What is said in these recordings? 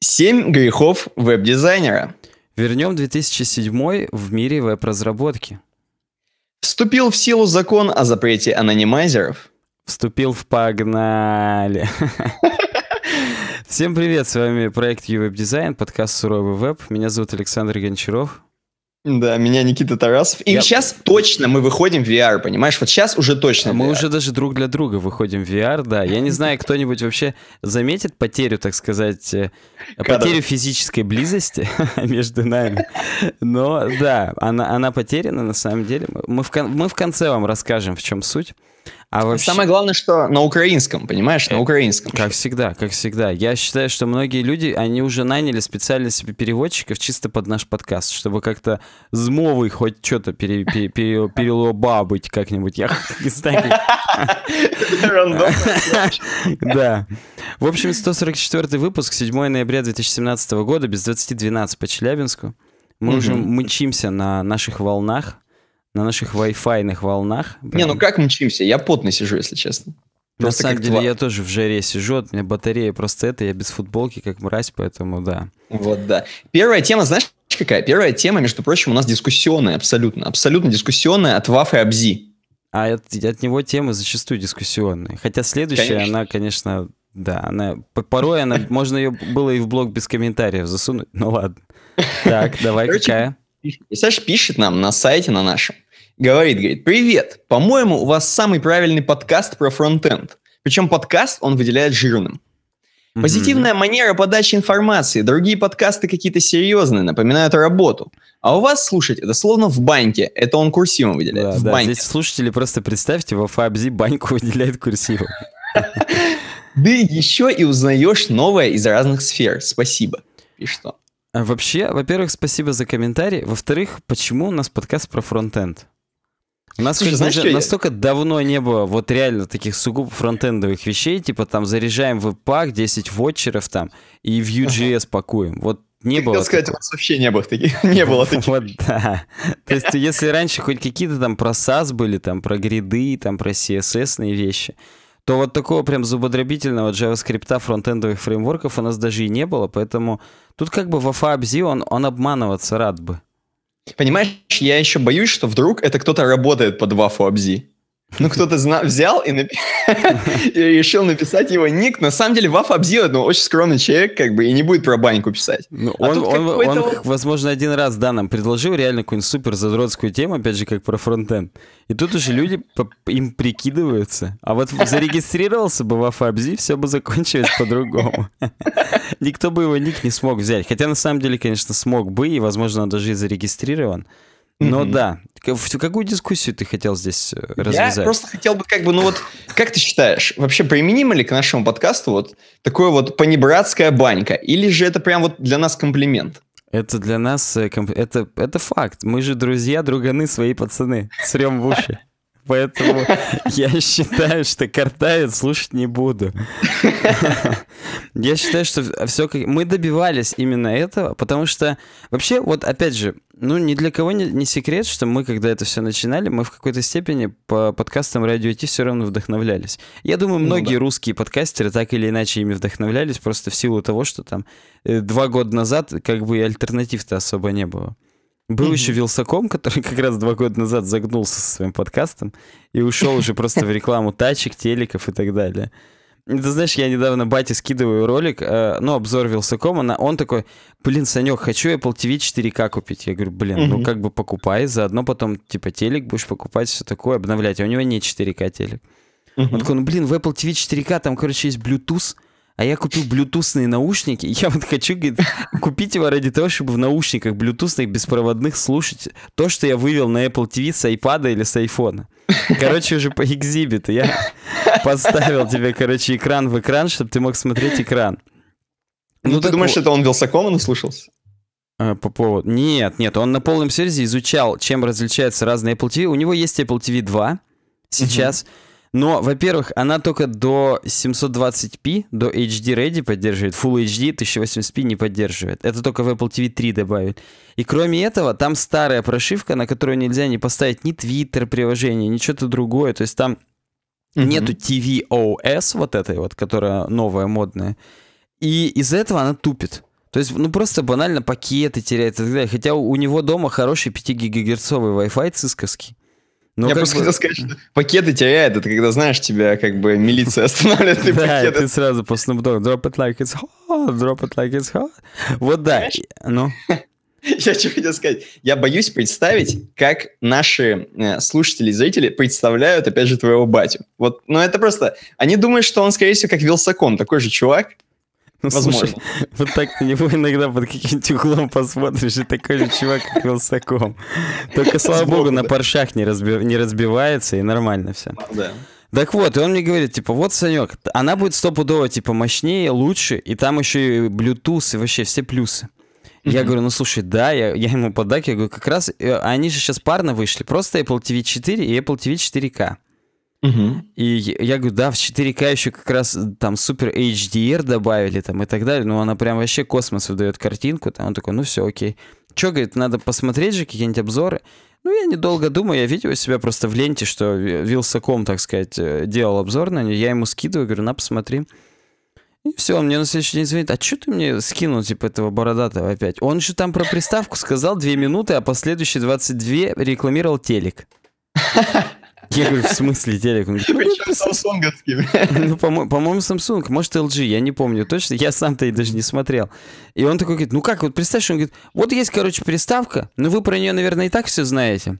Семь грехов веб-дизайнера. Вернем 2007 в мире веб-разработки. Вступил в силу закон о запрете анонимайзеров. Вступил в погнали. Всем привет, с вами проект UWeb Design, подкаст «Суровый веб». Меня зовут Александр Гончаров. Да, меня Никита Тарасов. И Я... сейчас точно мы выходим в VR, понимаешь? Вот сейчас уже точно. А мы уже даже друг для друга выходим в VR, да. Я не знаю, кто-нибудь вообще заметит потерю, так сказать, э, потерю физической близости между нами. Но да, она, она потеряна на самом деле. мы в конце вам расскажем, в чем суть. А вообще... Самое главное, что на украинском, понимаешь, на э, украинском. Как всегда, как всегда. Я считаю, что многие люди, они уже наняли специально себе переводчиков чисто под наш подкаст, чтобы как-то с мовой хоть что-то пере, пере, пере, перелобабыть как-нибудь. Я не знаю. Да. В общем, 144 выпуск, 7 ноября 2017 года, без 20.12 по Челябинску. Мы уже мычимся на наших волнах на наших вайфайных волнах. Не, ну как мчимся? Я потно сижу, если честно. Просто на самом деле тварь. я тоже в жаре сижу, У меня батарея просто это, я без футболки как мразь, поэтому да. Вот, да. Первая тема, знаешь, какая? Первая тема, между прочим, у нас дискуссионная абсолютно. Абсолютно дискуссионная от Ваф и Абзи. А от, от него темы зачастую дискуссионные. Хотя следующая, конечно. она, конечно, да, она порой она, можно ее было и в блог без комментариев засунуть, ну ладно. Так, давай, какая? И Саша пишет нам на сайте на нашем. Говорит, говорит, привет, по-моему, у вас самый правильный подкаст про фронтенд. Причем подкаст он выделяет жирным. Позитивная mm-hmm. манера подачи информации. Другие подкасты какие-то серьезные, напоминают работу. А у вас слушать это словно в баньке. Это он курсивом выделяет. Да, в да, баньке. Здесь слушатели просто представьте, во Фабзи баньку выделяет курсивом. Да еще и узнаешь новое из разных сфер. Спасибо. И что? А вообще, во-первых, спасибо за комментарий. Во-вторых, почему у нас подкаст про фронтенд? У нас, Слушай, знаешь, даже настолько я... давно не было вот реально таких сугубо фронтендовых вещей, типа там заряжаем в пак 10 вотчеров там и в UGS пакуем. Вот не Хотел было. сказать, у нас вообще не было таких. не было таких. Вот, да. То есть, если раньше хоть какие-то там про SAS были, там про гриды, там про CSS вещи, то вот такого прям зубодробительного JavaScript фронтендовых фреймворков у нас даже и не было, поэтому тут как бы в Абзи он, он обманываться рад бы. Понимаешь, я еще боюсь, что вдруг это кто-то работает под Вафу Абзи. Ну, кто-то взял и, напи... и решил написать его ник. На самом деле, Ваф Абзила, но ну, очень скромный человек, как бы, и не будет про баньку писать. Ну, а он, он, он, возможно, один раз, да, нам предложил реально какую-нибудь супер задротскую тему, опять же, как про фронтенд. И тут уже люди им прикидываются. А вот зарегистрировался бы Ваф Абзи, все бы закончилось по-другому. Никто бы его ник не смог взять. Хотя, на самом деле, конечно, смог бы, и, возможно, он даже и зарегистрирован. Но ну mm-hmm. да, какую дискуссию ты хотел здесь э, развязать? Я просто хотел бы как бы, ну вот, как ты считаешь, вообще применимо ли к нашему подкасту вот такое вот понебратская банька? Или же это прям вот для нас комплимент? Это для нас, э, это, это факт. Мы же друзья, друганы свои пацаны. Срем в уши поэтому я считаю, что картавец слушать не буду. Я считаю, что все как... Мы добивались именно этого, потому что вообще, вот опять же, ну, ни для кого не, не секрет, что мы, когда это все начинали, мы в какой-то степени по подкастам радио Ти все равно вдохновлялись. Я думаю, ну многие ну, да. русские подкастеры так или иначе ими вдохновлялись, просто в силу того, что там э, два года назад как бы и альтернатив-то особо не было. Был mm-hmm. еще Вилсаком, который как раз два года назад загнулся со своим подкастом и ушел уже просто в рекламу тачек, телеков и так далее. Ты знаешь, я недавно бате скидываю ролик, э, ну, обзор Вилсакома, на, он такой, блин, Санек, хочу Apple TV 4K купить. Я говорю, блин, mm-hmm. ну как бы покупай, заодно потом, типа, телек будешь покупать, все такое, обновлять. А у него не 4К телек. Mm-hmm. Он такой, ну, блин, в Apple TV 4K там, короче, есть Bluetooth, а я купил блютусные наушники, я вот хочу, говорит, купить его ради того, чтобы в наушниках блютусных беспроводных слушать то, что я вывел на Apple TV с iPad или с iPhone. Короче, уже по экзибиту я поставил тебе, короче, экран в экран, чтобы ты мог смотреть экран. Ну, ну ты думаешь, вот. это он Вилсакома наслушался? А, по поводу... Нет, нет, он на полном серьезе изучал, чем различаются разные Apple TV. У него есть Apple TV 2 сейчас. Uh-huh но, во-первых, она только до 720p, до HD Ready поддерживает. Full HD 1080p не поддерживает. Это только в Apple TV 3 добавит. И кроме этого, там старая прошивка, на которую нельзя не поставить ни Twitter приложение, ни что-то другое. То есть там mm-hmm. нету TVOS вот этой вот, которая новая, модная. И из-за этого она тупит. То есть, ну, просто банально пакеты теряет и так далее. Хотя у, него дома хороший 5 гигагерцовый Wi-Fi цисковский. Ну, Я просто бы... хотел сказать, что пакеты теряет, это когда, знаешь, тебя как бы милиция останавливает, и пакеты... ты сразу по Snoop Dogg, drop it like it's hot, drop it like it's hot. Вот да, ну... Я что хотел сказать. Я боюсь представить, как наши э, слушатели и зрители представляют, опять же, твоего батю. Вот, но ну, это просто... Они думают, что он, скорее всего, как Вилсаком, такой же чувак, ну, Возможно. Слушай, вот так на него иногда под каким-нибудь углом посмотришь, и такой же чувак, как Волстаком. Только, слава Сбоку, богу, да. на паршах не, разби... не разбивается, и нормально все. А, да. Так вот, и он мне говорит, типа, вот, Санек, она будет стопудово, типа, мощнее, лучше, и там еще и Bluetooth, и вообще все плюсы. Я говорю, ну слушай, да, я, я ему поддак, я говорю, как раз, э, они же сейчас парно вышли, просто Apple TV 4 и Apple TV 4K. Угу. И я говорю, да, в 4К еще как раз э, там супер HDR добавили там и так далее, но она прям вообще космос выдает картинку, там он такой, ну все, окей. Че, говорит, надо посмотреть же какие-нибудь обзоры. Ну, я недолго думаю, я видел у себя просто в ленте, что Вилсаком, так сказать, э, делал обзор на нее, я ему скидываю, говорю, на, посмотри. И все, он мне на следующий день звонит, а что ты мне скинул, типа, этого бородатого опять? Он же там про приставку сказал 2 минуты, а последующие 22 рекламировал телек. Я говорю, в смысле телек? ну, по-моему, Samsung, может, LG, я не помню точно, я сам-то и даже не смотрел. И он такой говорит, ну как, вот представь, он говорит, вот есть, короче, приставка, но вы про нее, наверное, и так все знаете.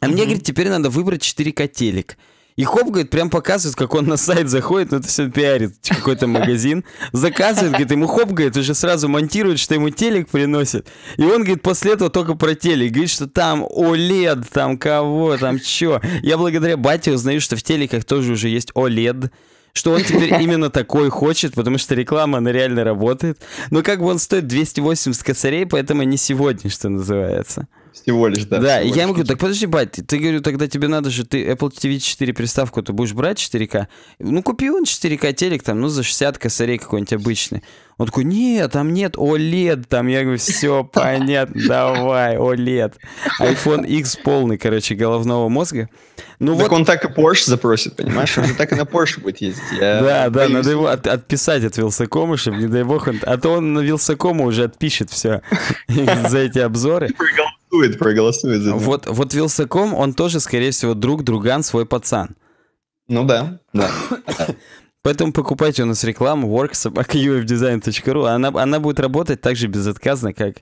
А мне, говорит, теперь надо выбрать 4К телек. И хоп, говорит, прям показывает, как он на сайт заходит, ну это все пиарит, типа, какой-то магазин, заказывает, говорит, ему хоп, говорит, уже сразу монтирует, что ему телек приносит. И он, говорит, после этого только про телек, говорит, что там OLED, там кого, там чё. Я благодаря бате узнаю, что в телеках тоже уже есть OLED, что он теперь именно такой хочет, потому что реклама, она реально работает. Но как бы он стоит 280 косарей, поэтому не сегодня, что называется. Всего лишь, да. Да, я ему говорю, так подожди, бать, ты, говорю, тогда тебе надо же, ты Apple TV 4 приставку, ты будешь брать 4К? Ну, купи он 4К телек там, ну, за 60 косарей какой-нибудь обычный. Он такой, нет, там нет OLED, там, я говорю, все понятно, давай, OLED. iPhone X полный, короче, головного мозга. Ну, так вот... он так и Porsche запросит, понимаешь? Он же так и на Porsche будет ездить. Я да, да, надо его от, отписать от Вилсакома, чтобы, не дай бог, он... а то он на Вилсакома уже отпишет все за эти обзоры проголосует, проголосует за Вот, вот Вилсаком, он тоже, скорее всего, друг, друган, свой пацан. Ну да, да. Поэтому покупайте у нас рекламу worksobakaufdesign.ru. Она, она будет работать так же безотказно, как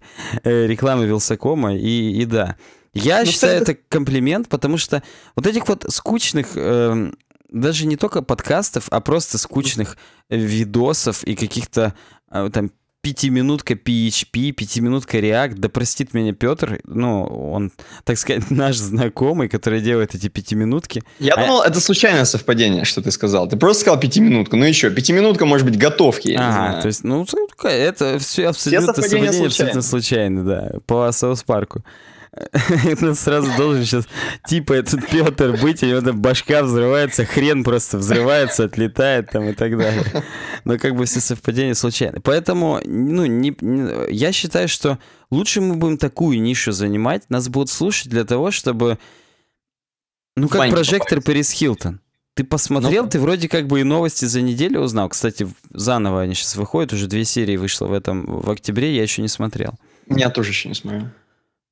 э, реклама Вилсакома и, и да. Я ну, считаю, это... это комплимент, потому что вот этих вот скучных... Э, даже не только подкастов, а просто скучных э, видосов и каких-то э, там пятиминутка PHP, пятиминутка React, да простит меня Петр, ну, он, так сказать, наш знакомый, который делает эти пятиминутки. Я а... думал, это случайное совпадение, что ты сказал. Ты просто сказал пятиминутку, ну еще пятиминутка может быть готовки. А, то есть, ну, это все абсолютно все совпадения, совпадения абсолютно случайно, да, по Саус Парку. Это сразу должен сейчас, типа, этот Петр быть, у него там башка взрывается, хрен просто взрывается, отлетает там и так далее. Но как бы все совпадения случайны. Поэтому, ну, не, не, я считаю, что лучше мы будем такую нишу занимать, нас будут слушать для того, чтобы... Ну, как прожектор Пэрис Хилтон. Ты посмотрел, ну, ты вроде как бы и новости за неделю узнал. Кстати, заново они сейчас выходят, уже две серии вышло в этом в октябре, я еще не смотрел. Я тоже еще не смотрел.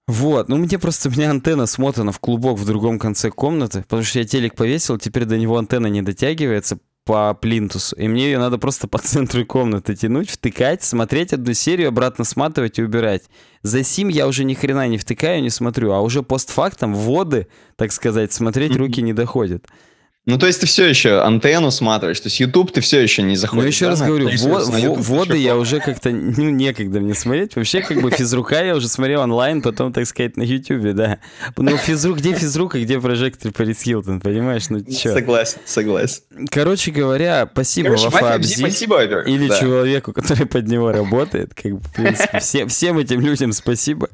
Вот, ну мне просто, у меня антенна смотана в клубок в другом конце комнаты, потому что я телек повесил, теперь до него антенна не дотягивается по плинтусу, и мне ее надо просто по центру комнаты тянуть, втыкать, смотреть одну серию, обратно сматывать и убирать. За сим я уже ни хрена не втыкаю, не смотрю, а уже постфактом воды, так сказать, смотреть руки не доходят. Ну, то есть ты все еще антенну сматываешь, то есть YouTube ты все еще не ну, заходишь. Ну, еще да, раз говорю, во, во, воды я уже как-то, ну, некогда мне смотреть. Вообще, как бы физрука я уже смотрел онлайн, потом, так сказать, на YouTube, да. Ну, физрук, где физрук, а где прожектор Парис Хилтон, понимаешь? Ну, че. Согласен, согласен. Короче говоря, спасибо Короче, Вафа Абзи, спасибо, или да. человеку, который под него работает. Как бы, в принципе, все, всем этим людям спасибо.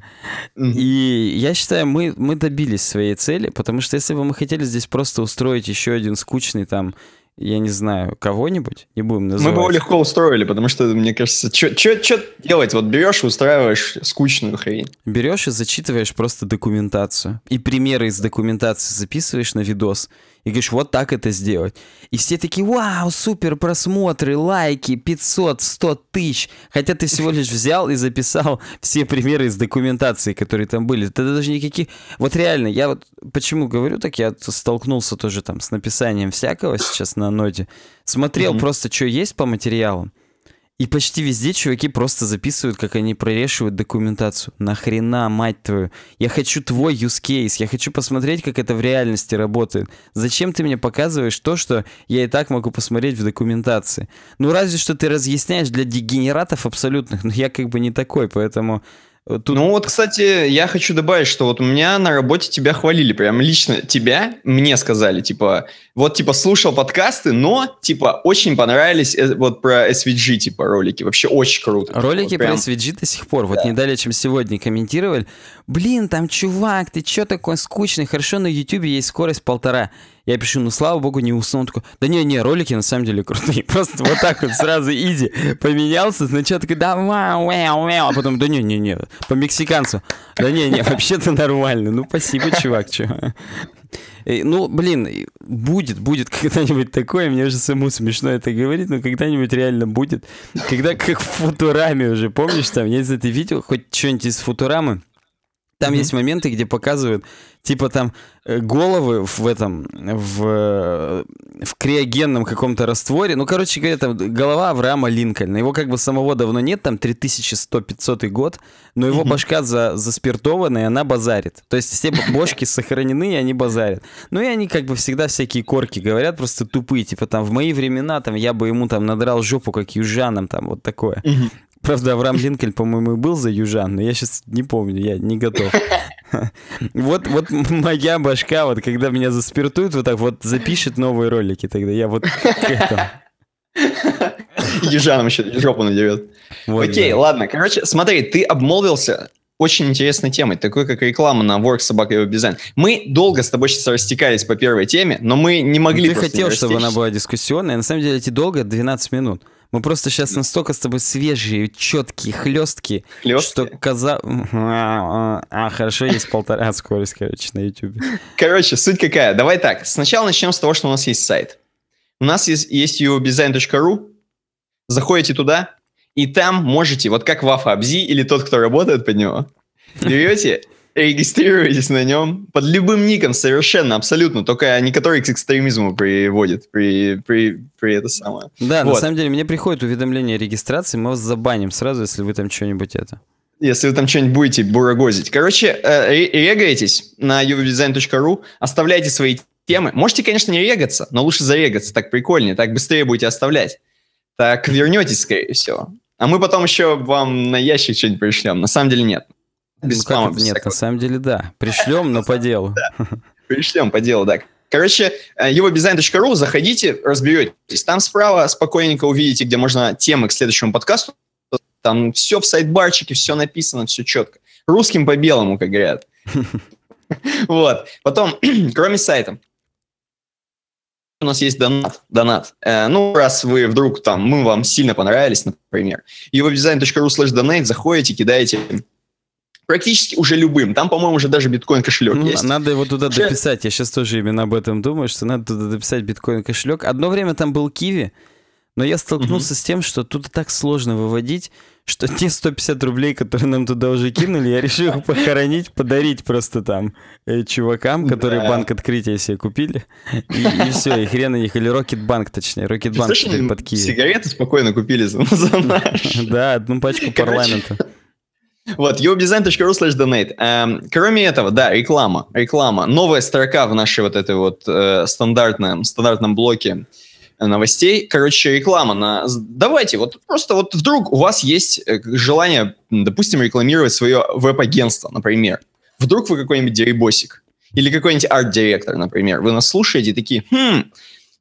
И я считаю, мы, мы добились своей цели, потому что если бы мы хотели здесь просто устроить еще один скучный там я не знаю, кого-нибудь, не будем называть. Мы бы его легко устроили, потому что, мне кажется, что делать? Вот берешь и устраиваешь скучную хрень. Берешь и зачитываешь просто документацию. И примеры из документации записываешь на видос и говоришь, вот так это сделать. И все такие, вау, супер, просмотры, лайки, 500, 100 тысяч. Хотя ты всего лишь взял и записал все примеры из документации, которые там были. Это даже никаких... Вот реально, я вот почему говорю так, я столкнулся тоже там с написанием всякого сейчас на ноде. Смотрел mm-hmm. просто, что есть по материалам. И почти везде чуваки просто записывают, как они прорешивают документацию. Нахрена, мать твою? Я хочу твой use case, я хочу посмотреть, как это в реальности работает. Зачем ты мне показываешь то, что я и так могу посмотреть в документации? Ну разве что ты разъясняешь для дегенератов абсолютных, но я как бы не такой, поэтому Э, тут... Ну вот, кстати, я хочу добавить, что вот у меня на работе тебя хвалили, прям лично тебя мне сказали, типа, вот, типа, слушал подкасты, но, типа, очень понравились э, вот про SVG, типа, ролики, вообще очень круто. Ролики вот прям... про SVG до сих пор, да. вот не далее, чем сегодня комментировали, блин, там, чувак, ты чё такой скучный, хорошо, на YouTube есть скорость полтора, я пишу, ну слава богу, не уснул. Он такой, да не, не, ролики на самом деле крутые. Просто вот так вот сразу иди поменялся. Сначала такой, давай, вау, А потом, да не, не, не, по мексиканцу. Да не, не, вообще-то нормально. Ну спасибо, чувак, чувак. Э, ну, блин, будет, будет когда-нибудь такое, мне уже саму смешно это говорить, но когда-нибудь реально будет. Когда, как в Футураме уже, помнишь, там, я если ты видел хоть что-нибудь из Футурамы, там mm-hmm. есть моменты, где показывают, Типа там э, головы в этом, в, э, в криогенном каком-то растворе. Ну, короче говоря, там голова Авраама Линкольна. Его как бы самого давно нет, там 3100-500 год, но его башка за, заспиртована, и она базарит. То есть все бошки сохранены, и они базарят. Ну и они как бы всегда всякие корки говорят, просто тупые. Типа там в мои времена там я бы ему там надрал жопу, как южанам, там вот такое. Правда, Авраам Линкольн, по-моему, был за южан, но я сейчас не помню, я не готов. Вот, вот моя башка, вот когда меня заспиртуют, вот так вот запишет новые ролики тогда. Я вот к этому. Южанам еще жопу надевет. Вот, Окей, да. ладно. Короче, смотри, ты обмолвился очень интересной темой, такой как реклама на дизайн. Мы долго с тобой сейчас растекались по первой теме, но мы не могли... Ты хотел, чтобы она была дискуссионная. На самом деле, эти долго 12 минут. Мы просто сейчас настолько с тобой свежие, четкие, хлестки, что каза... А, а, а, хорошо, есть полтора скорость, короче, на YouTube. Короче, суть какая. Давай так. Сначала начнем с того, что у нас есть сайт. У нас есть, есть uobdesign.ru. Заходите туда, и там можете, вот как в Абзи или тот, кто работает под него, берете регистрируйтесь на нем под любым ником, совершенно, абсолютно, только не которые к экстремизму приводят при, при, при это самое. Да, вот. на самом деле, мне приходит уведомление о регистрации, мы вас забаним сразу, если вы там что-нибудь это если вы там что-нибудь будете бурагозить. Короче, э, регайтесь на uvdesign.ru, оставляйте свои темы. Можете, конечно, не регаться, но лучше зарегаться, так прикольнее, так быстрее будете оставлять. Так вернетесь, скорее всего. А мы потом еще вам на ящик что-нибудь пришлем. На самом деле нет. Ну, без ну, спама, без нет, всякого. на самом деле, да. Пришлем, но по делу. Пришлем по делу, так. Короче, э, его eurodesign.ru, заходите, разберетесь. Там справа спокойненько увидите, где можно темы к следующему подкасту. Там все в сайдбарчике, все написано, все четко. Русским по белому, как говорят. Вот. Потом, кроме сайта, у нас есть донат. донат. Э, ну, раз вы вдруг там, мы вам сильно понравились, например, eurodesign.ru slash donate, заходите, кидаете практически уже любым. Там, по-моему, уже даже биткоин-кошелек ну, есть. Надо его туда Че... дописать. Я сейчас тоже именно об этом думаю, что надо туда дописать биткоин-кошелек. Одно время там был Киви, но я столкнулся mm-hmm. с тем, что тут так сложно выводить, что те 150 рублей, которые нам туда уже кинули, я решил их похоронить, подарить просто там э, чувакам, которые да. банк открытия себе купили. И, и все, и хрен на них. Или Рокетбанк, точнее. Рокетбанк под Киев. Сигареты спокойно купили за, за наш. Да, одну пачку парламента. Короче, вот, yourdesign.ru slash donate. Эм, кроме этого, да, реклама, реклама. Новая строка в нашей вот этой вот э, стандартном, стандартном блоке новостей. Короче, реклама. На... Давайте, вот просто вот вдруг у вас есть э, желание, допустим, рекламировать свое веб-агентство, например. Вдруг вы какой-нибудь деребосик или какой-нибудь арт-директор, например. Вы нас слушаете и такие, хм,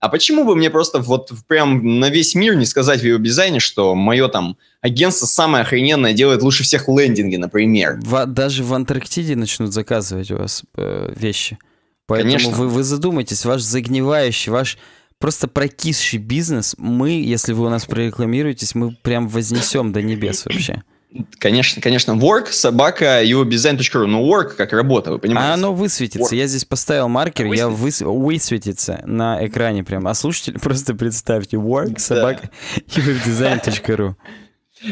а почему бы мне просто вот прям на весь мир не сказать в его дизайне что мое там агентство самое охрененное делает лучше всех лендинги, например. В, даже в Антарктиде начнут заказывать у вас э, вещи. Поэтому Конечно. Вы, вы задумайтесь, ваш загнивающий, ваш просто прокисший бизнес, мы, если вы у нас прорекламируетесь, мы прям вознесем до небес вообще. Конечно, конечно, work собака uobdesign.ru, Ну work как работа, вы понимаете? А оно высветится, work. я здесь поставил маркер, Высвет... я выс... высветится на экране прям, а слушатель просто представьте, work собака да. uobdesign.ru.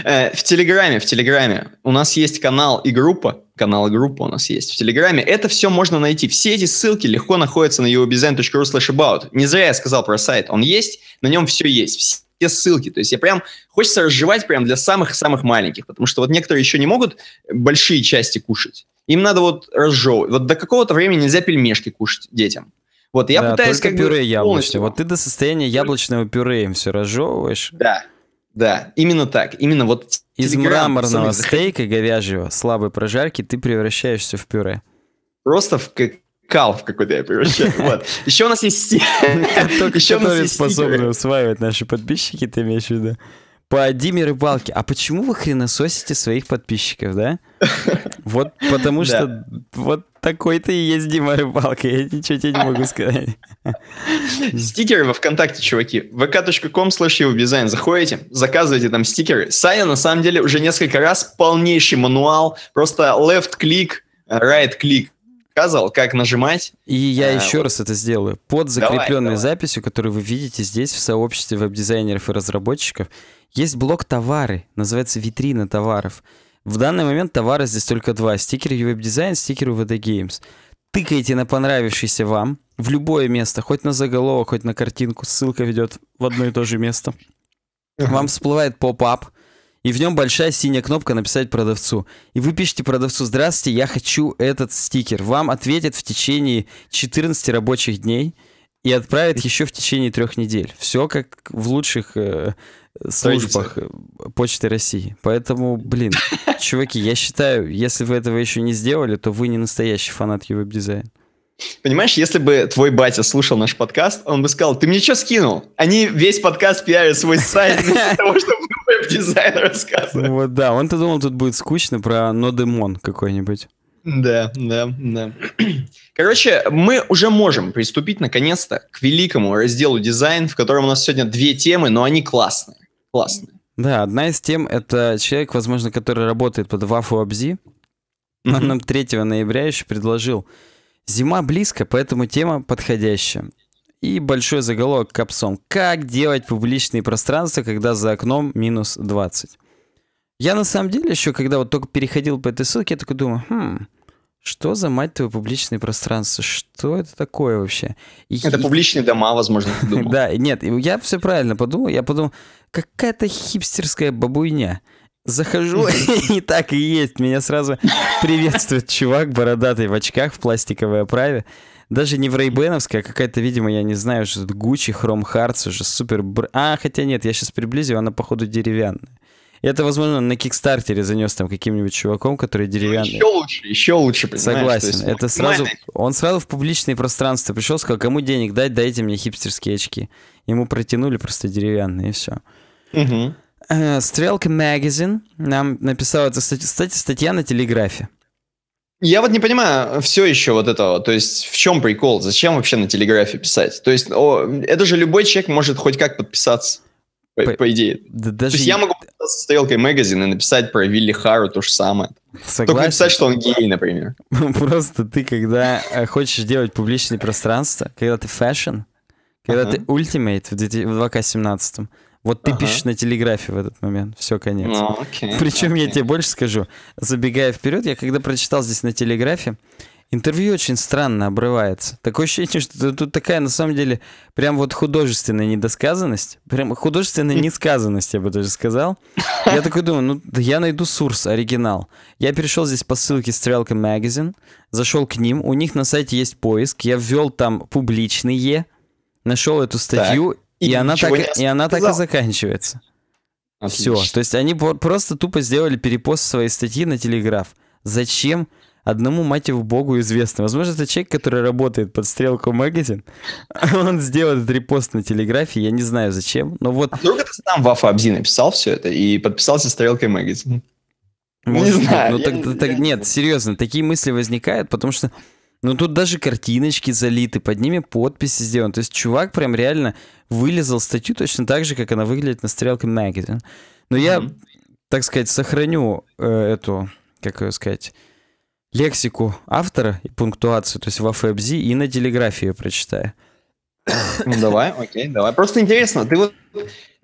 Э, в Телеграме, в Телеграме у нас есть канал и группа, канал и группа у нас есть в Телеграме. Это все можно найти. Все эти ссылки легко находятся на uobdesign.ru slash about. Не зря я сказал про сайт. Он есть, на нем все есть те ссылки. То есть я прям хочется разжевать прям для самых-самых маленьких, потому что вот некоторые еще не могут большие части кушать. Им надо вот разжевывать. Вот до какого-то времени нельзя пельмешки кушать детям. Вот я да, пытаюсь как пюре бы яблочное. Вот ты до состояния яблочного пюре им все разжевываешь. Да, да, именно так. Именно вот из мраморного стейка говяжьего слабой прожарки ты превращаешься в пюре. Просто в как Калф, какой-то я превращаю. Вот. Еще у нас есть... Еще у нас есть способны усваивать наши подписчики, ты имеешь в виду? по Диме Рыбалке. А почему вы хренососите своих подписчиков, да? Вот потому что вот такой-то и есть Дима Рыбалка. Я ничего тебе не могу сказать. Стикеры во ВКонтакте, чуваки. vk.com slash дизайн. Заходите, заказывайте там стикеры. Саня, на самом деле, уже несколько раз полнейший мануал. Просто left-click, right-click рассказывал, как нажимать. И я а, э, еще вот. раз это сделаю. Под закрепленной давай, записью, которую вы видите здесь в сообществе веб-дизайнеров и разработчиков, есть блок «Товары», называется «Витрина товаров». В данный момент товара здесь только два. Стикер веб-дизайн, стикер VD Games. Тыкайте на понравившийся вам в любое место, хоть на заголовок, хоть на картинку. Ссылка ведет в одно и то же место. Вам всплывает поп-ап, и в нем большая синяя кнопка «Написать продавцу». И вы пишете продавцу «Здравствуйте, я хочу этот стикер». Вам ответят в течение 14 рабочих дней и отправят еще в течение трех недель. Все как в лучших э, службах Традиция. Э, Почты России. Поэтому, блин, чуваки, я считаю, если вы этого еще не сделали, то вы не настоящий фанат веб-дизайна. Понимаешь, если бы твой батя слушал наш подкаст, он бы сказал, ты мне что скинул? Они весь подкаст пиарят свой сайт вместо того, чтобы веб-дизайн рассказывает. Ну вот, да, он-то думал, тут будет скучно про нодемон какой-нибудь. Да, да, да. Короче, мы уже можем приступить наконец-то к великому разделу дизайн, в котором у нас сегодня две темы, но они классные. Классные. Да, одна из тем — это человек, возможно, который работает под Вафу Абзи. Он нам 3 ноября еще предложил. Зима близко, поэтому тема подходящая. И большой заголовок капсом. Как делать публичные пространства, когда за окном минус 20? Я на самом деле еще, когда вот только переходил по этой ссылке, я такой думаю, хм, что за мать твое публичное пространство? Что это такое вообще? И... Это публичные дома, возможно, Да, нет, я все правильно подумал. Я подумал, какая-то хипстерская бабуйня. Захожу, и так и есть. Меня сразу приветствует чувак бородатый в очках в пластиковой оправе. Даже не в Рейбеновской, а какая-то, видимо, я не знаю, что тут Гуччи, Хром Хартс, уже супер... А, хотя нет, я сейчас приблизил, она, походу, деревянная. И это, возможно, на Кикстартере занес там каким-нибудь чуваком, который ну, деревянный. Еще лучше, еще лучше, понимаешь? Согласен. это сразу... Он сразу в публичное пространство пришел, сказал, кому денег дать, дайте мне хипстерские очки. Ему протянули просто деревянные, и все. Э, Стрелка Магазин нам написала, кстати, статья на телеграфе. Я вот не понимаю все еще вот этого. То есть в чем прикол? Зачем вообще на телеграфе писать? То есть о, это же любой человек может хоть как подписаться. По, по, по идее. Да, даже то есть я могу с стрелкой магазин и написать про Вилли Хару то же самое. Согласен. Только написать, что он гей, например. Просто ты, когда э, хочешь делать публичное пространство, когда ты фэшн, когда ты ультимейт в 2 к вот ты ага. пишешь на телеграфе в этот момент. Все, конец. Ну, окей, Причем окей. я тебе больше скажу, забегая вперед, я когда прочитал здесь на телеграфе, интервью очень странно обрывается. Такое ощущение, что тут такая, на самом деле, прям вот художественная недосказанность, прям художественная несказанность, я бы даже сказал. Я такой думаю, ну, я найду сурс, оригинал. Я перешел здесь по ссылке Стрелка Magazine, зашел к ним, у них на сайте есть поиск, я ввел там публичные, нашел эту статью, так. И, и она, так, и она так и заканчивается. Отлично. Все. То есть они просто тупо сделали перепост своей статьи на Телеграф. Зачем одному, мать его, богу известно? Возможно, это человек, который работает под стрелку магазин. Он сделал репост на Телеграфе, я не знаю зачем, но вот... А вдруг это сам Вафа Абзи написал все это и подписался стрелкой магазин? не знаю. Ну, так, не так, не... Нет, серьезно, такие мысли возникают, потому что ну тут даже картиночки залиты, под ними подписи сделаны. То есть чувак прям реально вылезал статью точно так же, как она выглядит на стрелке Magazine. Но mm-hmm. я, так сказать, сохраню э, эту, как ее сказать, лексику автора и пунктуацию, то есть во Фэбзи и на телеграфию прочитаю. Ну давай, окей, давай. Просто интересно, ты вот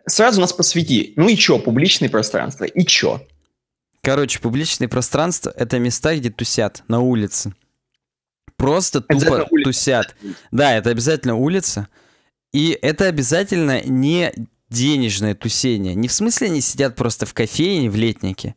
сразу нас посвяти. Ну и чё, публичное пространство, и чё? Короче, публичные пространства — это места, где тусят, на улице просто тупо тусят. Да, это обязательно улица. И это обязательно не денежное тусение. Не в смысле они сидят просто в кофейне в летнике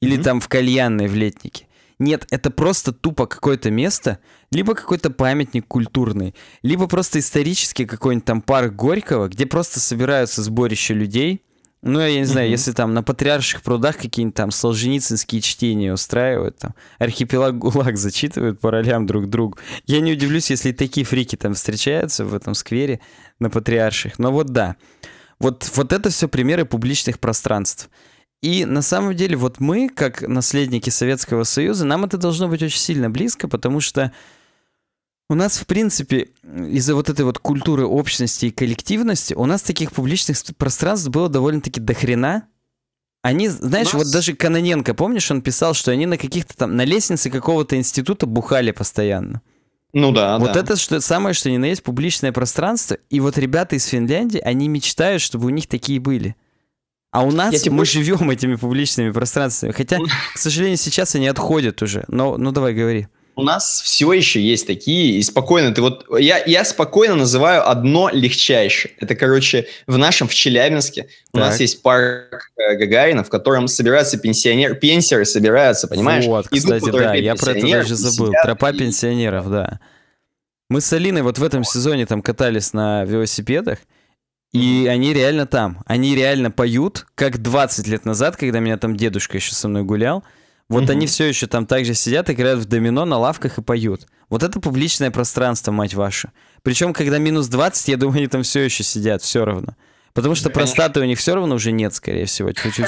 или mm-hmm. там в кальянной в летнике. Нет, это просто тупо какое-то место, либо какой-то памятник культурный, либо просто исторический какой-нибудь там парк Горького, где просто собираются сборище людей – ну, я не знаю, если там на патриарших прудах какие-нибудь там солженицынские чтения устраивают, там архипелаг ГУЛАГ зачитывают по ролям друг другу. Я не удивлюсь, если такие фрики там встречаются в этом сквере на патриарших. Но вот да, вот, вот это все примеры публичных пространств. И на самом деле вот мы, как наследники Советского Союза, нам это должно быть очень сильно близко, потому что у нас, в принципе, из-за вот этой вот культуры общности и коллективности, у нас таких публичных пространств было довольно-таки дохрена. Они, знаешь, нас... вот даже Каноненко, помнишь, он писал, что они на каких-то там, на лестнице какого-то института бухали постоянно. Ну да, Вот да. это что, самое, что ни на есть публичное пространство. И вот ребята из Финляндии, они мечтают, чтобы у них такие были. А у нас Я тебе... мы живем этими публичными пространствами. Хотя, к сожалению, сейчас они отходят уже. Но, ну давай, говори. У нас все еще есть такие, и спокойно, ты вот, я, я спокойно называю одно легчайшее. Это, короче, в нашем, в Челябинске, у так. нас есть парк э, Гагарина, в котором собираются пенсионеры, пенсионеры собираются, понимаешь? Вот, кстати, Идут да, я про это даже забыл, тропа и... пенсионеров, да. Мы с Алиной вот в этом сезоне там катались на велосипедах, и они реально там, они реально поют, как 20 лет назад, когда меня там дедушка еще со мной гулял, вот они все еще там также сидят, играют в домино на лавках и поют. Вот это публичное пространство, мать вашу. Причем, когда минус 20, я думаю, они там все еще сидят, все равно. Потому что простаты у них все равно уже нет, скорее всего, чуть-чуть.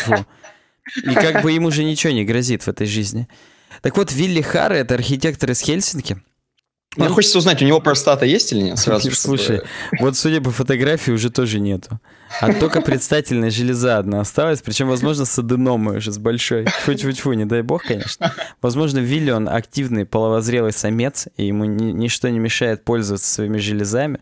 И как бы им уже ничего не грозит в этой жизни. Так вот, Вилли Хара, это архитектор из Хельсинки, мне ну, ну, хочется узнать, у него простата есть или нет сразу. Слушай, вот судя по фотографии уже тоже нету. А только предстательная железа одна осталась, причем, возможно, с аденомой уже, с большой. Фу-фу-фу, не дай бог, конечно. Возможно, Вилли, он активный половозрелый самец, и ему ничто не мешает пользоваться своими железами.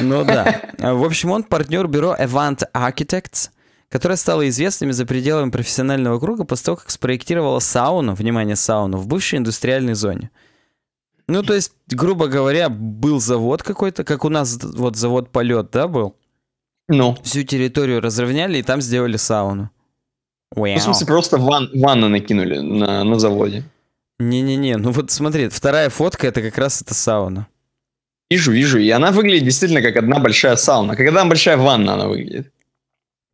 Ну да. А, в общем, он партнер бюро Avant Architects, которая стала известными за пределами профессионального круга после того, как спроектировала сауну, внимание, сауну, в бывшей индустриальной зоне – ну, то есть, грубо говоря, был завод какой-то, как у нас вот завод полет, да, был? Ну. Всю территорию разровняли и там сделали сауну. Wow. Ну, в смысле, просто ван, ванну накинули на, на заводе. Не-не-не, ну вот смотри, вторая фотка это как раз это сауна. Вижу, вижу. И она выглядит действительно как одна большая сауна. Как одна большая ванна она выглядит.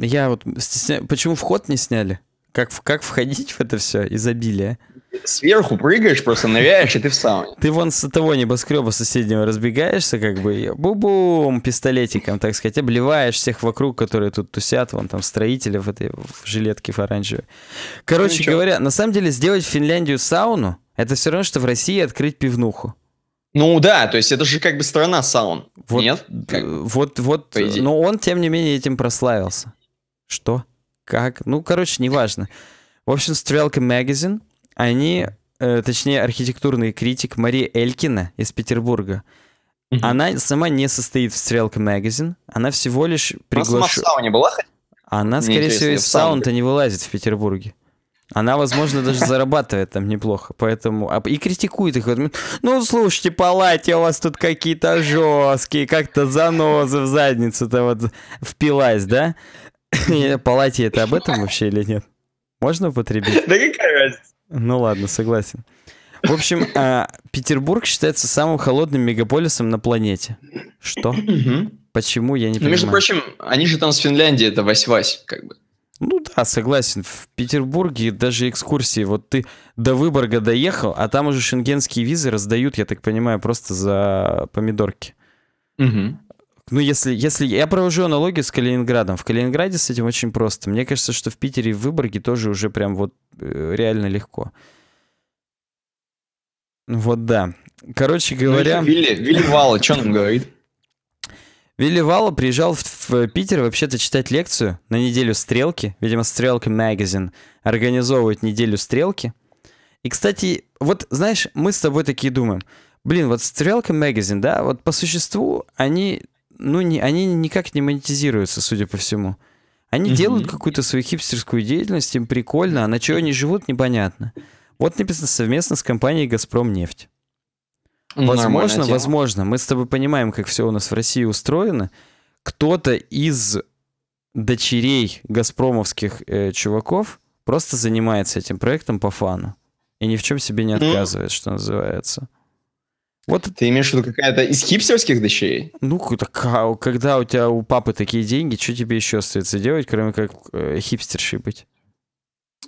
Я вот стесняюсь. Почему вход не сняли? Как, как входить в это все изобилие? сверху прыгаешь, просто ныряешь, и ты в сауне. Ты вон с того небоскреба соседнего разбегаешься, как бы, бу-бум, пистолетиком, так сказать, обливаешь всех вокруг, которые тут тусят, вон там строители в этой в жилетке оранжевой. Короче ну, говоря, на самом деле сделать в Финляндию сауну, это все равно, что в России открыть пивнуху. Ну да, то есть это же как бы страна саун, вот, нет? Как? Вот, вот, но он, тем не менее, этим прославился. Что? Как? Ну, короче, неважно. В общем, Стрелка Magazine они, э, точнее, архитектурный критик Мария Элькина из Петербурга, mm-hmm. она сама не состоит в Стрелка Магазин, она всего лишь приглашена... Она сама в была? Она, Мне скорее всего, из саунда не вылазит в Петербурге. Она, возможно, даже зарабатывает там неплохо, поэтому... А, и критикует их. Ну, слушайте, палате у вас тут какие-то жесткие, как-то занозы в задницу-то вот впилась, да? Палате это об этом вообще или нет? Можно употребить? Да какая разница? Ну ладно, согласен. В общем, а, Петербург считается самым холодным мегаполисом на планете. Что? Почему, я не ну, понимаю. Между прочим, они же там с Финляндии, это вась-вась, как бы. Ну да, согласен. В Петербурге даже экскурсии. Вот ты до Выборга доехал, а там уже шенгенские визы раздают, я так понимаю, просто за помидорки. Угу. Ну, если, если... Я провожу аналогию с Калининградом. В Калининграде с этим очень просто. Мне кажется, что в Питере и в Выборге тоже уже прям вот Э, реально легко. Ну вот да. Короче ну, говоря... Ну, Вилли, Вилли Вала, что нам говорит? Вилли Вала приезжал в, в Питер вообще-то читать лекцию на неделю стрелки. Видимо, стрелка магазин организовывает неделю стрелки. И, кстати, вот, знаешь, мы с тобой такие думаем. Блин, вот стрелка магазин, да, вот по существу они, ну, не, они никак не монетизируются, судя по всему. Они mm делают какую-то свою хипстерскую деятельность, им прикольно, а на чего они живут, непонятно. Вот написано совместно с компанией «Газпром нефть». Ну, возможно, возможно. Мы с тобой понимаем, как все у нас в России устроено. Кто-то из дочерей газпромовских э, чуваков просто занимается этим проектом по фану. И ни в чем себе не ну, отказывает, mm. что называется. Вот ты имеешь в виду какая-то из хипстерских дочерей? Ну, так, а когда у тебя у папы такие деньги, что тебе еще остается делать, кроме как э, хипстершей быть?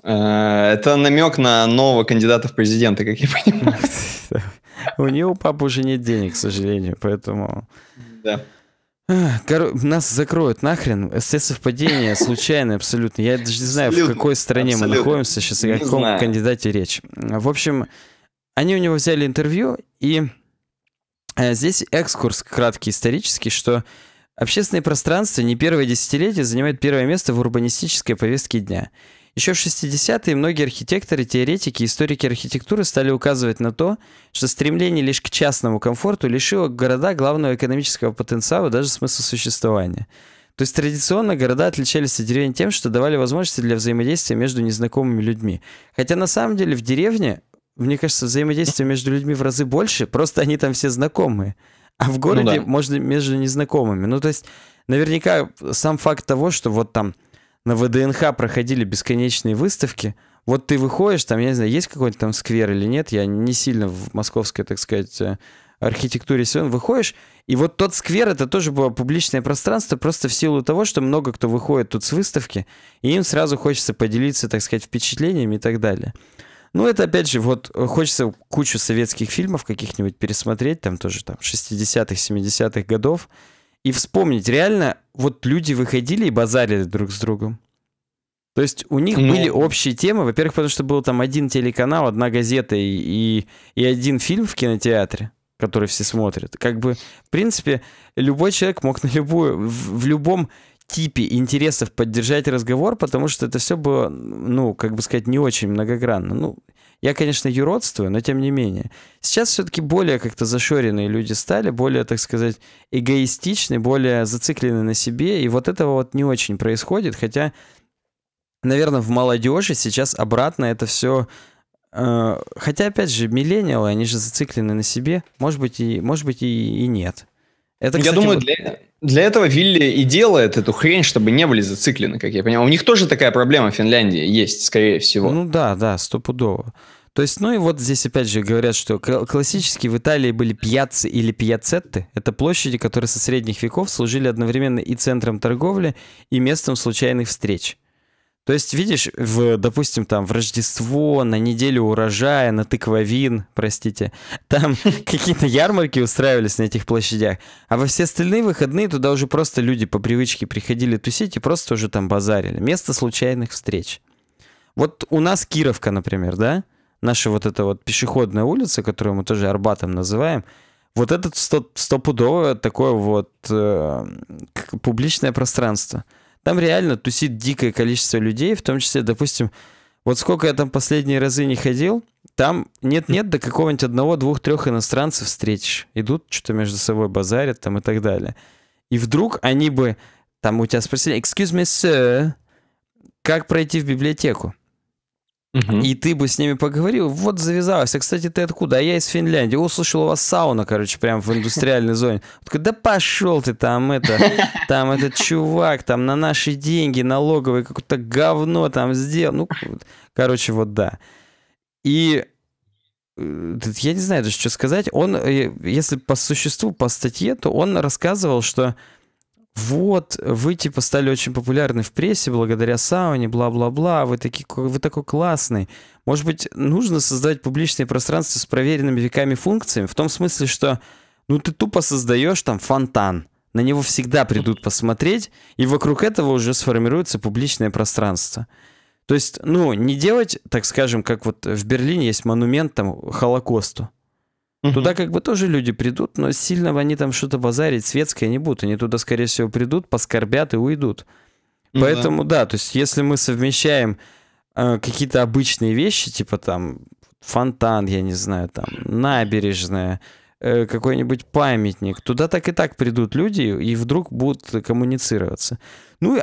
Э, это намек на нового кандидата в президенты, как я понимаю. У нее у папы уже нет денег, к сожалению, поэтому... Да. Нас закроют нахрен. Все совпадения случайное абсолютно. Я даже не знаю, в какой стране мы находимся сейчас и о каком кандидате речь. В общем, они у него взяли интервью, и Э, здесь экскурс краткий исторический, что общественное пространство не первое десятилетие занимает первое место в урбанистической повестке дня. Еще в 60-е многие архитекторы, теоретики и историки архитектуры стали указывать на то, что стремление лишь к частному комфорту лишило города главного экономического потенциала, даже смысла существования. То есть традиционно города отличались от деревень тем, что давали возможности для взаимодействия между незнакомыми людьми. Хотя на самом деле в деревне мне кажется, взаимодействие между людьми в разы больше, просто они там все знакомые. А в ну городе ну, да. можно между незнакомыми. Ну, то есть, наверняка сам факт того, что вот там на ВДНХ проходили бесконечные выставки, вот ты выходишь, там, я не знаю, есть какой-нибудь там сквер или нет, я не сильно в московской, так сказать, э, архитектуре силен, выходишь, и вот тот сквер, это тоже было публичное пространство, просто в силу того, что много кто выходит тут с выставки, и им сразу хочется поделиться, так сказать, впечатлениями и так далее. Ну, это, опять же, вот э, хочется кучу советских фильмов каких-нибудь пересмотреть, там тоже там 60-х, 70-х годов, и вспомнить, реально, вот люди выходили и базарили друг с другом. То есть у них ну... были общие темы, во-первых, потому что был там один телеканал, одна газета и, и, и один фильм в кинотеатре который все смотрят. Как бы, в принципе, любой человек мог на любую, в, в любом типе интересов поддержать разговор, потому что это все было, ну, как бы сказать, не очень многогранно. Ну, я, конечно, юродствую, но тем не менее. Сейчас все-таки более как-то зашоренные люди стали, более, так сказать, эгоистичны, более зациклены на себе, и вот этого вот не очень происходит, хотя, наверное, в молодежи сейчас обратно это все э, Хотя, опять же, миллениалы, они же зациклены на себе. Может быть, и, может быть, и, и нет. Это, кстати, я думаю, вот... для, для этого Вилли и делает эту хрень, чтобы не были зациклены, как я понимаю. У них тоже такая проблема в Финляндии есть, скорее всего. Ну да, да, стопудово. То есть, ну и вот здесь опять же говорят, что классические в Италии были пьяцы или пьяцетты. Это площади, которые со средних веков служили одновременно и центром торговли, и местом случайных встреч. То есть, видишь, в, допустим, там в Рождество, на неделю урожая, на тыквовин, простите, там какие-то ярмарки устраивались на этих площадях, а во все остальные выходные туда уже просто люди по привычке приходили тусить и просто уже там базарили. Место случайных встреч. Вот у нас Кировка, например, да? Наша вот эта вот пешеходная улица, которую мы тоже Арбатом называем, вот это стопудово такое вот э, публичное пространство – там реально тусит дикое количество людей, в том числе, допустим, вот сколько я там последние разы не ходил, там нет-нет, до какого-нибудь одного, двух, трех иностранцев встретишь. Идут, что-то между собой базарят там и так далее. И вдруг они бы там у тебя спросили, excuse me, sir, как пройти в библиотеку? Угу. И ты бы с ними поговорил. Вот завязалось. А, кстати, ты откуда? А я из Финляндии. Услышал, у вас сауна, короче, прям в индустриальной зоне. Такой, да пошел ты там, это, там этот чувак, там на наши деньги налоговый какое-то говно там сделал. Ну, короче, вот да. И э, я не знаю даже, что сказать. Он, э, если по существу, по статье, то он рассказывал, что вот, вы типа стали очень популярны в прессе благодаря сауне, бла-бла-бла, вы, такие, вы такой классный. Может быть, нужно создать публичные пространства с проверенными веками функциями, в том смысле, что ну ты тупо создаешь там фонтан, на него всегда придут посмотреть, и вокруг этого уже сформируется публичное пространство. То есть, ну, не делать, так скажем, как вот в Берлине есть монумент там Холокосту. Угу. Туда как бы тоже люди придут, но сильно они там что-то базарить, светское не будут. Они туда, скорее всего, придут, поскорбят и уйдут. Ну, Поэтому, да. да, то есть если мы совмещаем э, какие-то обычные вещи, типа там фонтан, я не знаю, там набережная, э, какой-нибудь памятник, туда так и так придут люди и вдруг будут коммуницироваться. Ну,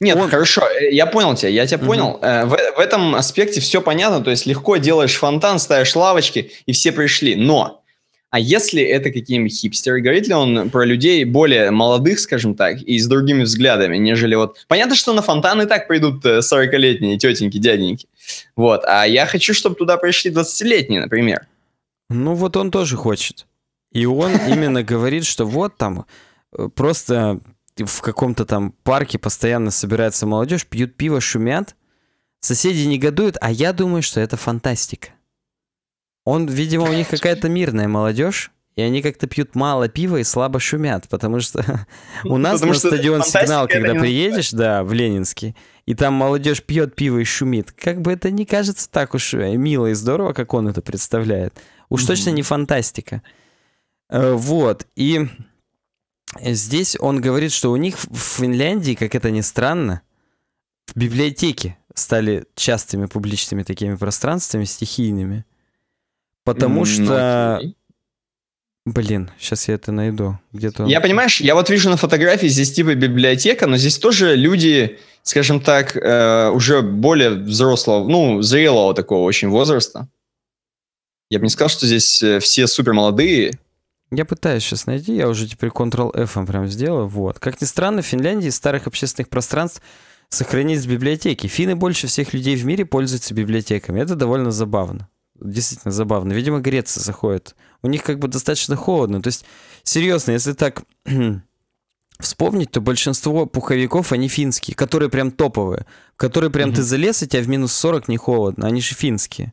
нет, он... хорошо, э, я понял тебя, я тебя угу. понял. Э, в, в этом аспекте все понятно, то есть легко делаешь фонтан, ставишь лавочки, и все пришли. Но, а если это какие-нибудь хипстеры, говорит ли он про людей более молодых, скажем так, и с другими взглядами, нежели вот... Понятно, что на фонтан и так придут 40-летние э, тетеньки, дяденьки. Вот, а я хочу, чтобы туда пришли 20-летние, например. Ну вот он тоже хочет. И он именно говорит, что вот там просто в каком-то там парке постоянно собирается молодежь, пьют пиво, шумят, соседи негодуют, а я думаю, что это фантастика. Он, видимо, у них какая-то мирная молодежь, и они как-то пьют мало пива и слабо шумят, потому что у нас потому на стадион «Сигнал», когда приедешь, да, в Ленинский, и там молодежь пьет пиво и шумит, как бы это не кажется так уж э, мило и здорово, как он это представляет. Уж точно не фантастика. Э, вот, и здесь он говорит, что у них в Финляндии, как это ни странно, в библиотеке стали частыми публичными такими пространствами, стихийными. Потому mm, что... Окей. Блин, сейчас я это найду. Где-то. Я понимаешь, я вот вижу на фотографии здесь типа библиотека, но здесь тоже люди, скажем так, э, уже более взрослого, ну зрелого такого очень возраста. Я бы не сказал, что здесь э, все супер молодые, я пытаюсь сейчас найти, я уже теперь Ctrl-F прям сделаю. Вот. Как ни странно, в Финляндии старых общественных пространств сохранились библиотеки. Финны больше всех людей в мире пользуются библиотеками. Это довольно забавно. Действительно забавно. Видимо, Греция заходит. У них как бы достаточно холодно. То есть, серьезно, если так вспомнить, то большинство пуховиков, они финские, которые прям топовые, которые прям mm-hmm. ты залез, и тебя в минус 40 не холодно, они же финские.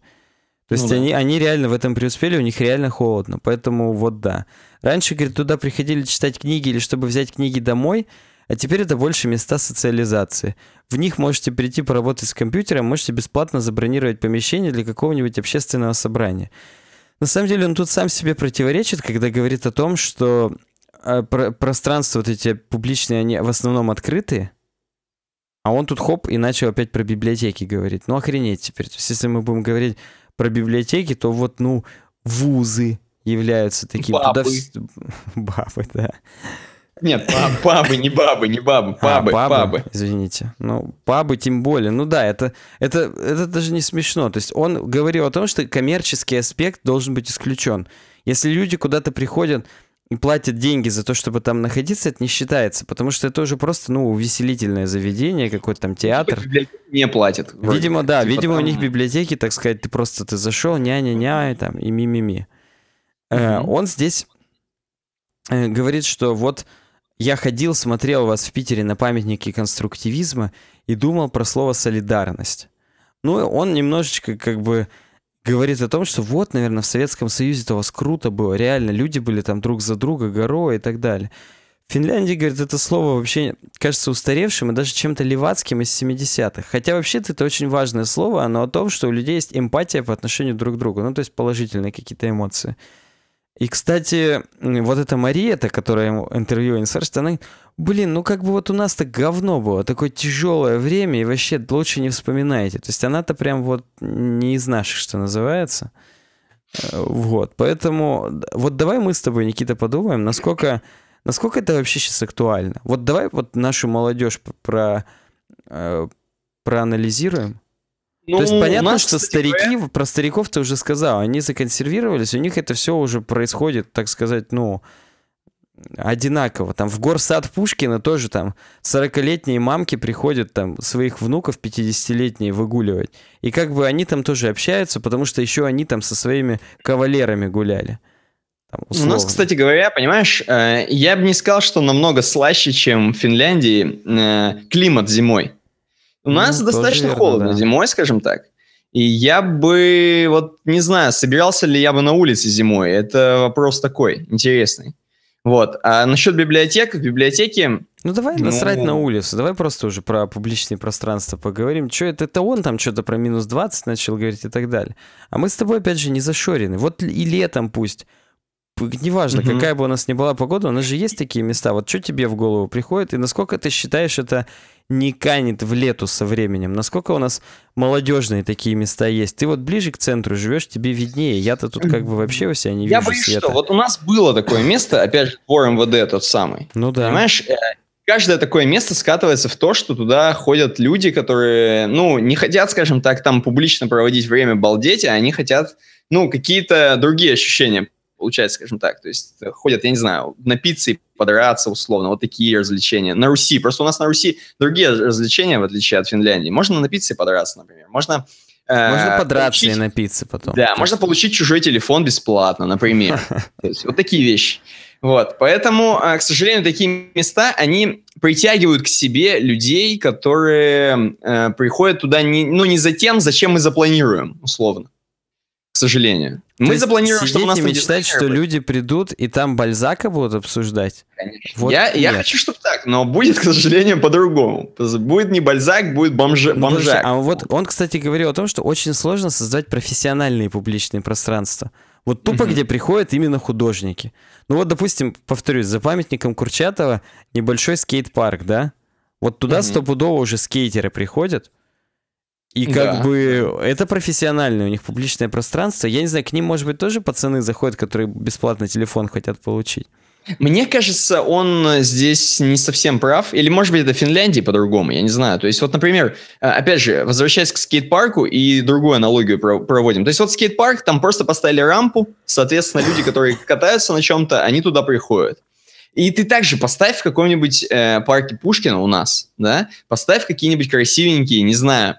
То есть ну, они, да. они реально в этом преуспели, у них реально холодно. Поэтому вот да. Раньше, говорит, туда приходили читать книги или чтобы взять книги домой, а теперь это больше места социализации. В них можете прийти поработать с компьютером, можете бесплатно забронировать помещение для какого-нибудь общественного собрания. На самом деле он тут сам себе противоречит, когда говорит о том, что э, про пространства вот эти публичные, они в основном открытые, а он тут хоп и начал опять про библиотеки говорить. Ну охренеть теперь. То есть если мы будем говорить про библиотеки, то вот, ну, вузы являются такими Бабы. Туда... Бабы, да. Нет, пабы, не бабы, не бабы, пабы, а, пабы, пабы. Извините. Ну, пабы тем более. Ну да, это, это, это даже не смешно. То есть он говорил о том, что коммерческий аспект должен быть исключен. Если люди куда-то приходят и платят деньги за то, чтобы там находиться, это не считается, потому что это уже просто, ну, увеселительное заведение, какой-то там типа театр. Не платят. Видимо, как, да, типа видимо, там... у них библиотеки, так сказать, ты просто, ты зашел, ня-ня-ня, и там, и ми-ми-ми. Угу. Э, он здесь э, говорит, что вот я ходил, смотрел у вас в Питере на памятники конструктивизма и думал про слово «солидарность». Ну, он немножечко как бы говорит о том, что вот, наверное, в Советском Союзе-то у вас круто было, реально, люди были там друг за друга, горой и так далее. В Финляндии, говорит, это слово вообще кажется устаревшим и даже чем-то левацким из 70-х. Хотя вообще-то это очень важное слово, оно о том, что у людей есть эмпатия по отношению друг к другу, ну то есть положительные какие-то эмоции. И, кстати, вот эта Мариета, которая ему интервью инсерст, она блин, ну как бы вот у нас-то говно было, такое тяжелое время, и вообще лучше не вспоминайте. То есть она-то прям вот не из наших, что называется. Э, вот, поэтому вот давай мы с тобой, Никита, подумаем, насколько, насколько это вообще сейчас актуально. Вот давай вот нашу молодежь про, про э, проанализируем. Ну, То есть ну, понятно, нас, что кстати, старики, про стариков ты уже сказал, они законсервировались, у них это все уже происходит, так сказать, ну, одинаково. Там в горсад Пушкина тоже там 40-летние мамки приходят там своих внуков 50-летние выгуливать. И как бы они там тоже общаются, потому что еще они там со своими кавалерами гуляли. Там, У нас, кстати говоря, понимаешь, э, я бы не сказал, что намного слаще, чем в Финляндии э, климат зимой. У ну, нас достаточно верно, холодно да. зимой, скажем так. И я бы, вот не знаю, собирался ли я бы на улице зимой. Это вопрос такой, интересный. Вот. А насчет библиотек, в библиотеке... Ну давай ну... насрать на улицу, давай просто уже про публичные пространства поговорим. Че это, это он там что-то про минус 20 начал говорить и так далее. А мы с тобой, опять же, не зашорены. Вот и летом пусть неважно, угу. какая бы у нас ни была погода, у нас же есть такие места. Вот что тебе в голову приходит, и насколько ты считаешь, это не канет в лету со временем? Насколько у нас молодежные такие места есть? Ты вот ближе к центру живешь, тебе виднее. Я-то тут как бы вообще у себя не вижу Я боюсь, света. что вот у нас было такое место, опять же, двор МВД тот самый. Ну да. Понимаешь, э, каждое такое место скатывается в то, что туда ходят люди, которые, ну, не хотят, скажем так, там публично проводить время балдеть, а они хотят, ну, какие-то другие ощущения получается, скажем так. То есть э, ходят, я не знаю, на пиццы подраться условно, вот такие развлечения. На Руси, просто у нас на Руси другие развлечения, в отличие от Финляндии. Можно на пицце подраться, например, можно... Э, можно подраться получить... и напиться потом. Да, можно получить чужой телефон бесплатно, например. вот такие вещи. Вот, поэтому, э, к сожалению, такие места, они притягивают к себе людей, которые приходят туда, не, ну, не за тем, зачем мы запланируем, условно к сожалению. То Мы запланировали, чтобы у нас... мечтать, что будет. люди придут и там Бальзака будут обсуждать? Конечно. Вот я, я хочу, чтобы так, но будет, к сожалению, по-другому. Будет не Бальзак, будет бомжа, ну, бомжак. А вот он, кстати, говорил о том, что очень сложно создать профессиональные публичные пространства. Вот тупо, mm-hmm. где приходят именно художники. Ну вот, допустим, повторюсь, за памятником Курчатова небольшой скейт-парк, да? Вот туда mm-hmm. стопудово уже скейтеры приходят, и как да. бы это профессиональное, у них публичное пространство. Я не знаю, к ним, может быть, тоже пацаны заходят, которые бесплатно телефон хотят получить. Мне кажется, он э, здесь не совсем прав. Или, может быть, это Финляндии по-другому, я не знаю. То есть, вот, например, э, опять же, возвращаясь к скейт-парку и другую аналогию проводим. То есть, вот скейт-парк, там просто поставили рампу, соответственно, люди, которые катаются на чем-то, они туда приходят. И ты также поставь в каком-нибудь э, парке Пушкина у нас, да, поставь какие-нибудь красивенькие, не знаю,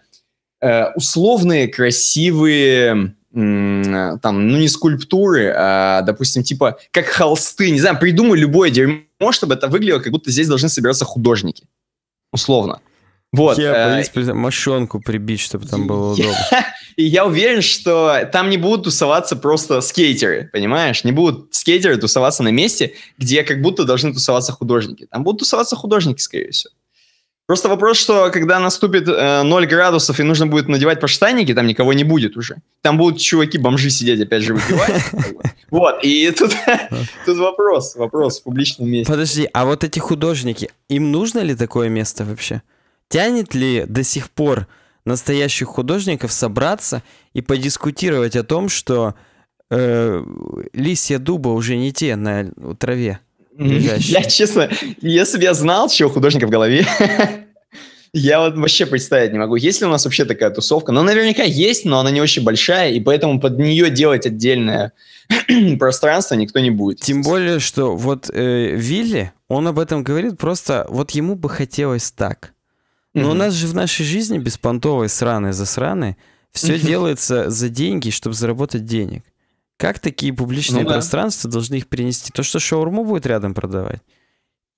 Э, условные, красивые э, там, ну не скульптуры, а, допустим, типа, как холсты, не знаю, придумай любое дерьмо, чтобы это выглядело, как будто здесь должны собираться художники. Условно. Вот. Я, в э, мощенку прибить, чтобы там было удобно. И я уверен, что там не будут тусоваться просто скейтеры, понимаешь? Не будут скейтеры тусоваться на месте, где как будто должны тусоваться художники. Там будут тусоваться художники, скорее всего. Просто вопрос, что когда наступит э, 0 градусов и нужно будет надевать подштанники, там никого не будет уже. Там будут чуваки-бомжи сидеть, опять же, выпивать. Вот, и тут, тут вопрос, вопрос в публичном месте. Подожди, а вот эти художники, им нужно ли такое место вообще? Тянет ли до сих пор настоящих художников собраться и подискутировать о том, что э, листья дуба уже не те на траве? Я, честно, если бы я знал, чего художника в голове, я вот вообще представить не могу. Есть ли у нас вообще такая тусовка? Ну, наверняка есть, но она не очень большая, и поэтому под нее делать отдельное пространство никто не будет. Тем более, что вот э, Вилли, он об этом говорит просто, вот ему бы хотелось так. Но mm-hmm. у нас же в нашей жизни беспонтовые сраные засраны. Все mm-hmm. делается за деньги, чтобы заработать денег. Как такие публичные ну, да. пространства должны их принести? То, что шаурму будет рядом продавать?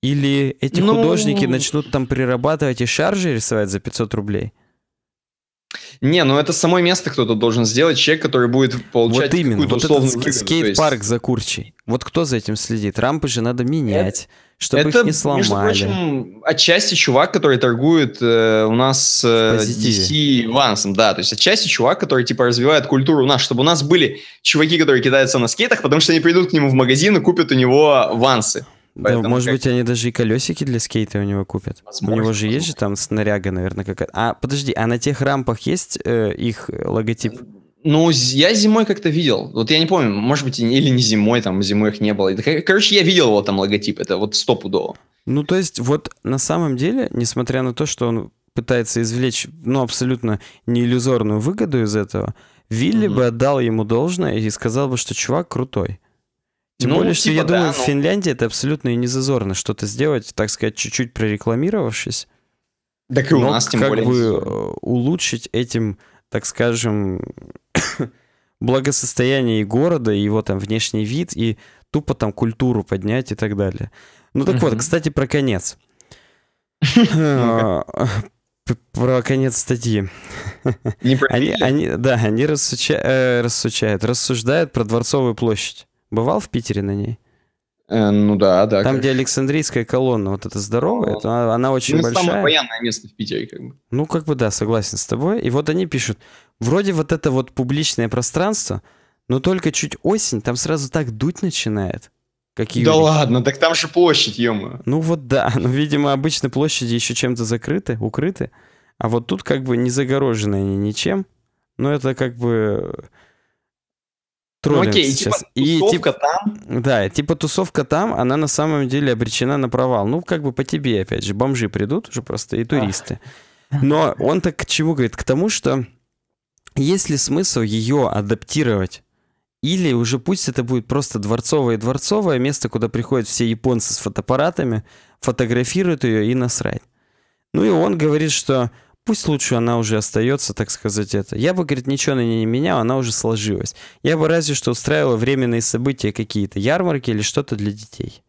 Или эти ну... художники начнут там прирабатывать и шаржи рисовать за 500 рублей? Не, ну это самое место кто-то должен сделать, человек, который будет получать вот именно, вот условную этот скейт-парк за курчей. Вот кто за этим следит? Рампы же надо менять, это, чтобы это, их не сломали. между прочим, отчасти чувак, который торгует э, у нас э, DC Вансом, да, то есть отчасти чувак, который типа развивает культуру у нас, чтобы у нас были чуваки, которые кидаются на скейтах, потому что они придут к нему в магазин и купят у него Вансы. Ну, Поэтому может как... быть, они даже и колесики для скейта у него купят. Возможно, у него же возможно. есть же там снаряга, наверное, какая-то. А, подожди, а на тех рампах есть э, их логотип? Э, ну, я зимой как-то видел. Вот я не помню, может быть, или не зимой, там зимой их не было. Короче, я видел вот там логотип, это вот стопудово. Ну, то есть, вот на самом деле, несмотря на то, что он пытается извлечь, ну, абсолютно не иллюзорную выгоду из этого, Вилли mm-hmm. бы отдал ему должное и сказал бы, что чувак крутой. Тем ну, более, типа, что я типа, думаю, ну... в Финляндии это абсолютно и не зазорно что-то сделать, так сказать, чуть-чуть прорекламировавшись. Так и у но нас, тем как более. бы э, улучшить этим, так скажем, благосостояние и города, его там внешний вид и тупо там культуру поднять и так далее. Ну так вот, кстати, про конец. А, про конец статьи. Не они, они, да, они рассуча, э, рассучают, рассуждают про Дворцовую площадь. Бывал в Питере на ней? Э, ну да, да. Там, как... где Александрийская колонна, вот эта здоровая, ну, она, она очень ну, большая. Самое военное место в Питере, как бы. Ну, как бы да, согласен с тобой. И вот они пишут, вроде вот это вот публичное пространство, но только чуть осень, там сразу так дуть начинает. Какие да ладно, так там же площадь, ё Ну вот да, ну, видимо, обычно площади еще чем-то закрыты, укрыты, а вот тут как бы не загорожены они ничем. Но это как бы ну, троллинг ну, окей, сейчас. Типа, тусовка и типа там. Да, типа тусовка там, она на самом деле обречена на провал. Ну, как бы по тебе, опять же, бомжи придут уже просто и туристы. Но он так к чему говорит? К тому, что есть ли смысл ее адаптировать? Или уже пусть это будет просто дворцовое-дворцовое место, куда приходят все японцы с фотоаппаратами, фотографируют ее и насрать. Ну и он говорит, что пусть лучше она уже остается, так сказать, это. Я бы, говорит, ничего на ней не менял, она уже сложилась. Я бы разве что устраивала временные события какие-то, ярмарки или что-то для детей.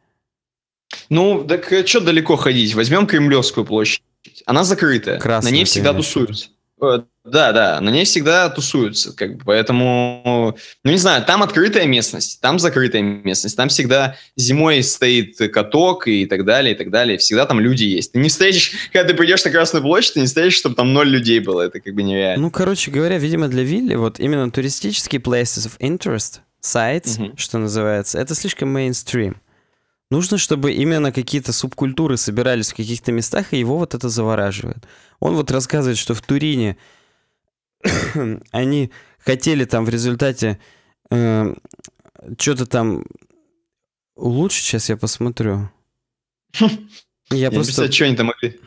Ну, так э, что далеко ходить? Возьмем Кремлевскую площадь. Она закрытая. Красная, на ней всегда конечно. тусуются. Э, да, да, на ней всегда тусуются, как бы, поэтому, ну, не знаю, там открытая местность, там закрытая местность, там всегда зимой стоит каток и так далее, и так далее, всегда там люди есть. Ты не встретишь, когда ты придешь на Красную площадь, ты не встретишь, чтобы там ноль людей было, это как бы нереально. Ну, короче говоря, видимо, для Вилли вот именно туристические places of interest, sites, угу. что называется, это слишком мейнстрим. Нужно, чтобы именно какие-то субкультуры собирались в каких-то местах, и его вот это завораживает. Он вот рассказывает, что в Турине они хотели там в результате э, эм, что-то там улучшить. Сейчас я посмотрю. Я просто... Что они там могли?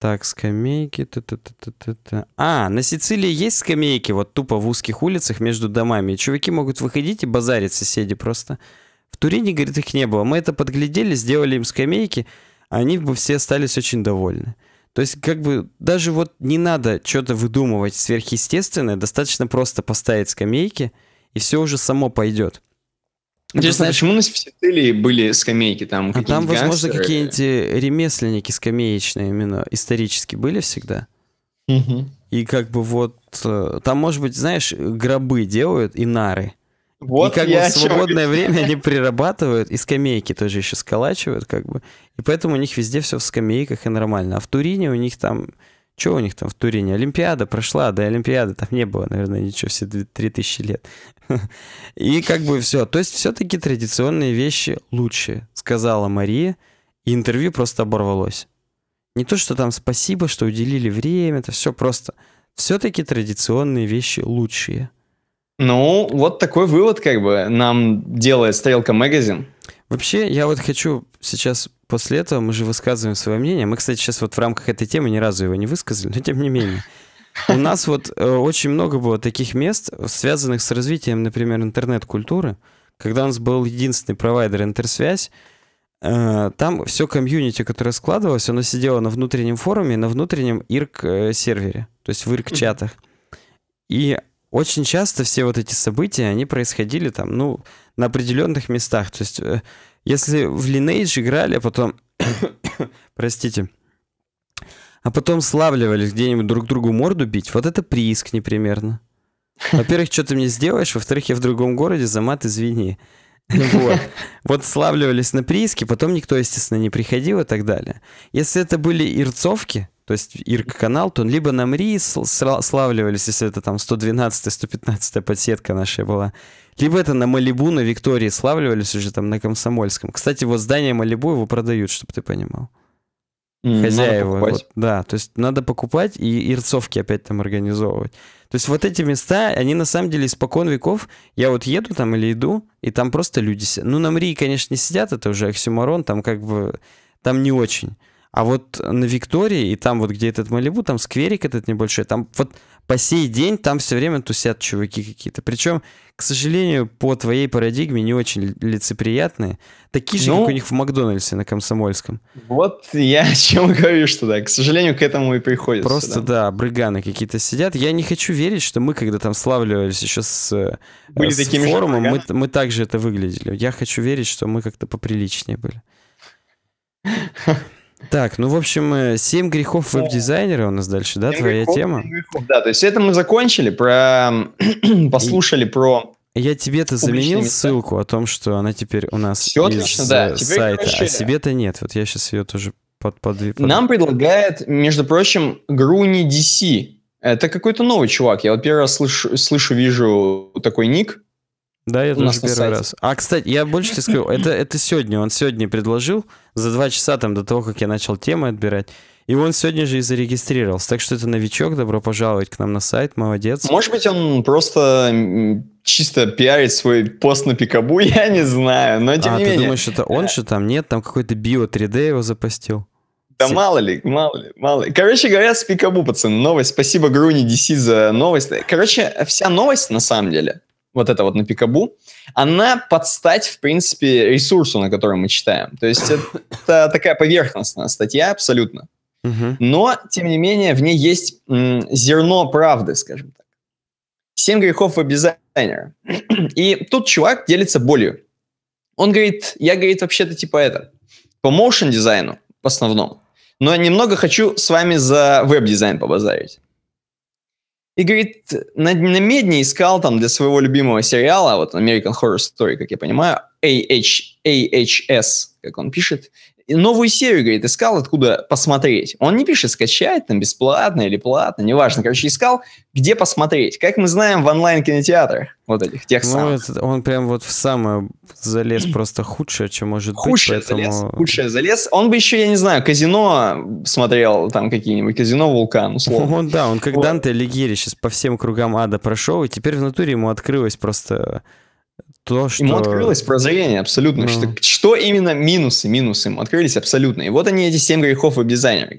Так, скамейки. -та -та -та -та -та. А, на Сицилии есть скамейки, вот тупо в узких улицах между домами. Чуваки могут выходить и базарить соседи просто. В Турине, говорит, их не было. Мы это подглядели, сделали им скамейки, они бы все остались очень довольны. То есть, как бы, даже вот не надо что-то выдумывать сверхъестественное, достаточно просто поставить скамейки, и все уже само пойдет. Ну, Интересно, знаешь, почему на Сицилии были скамейки там? А там, возможно, какие-нибудь э, ремесленники скамеечные именно исторически были всегда. Угу. И как бы вот э, там, может быть, знаешь, гробы делают и нары. Вот и как бы в свободное чем... время они прирабатывают, и скамейки тоже еще сколачивают, как бы. И поэтому у них везде все в скамейках и нормально. А в Турине у них там... Что у них там в Турине? Олимпиада прошла, да, Олимпиады там не было, наверное, ничего, все 3000 лет. И как бы все. То есть все-таки традиционные вещи лучше, сказала Мария, и интервью просто оборвалось. Не то, что там спасибо, что уделили время, это все просто. Все-таки традиционные вещи лучшие. Ну, вот такой вывод как бы нам делает Стрелка Магазин. Вообще, я вот хочу сейчас после этого, мы же высказываем свое мнение. Мы, кстати, сейчас вот в рамках этой темы ни разу его не высказали, но тем не менее. У нас вот э, очень много было таких мест, связанных с развитием, например, интернет-культуры. Когда у нас был единственный провайдер интерсвязь, э, там все комьюнити, которое складывалось, оно сидело на внутреннем форуме, на внутреннем IRC-сервере, э, то есть в IRC-чатах. И очень часто все вот эти события, они происходили там, ну, на определенных местах. То есть, э, если в Lineage играли, а потом, простите, а потом славливались где-нибудь друг другу морду бить, вот это прииск не Во-первых, что ты мне сделаешь, во-вторых, я в другом городе, за мат извини. Вот. вот славливались на прииске, потом никто, естественно, не приходил и так далее. Если это были ирцовки, то есть ИРК-канал, то он либо на МРИ славливались, если это там 112-115 подсетка наша была, либо это на Малибу, на Виктории славливались уже там на Комсомольском. Кстати, вот здание Малибу его продают, чтобы ты понимал. Mm, Хозяева. Вот, да, то есть надо покупать и ирцовки опять там организовывать. То есть вот эти места, они на самом деле испокон веков. Я вот еду там или иду, и там просто люди Ну, на МРИ, конечно, не сидят, это уже оксюмарон, там как бы... Там не очень. А вот на Виктории и там вот, где этот Малибу, там скверик этот небольшой, там вот по сей день там все время тусят чуваки какие-то. Причем, к сожалению, по твоей парадигме не очень лицеприятные. Такие же, ну, как у них в Макдональдсе на Комсомольском. Вот я о чем говорю, что да, к сожалению, к этому и приходится. Просто, да, да брыганы какие-то сидят. Я не хочу верить, что мы, когда там славливались еще с, э, были с такими форумом, же, мы, мы так же это выглядели. Я хочу верить, что мы как-то поприличнее были. Так, ну, в общем, э, семь грехов веб-дизайнера у нас дальше, да, твоя грехов, тема? Грехов. Да, то есть это мы закончили, про... послушали про... Я тебе-то заменил места. ссылку о том, что она теперь у нас Все отлично, из э, да. Теперь сайта, а себе-то нет. Вот я сейчас ее тоже под, под, под... Нам предлагает, между прочим, Груни DC. Это какой-то новый чувак. Я вот первый раз слышу, слышу вижу такой ник. Да, я тоже первый сайте. раз. А, кстати, я больше тебе скажу, это, это сегодня, он сегодня предложил, за два часа там до того, как я начал темы отбирать, и он сегодня же и зарегистрировался. Так что это новичок, добро пожаловать к нам на сайт, молодец. Может быть, он просто чисто пиарит свой пост на Пикабу, я не знаю, но тем а, не ты менее. думаешь, это он же там? Нет, там какой-то био 3D его запостил. Да Все. мало ли, мало ли, мало ли. Короче говоря, с Пикабу, пацаны, новость. Спасибо Груни DC за новость. Короче, вся новость, на самом деле, вот это вот на пикабу, она под стать в принципе, ресурсу, на котором мы читаем. То есть это такая поверхностная статья абсолютно. Но, тем не менее, в ней есть зерно правды, скажем так. «Семь грехов веб-дизайнера». И тут чувак делится болью. Он говорит, я, говорит, вообще-то типа это, по моушен дизайну в основном, но немного хочу с вами за веб-дизайн побазарить. И, говорит, на, на медне искал там для своего любимого сериала, вот American Horror Story, как я понимаю, AH, AHS, как он пишет, новую серию, говорит, искал, откуда посмотреть. Он не пишет скачать, там, бесплатно или платно, неважно. Короче, искал, где посмотреть. Как мы знаем, в онлайн-кинотеатрах вот этих, тех ну, самых. Это, он прям вот в самое залез просто худшее, чем может худшее быть. Поэтому... Залез, худшее залез. Он бы еще, я не знаю, казино смотрел, там какие-нибудь, казино Вулкан, условно. Он, да, он как вот. Данте Легири сейчас по всем кругам ада прошел, и теперь в натуре ему открылось просто то, что... Ему открылось прозрение абсолютно. Ну. Что, что именно минусы? Минусы ему открылись абсолютно. И вот они, эти семь грехов у дизайнера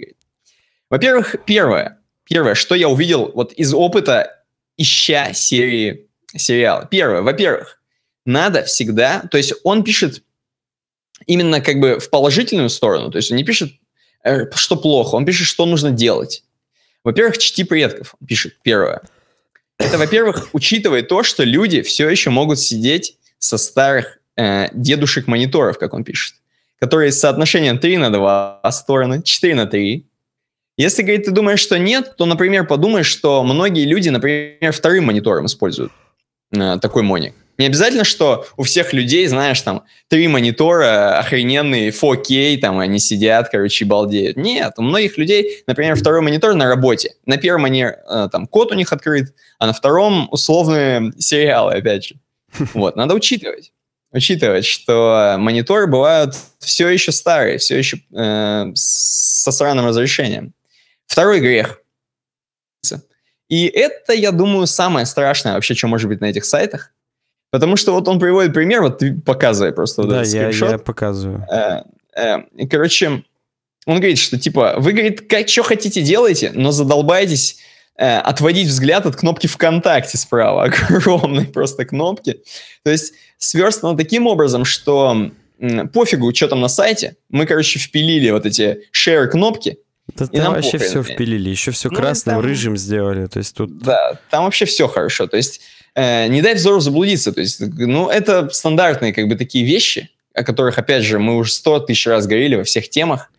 Во-первых, первое. Первое, что я увидел вот из опыта, ища серии сериала. Первое. Во-первых, надо всегда... То есть он пишет именно как бы в положительную сторону. То есть он не пишет, э, что плохо. Он пишет, что нужно делать. Во-первых, чти предков, пишет первое. Это, во-первых, учитывая то, что люди все еще могут сидеть со старых э, дедушек мониторов, как он пишет, которые с соотношением 3 на 2 стороны, 4 на 3. Если, говорит, ты думаешь, что нет, то, например, подумай, что многие люди, например, вторым монитором используют э, такой моник. Не обязательно, что у всех людей, знаешь, там, три монитора э, охрененные, 4K, там, и они сидят, короче, балдеют. Нет, у многих людей, например, второй монитор на работе. На первом они, э, там, код у них открыт, а на втором условные сериалы, опять же. Вот, надо учитывать. Учитывать, что мониторы бывают все еще старые, все еще э, со странным разрешением. Второй грех. И это, я думаю, самое страшное вообще, что может быть на этих сайтах. Потому что вот он приводит пример, вот ты показывай просто да, этот я, я показываю. Э, э короче, он говорит, что типа, вы, говорит, как что хотите делайте, но задолбайтесь Э, отводить взгляд от кнопки ВКонтакте справа, огромной просто кнопки. То есть сверстано таким образом, что пофигу, что там на сайте, мы, короче, впилили вот эти share кнопки да и там вообще все впилили, еще все ну, красным, там... рыжим сделали, то есть тут... Да, там вообще все хорошо, то есть э, не дай взору заблудиться, то есть, ну, это стандартные как бы такие вещи, о которых, опять же, мы уже сто тысяч раз говорили во всех темах,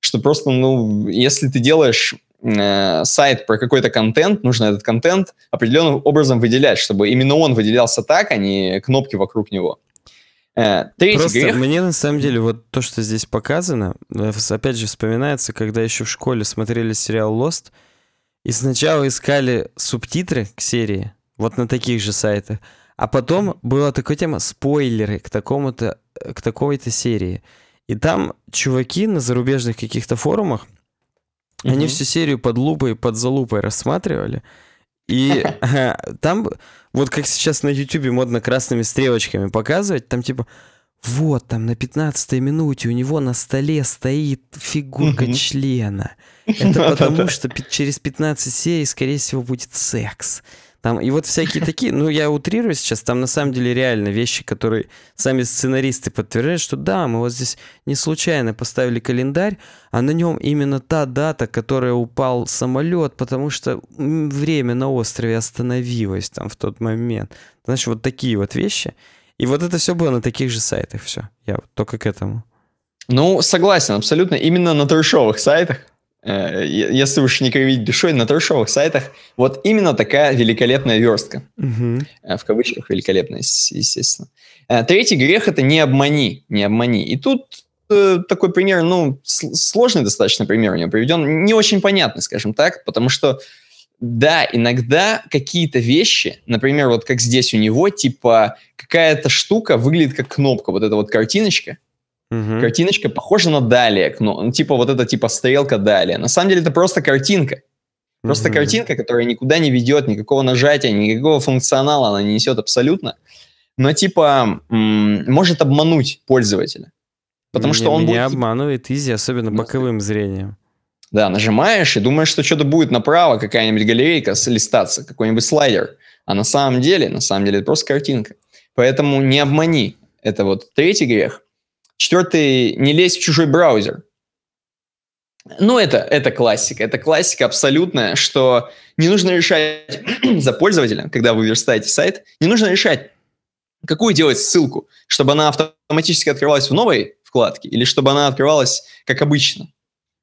что просто, ну, если ты делаешь Э, сайт про какой-то контент, нужно этот контент определенным образом выделять, чтобы именно он выделялся так, а не кнопки вокруг него. Э, третий Просто грех. мне на самом деле вот то, что здесь показано, э, опять же вспоминается, когда еще в школе смотрели сериал Lost, и сначала искали субтитры к серии, вот на таких же сайтах, а потом была такая тема спойлеры к такому-то, к такой-то серии. И там чуваки на зарубежных каких-то форумах Mm-hmm. Они всю серию под лупой, под залупой рассматривали. И там, вот как сейчас на Ютубе модно красными стрелочками показывать, там типа, вот там на 15 минуте у него на столе стоит фигурка mm-hmm. члена. Это потому, что через 15 серий, скорее всего, будет секс. Там, и вот всякие такие, ну, я утрирую сейчас, там на самом деле реально вещи, которые сами сценаристы подтверждают, что да, мы вот здесь не случайно поставили календарь, а на нем именно та дата, которая упал самолет, потому что время на острове остановилось там в тот момент. Значит, вот такие вот вещи. И вот это все было на таких же сайтах, все. Я вот только к этому. Ну, согласен, абсолютно. Именно на трешовых сайтах. Э, если уж не кривить душой, на трешовых сайтах вот именно такая великолепная верстка. Э, в кавычках великолепная, естественно. Э, третий грех – это не обмани, не обмани. И тут такой пример, ну, сложный достаточно пример у него приведен, не очень понятный, скажем так, потому что, да, иногда какие-то вещи, например, вот как здесь у него, типа какая-то штука выглядит как кнопка, вот эта вот картиночка, Угу. Картиночка похожа на далее, ну, типа вот это типа стрелка далее. На самом деле это просто картинка. Просто угу. картинка, которая никуда не ведет, никакого нажатия, никакого функционала она не несет абсолютно. Но типа может обмануть пользователя. Потому меня, что он меня будет... обманывает изи, особенно боковым зрением. Да, нажимаешь и думаешь, что что-то будет направо, какая-нибудь галерейка листаться, какой-нибудь слайдер. А на самом деле, на самом деле, это просто картинка. Поэтому не обмани. Это вот третий грех. Четвертый, не лезь в чужой браузер. Ну, это, это классика, это классика абсолютная, что не нужно решать за пользователя, когда вы верстаете сайт, не нужно решать, какую делать ссылку, чтобы она автоматически открывалась в новой вкладке или чтобы она открывалась как обычно.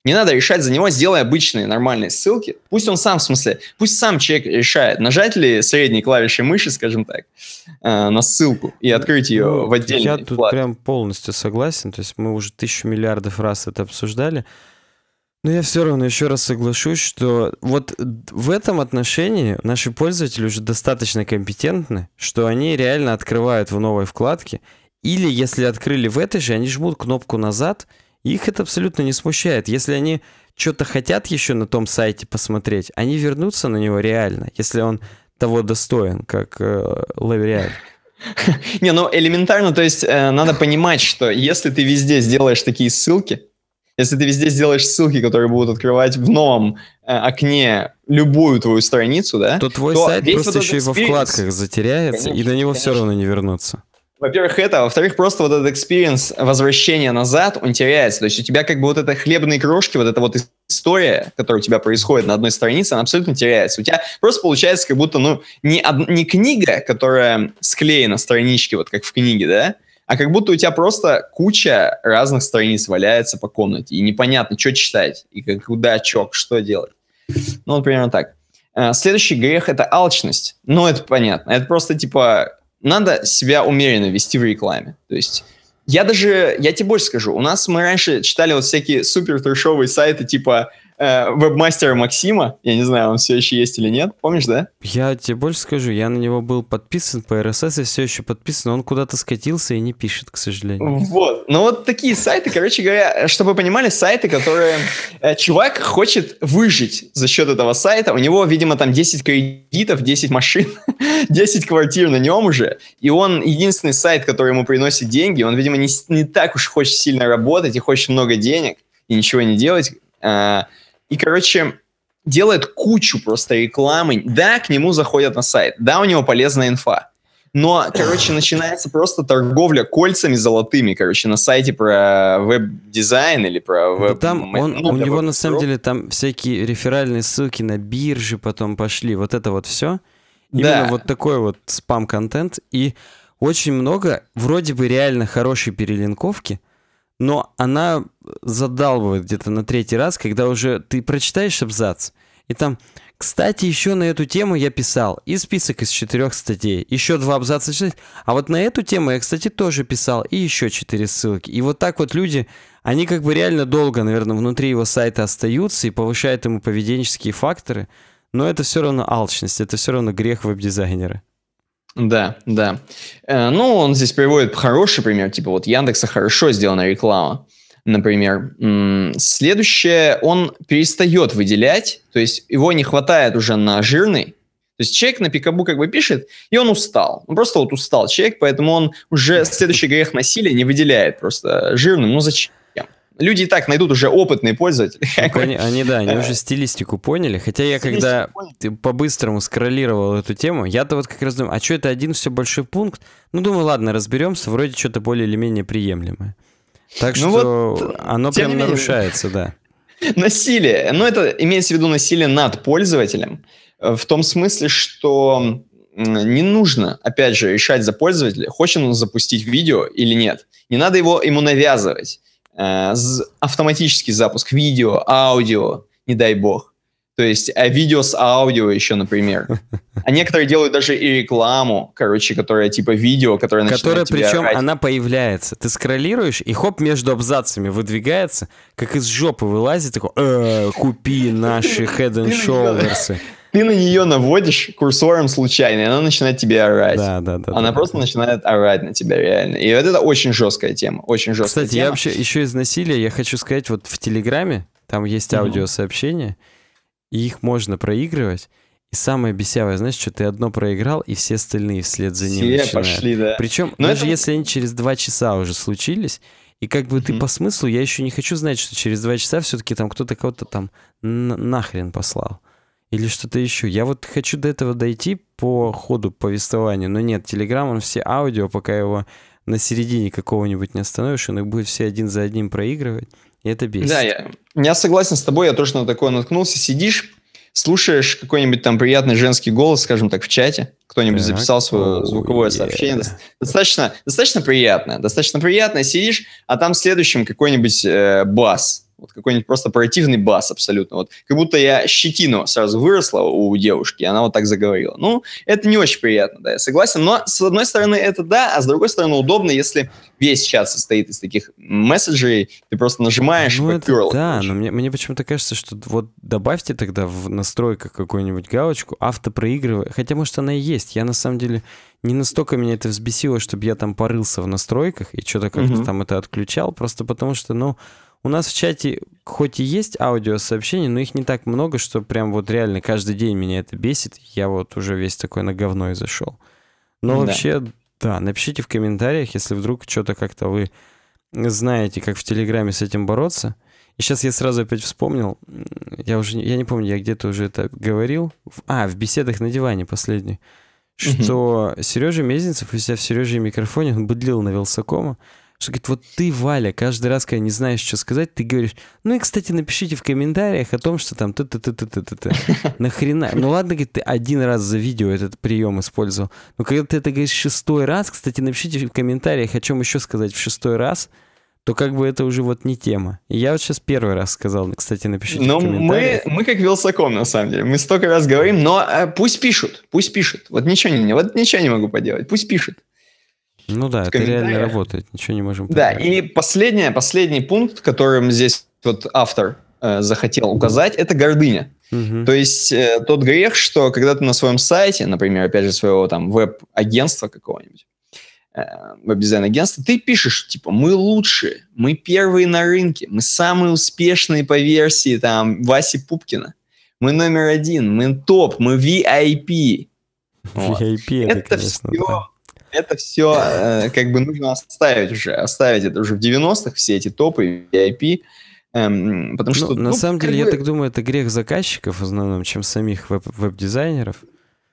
Не надо решать за него, сделай обычные нормальные ссылки. Пусть он сам, в смысле, пусть сам человек решает, нажать ли средней клавишей мыши, скажем так, э, на ссылку и открыть ее ну, в отдельный Я тут вклад. прям полностью согласен. То есть мы уже тысячу миллиардов раз это обсуждали. Но я все равно еще раз соглашусь, что вот в этом отношении наши пользователи уже достаточно компетентны, что они реально открывают в новой вкладке. Или если открыли в этой же, они жмут кнопку назад – их это абсолютно не смущает. Если они что-то хотят еще на том сайте посмотреть, они вернутся на него реально, если он того достоин, как э, Лавериаль. Не, ну элементарно, то есть э, надо понимать, что если ты везде сделаешь такие ссылки, если ты везде сделаешь ссылки, которые будут открывать в новом э, окне любую твою страницу, да, то твой то сайт просто еще и во вкладках затеряется, конечно, и на него конечно. все равно не вернуться. Во-первых, это. А во-вторых, просто вот этот экспириенс возвращения назад, он теряется. То есть у тебя как бы вот это хлебные крошки, вот эта вот история, которая у тебя происходит на одной странице, она абсолютно теряется. У тебя просто получается как будто, ну, не, од... не книга, которая склеена странички, вот как в книге, да, а как будто у тебя просто куча разных страниц валяется по комнате, и непонятно, что читать, и как, куда, чок, что делать. Ну, вот примерно так. Э, следующий грех – это алчность. Ну, это понятно. Это просто, типа, надо себя умеренно вести в рекламе. То есть я даже, я тебе больше скажу, у нас мы раньше читали вот всякие супер трешовые сайты типа э, вебмастера Максима. Я не знаю, он все еще есть или нет. Помнишь, да? Я тебе больше скажу, я на него был подписан по RSS и все еще подписан. Он куда-то скатился и не пишет, к сожалению. Вот. Ну вот такие сайты, короче говоря, чтобы вы понимали, сайты, которые... Э, чувак хочет выжить за счет этого сайта. У него, видимо, там 10 кредитов, 10 машин, 10 квартир на нем уже. И он единственный сайт, который ему приносит деньги. Он, видимо, не, не так уж хочет сильно работать и хочет много денег и ничего не делать. Э, и, короче, делает кучу просто рекламы. Да, к нему заходят на сайт, да, у него полезная инфа. Но, короче, начинается просто торговля кольцами золотыми, короче, на сайте про э, веб-дизайн или про веб... Да там он, ну, у него, на самом деле, там всякие реферальные ссылки на биржи потом пошли, вот это вот все. Именно да. вот такой вот спам-контент. И очень много вроде бы реально хорошей перелинковки, но она задалбывает где-то на третий раз, когда уже ты прочитаешь абзац, и там, кстати, еще на эту тему я писал, и список из четырех статей, еще два абзаца читать, а вот на эту тему я, кстати, тоже писал, и еще четыре ссылки. И вот так вот люди, они как бы реально долго, наверное, внутри его сайта остаются и повышают ему поведенческие факторы, но это все равно алчность, это все равно грех веб-дизайнера. Да, да. Э, ну, он здесь приводит хороший пример, типа вот Яндекса хорошо сделана реклама, например. Следующее, он перестает выделять, то есть его не хватает уже на жирный, то есть человек на пикабу как бы пишет, и он устал. Он просто вот устал человек, поэтому он уже следующий грех насилия не выделяет просто жирным. Ну зачем? люди и так найдут уже опытные пользователи. Ну, они, они, да, они уже стилистику поняли. Хотя я когда по-быстрому скроллировал эту тему, я-то вот как раз думаю, а что это один все большой пункт? Ну, думаю, ладно, разберемся, вроде что-то более или менее приемлемое. Так ну, что вот, оно прям менее... нарушается, да. Насилие. Ну, это имеется в виду насилие над пользователем. Э, в том смысле, что не нужно, опять же, решать за пользователя, хочет он запустить видео или нет. Не надо его ему навязывать. Э, автоматический запуск видео, аудио, не дай бог. То есть а видео с аудио еще, например. А некоторые делают даже и рекламу, короче, которая типа видео, которая Которая, причем, орать. она появляется. Ты скроллируешь, и хоп, между абзацами выдвигается, как из жопы вылазит, такой, э, купи наши head and shoulders ты на нее наводишь курсором случайно, и она начинает тебе орать. Да, да, да. Она да, просто да. начинает орать на тебя реально. И вот это очень жесткая тема, очень жесткая Кстати, тема. я вообще еще из насилия, я хочу сказать, вот в Телеграме, там есть mm-hmm. аудиосообщения, и их можно проигрывать. И самое бесявое, знаешь, что ты одно проиграл, и все остальные вслед за ним все начинают. пошли, да. Причем, Но даже это... если они через два часа уже случились, и как бы mm-hmm. ты по смыслу, я еще не хочу знать, что через два часа все-таки там кто-то кого-то там нахрен послал или что-то еще. Я вот хочу до этого дойти по ходу повествования, но нет, Telegram, он все аудио, пока его на середине какого-нибудь не остановишь, он их будет все один за одним проигрывать, и это бесит. Да, я, я согласен с тобой, я тоже на такое наткнулся. Сидишь, слушаешь какой-нибудь там приятный женский голос, скажем так, в чате, кто-нибудь так, записал свое звуковое yeah. сообщение, достаточно, достаточно приятное, достаточно приятное, сидишь, а там следующим какой-нибудь э, бас, вот какой-нибудь просто противный бас абсолютно. Вот как будто я щетину сразу выросла у девушки, и она вот так заговорила. Ну, это не очень приятно, да, я согласен. Но с одной стороны это да, а с другой стороны удобно, если весь чат состоит из таких месседжей, ты просто нажимаешь, ну, это, curl, Да, но мне, мне почему-то кажется, что вот добавьте тогда в настройках какую-нибудь галочку автопроигрывай. Хотя, может, она и есть. Я на самом деле не настолько меня это взбесило, чтобы я там порылся в настройках и что-то как-то угу. там это отключал, просто потому что, ну, у нас в чате хоть и есть аудиосообщения, но их не так много, что прям вот реально каждый день меня это бесит. Я вот уже весь такой на говно и зашел. Но да. вообще, да, напишите в комментариях, если вдруг что-то как-то вы знаете, как в Телеграме с этим бороться. И сейчас я сразу опять вспомнил, я уже, я не помню, я где-то уже это говорил, в, а, в беседах на диване последний, что угу. Сережа Мезенцев у себя в Сереже микрофоне, он быдлил на Вилсакома, что говорит, вот ты, Валя, каждый раз, когда не знаешь, что сказать, ты говоришь, ну и, кстати, напишите в комментариях о том, что там ты ты ты ты ты ты Нахрена? Ну ладно, говорит, ты один раз за видео этот прием использовал. Но когда ты это говоришь шестой раз, кстати, напишите в комментариях, о чем еще сказать в шестой раз, то как бы это уже вот не тема. И я вот сейчас первый раз сказал, кстати, напишите но в ну, комментариях. Мы, мы как Вилсаком, на самом деле. Мы столько раз говорим, но э, пусть пишут, пусть пишут. Вот ничего не, вот ничего не могу поделать, пусть пишут. Ну да, это реально работает, ничего не можем Да, и последнее, последний пункт, которым здесь вот автор э, захотел указать, это гордыня. Угу. То есть э, тот грех, что когда ты на своем сайте, например, опять же, своего там веб-агентства какого-нибудь, э, веб-дизайн-агентства, ты пишешь, типа, мы лучшие, мы первые на рынке, мы самые успешные по версии там Васи Пупкина, мы номер один, мы топ, мы VIP. VIP, вот. это, это конечно, все... Да это все э, как бы нужно оставить уже, оставить это уже в 90-х, все эти топы, VIP, эм, потому что... Ну, ну, на самом деле, бы... я так думаю, это грех заказчиков в основном, чем самих веб- веб-дизайнеров.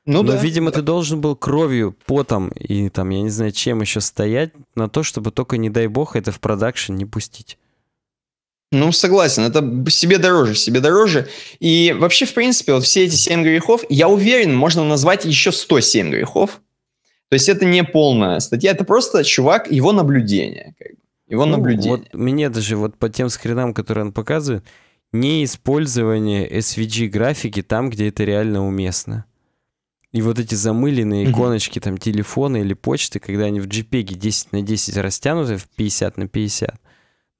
Ну, Но, да, видимо, да. ты должен был кровью, потом и там, я не знаю, чем еще стоять на то, чтобы только, не дай бог, это в продакшн не пустить. Ну, согласен, это себе дороже, себе дороже. И вообще, в принципе, вот все эти семь грехов, я уверен, можно назвать еще 107 грехов, то есть это не полная статья, это просто чувак, его наблюдение. Как бы, его ну, наблюдение. Вот мне даже вот по тем скринам, которые он показывает, не использование SVG графики там, где это реально уместно. И вот эти замыленные иконочки там телефона или почты, когда они в JPEG 10 на 10 растянуты в 50 на 50,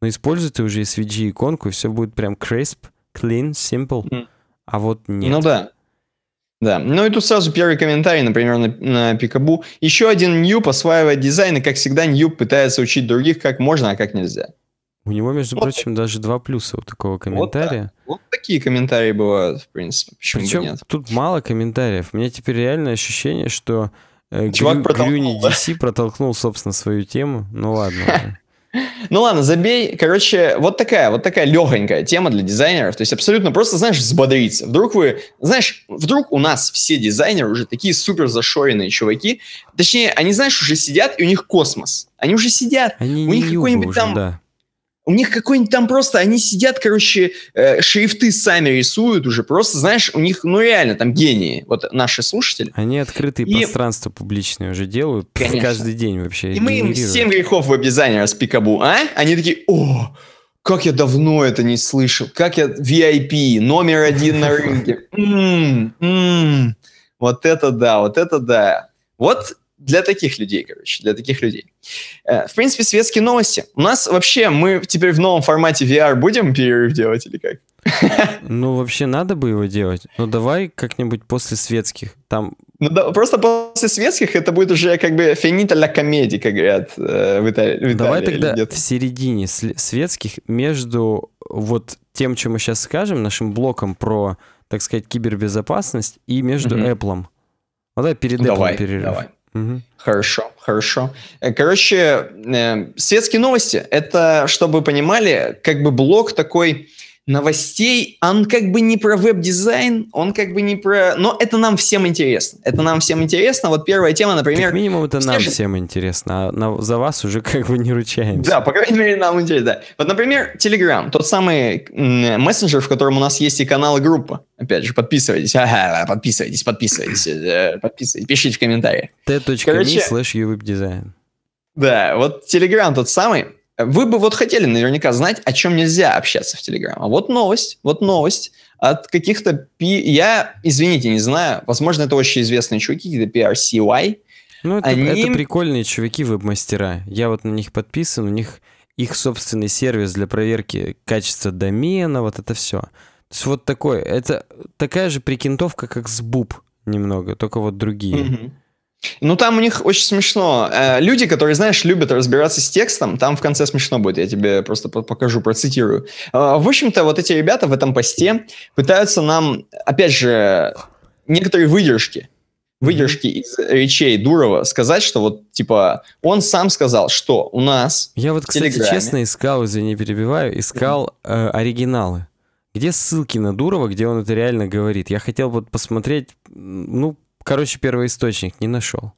но используйте уже SVG иконку, и все будет прям crisp, clean, simple, а вот ну нет. Ну да, да, ну и тут сразу первый комментарий, например, на, на Пикабу. Еще один Ньюб осваивает дизайн, и, как всегда, Ньюб пытается учить других, как можно, а как нельзя. У него, между вот. прочим, даже два плюса у такого комментария. Вот, так. вот такие комментарии бывают, в принципе. Почему Причем нет? тут мало комментариев. У меня теперь реальное ощущение, что э, Чувак Грю, протолкнул, Грюни да? DC протолкнул, собственно, свою тему. Ну ладно. Ну ладно, забей. Короче, вот такая, вот такая легонькая тема для дизайнеров. То есть абсолютно просто, знаешь, взбодриться. Вдруг вы, знаешь, вдруг у нас все дизайнеры уже такие супер зашоренные чуваки. Точнее, они, знаешь, уже сидят, и у них космос. Они уже сидят. Они у них какой-нибудь там... Да у них какой-нибудь там просто, они сидят, короче, э, шрифты сами рисуют уже, просто, знаешь, у них, ну реально, там гении, вот наши слушатели. Они открытые и... пространства публичные уже делают Конечно. каждый день вообще. И мы им 7 грехов веб-дизайнера с Пикабу, а? Они такие, о, как я давно это не слышал, как я VIP, номер один на рынке. Вот это да, вот это да. Вот для таких людей, короче, для таких людей. Э, в принципе, светские новости. У нас вообще, мы теперь в новом формате VR будем перерыв делать или как? Ну, вообще, надо бы его делать. Ну, давай как-нибудь после светских. Там... Ну, да, просто после светских это будет уже как бы финита ля комедии, как говорят э, в, Итали- в Италии. Давай тогда в середине светских между вот тем, чем мы сейчас скажем, нашим блоком про, так сказать, кибербезопасность и между угу. Apple. Вот давай перед Apple перерыв. Давай. Хорошо, хорошо. Э, короче, э, светские новости, это, чтобы вы понимали, как бы блок такой новостей. Он как бы не про веб-дизайн, он как бы не про... Но это нам всем интересно. Это нам всем интересно. Вот первая тема, например... Как минимум это нам всем интересно, а за вас уже как бы не ручаемся. Да, по крайней мере нам интересно, да. Вот, например, Telegram, тот самый мессенджер, в котором у нас есть и канал, и группа. Опять же, подписывайтесь. Ага, подписывайтесь, подписывайтесь, э, подписывайтесь, пишите в комментариях. t.me slash dизайн. Да, вот Telegram тот самый, вы бы вот хотели наверняка знать, о чем нельзя общаться в Телеграм. А вот новость, вот новость от каких-то... Пи... Я, извините, не знаю, возможно, это очень известные чуваки, какие-то PRCY. Ну, это, Они... это прикольные чуваки веб-мастера. Я вот на них подписан, у них их собственный сервис для проверки качества домена, вот это все. То есть вот такой, это такая же прикинтовка, как с Буб немного, только вот другие. Mm-hmm. Ну, там у них очень смешно. Э, люди, которые, знаешь, любят разбираться с текстом, там в конце смешно будет, я тебе просто покажу, процитирую. Э, в общем-то, вот эти ребята в этом посте пытаются нам, опять же, некоторые выдержки, выдержки mm-hmm. из речей Дурова сказать, что вот, типа, он сам сказал, что у нас Я вот, кстати, Телеграме... честно искал, извини, перебиваю, искал mm-hmm. э, оригиналы. Где ссылки на Дурова, где он это реально говорит? Я хотел вот посмотреть, ну, Короче, первоисточник не нашел.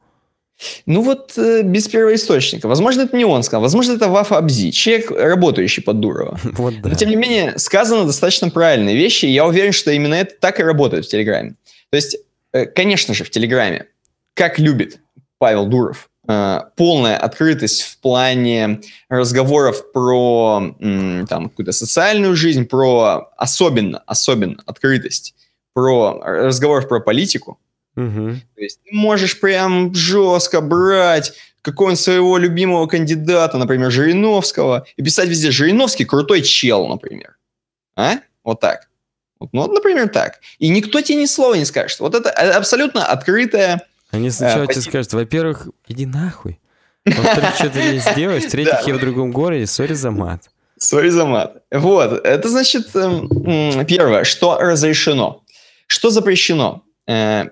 Ну вот э, без первоисточника. Возможно, это не он сказал. Возможно, это Вафа Абзи, человек, работающий под Дурова. Вот да. Но, тем не менее, сказано достаточно правильные вещи, и я уверен, что именно это так и работает в Телеграме. То есть, э, конечно же, в Телеграме, как любит Павел Дуров, э, полная открытость в плане разговоров про там, какую-то социальную жизнь, про особенно, особенно открытость, про э, разговоров про политику – Угу. То есть можешь прям жестко брать какого-нибудь своего любимого кандидата, например, Жириновского, и писать везде «Жириновский крутой чел», например. А? Вот так. Вот, ну, вот, например, так. И никто тебе ни слова не скажет. Вот это э, абсолютно открытая... Они э, сначала э, тебе скажут, во-первых, иди нахуй. Во-вторых, что ты здесь делаешь, В-третьих, я в другом городе, сори за мат. Сори за мат. Вот, это значит, эм, первое, что разрешено. Что запрещено? Э,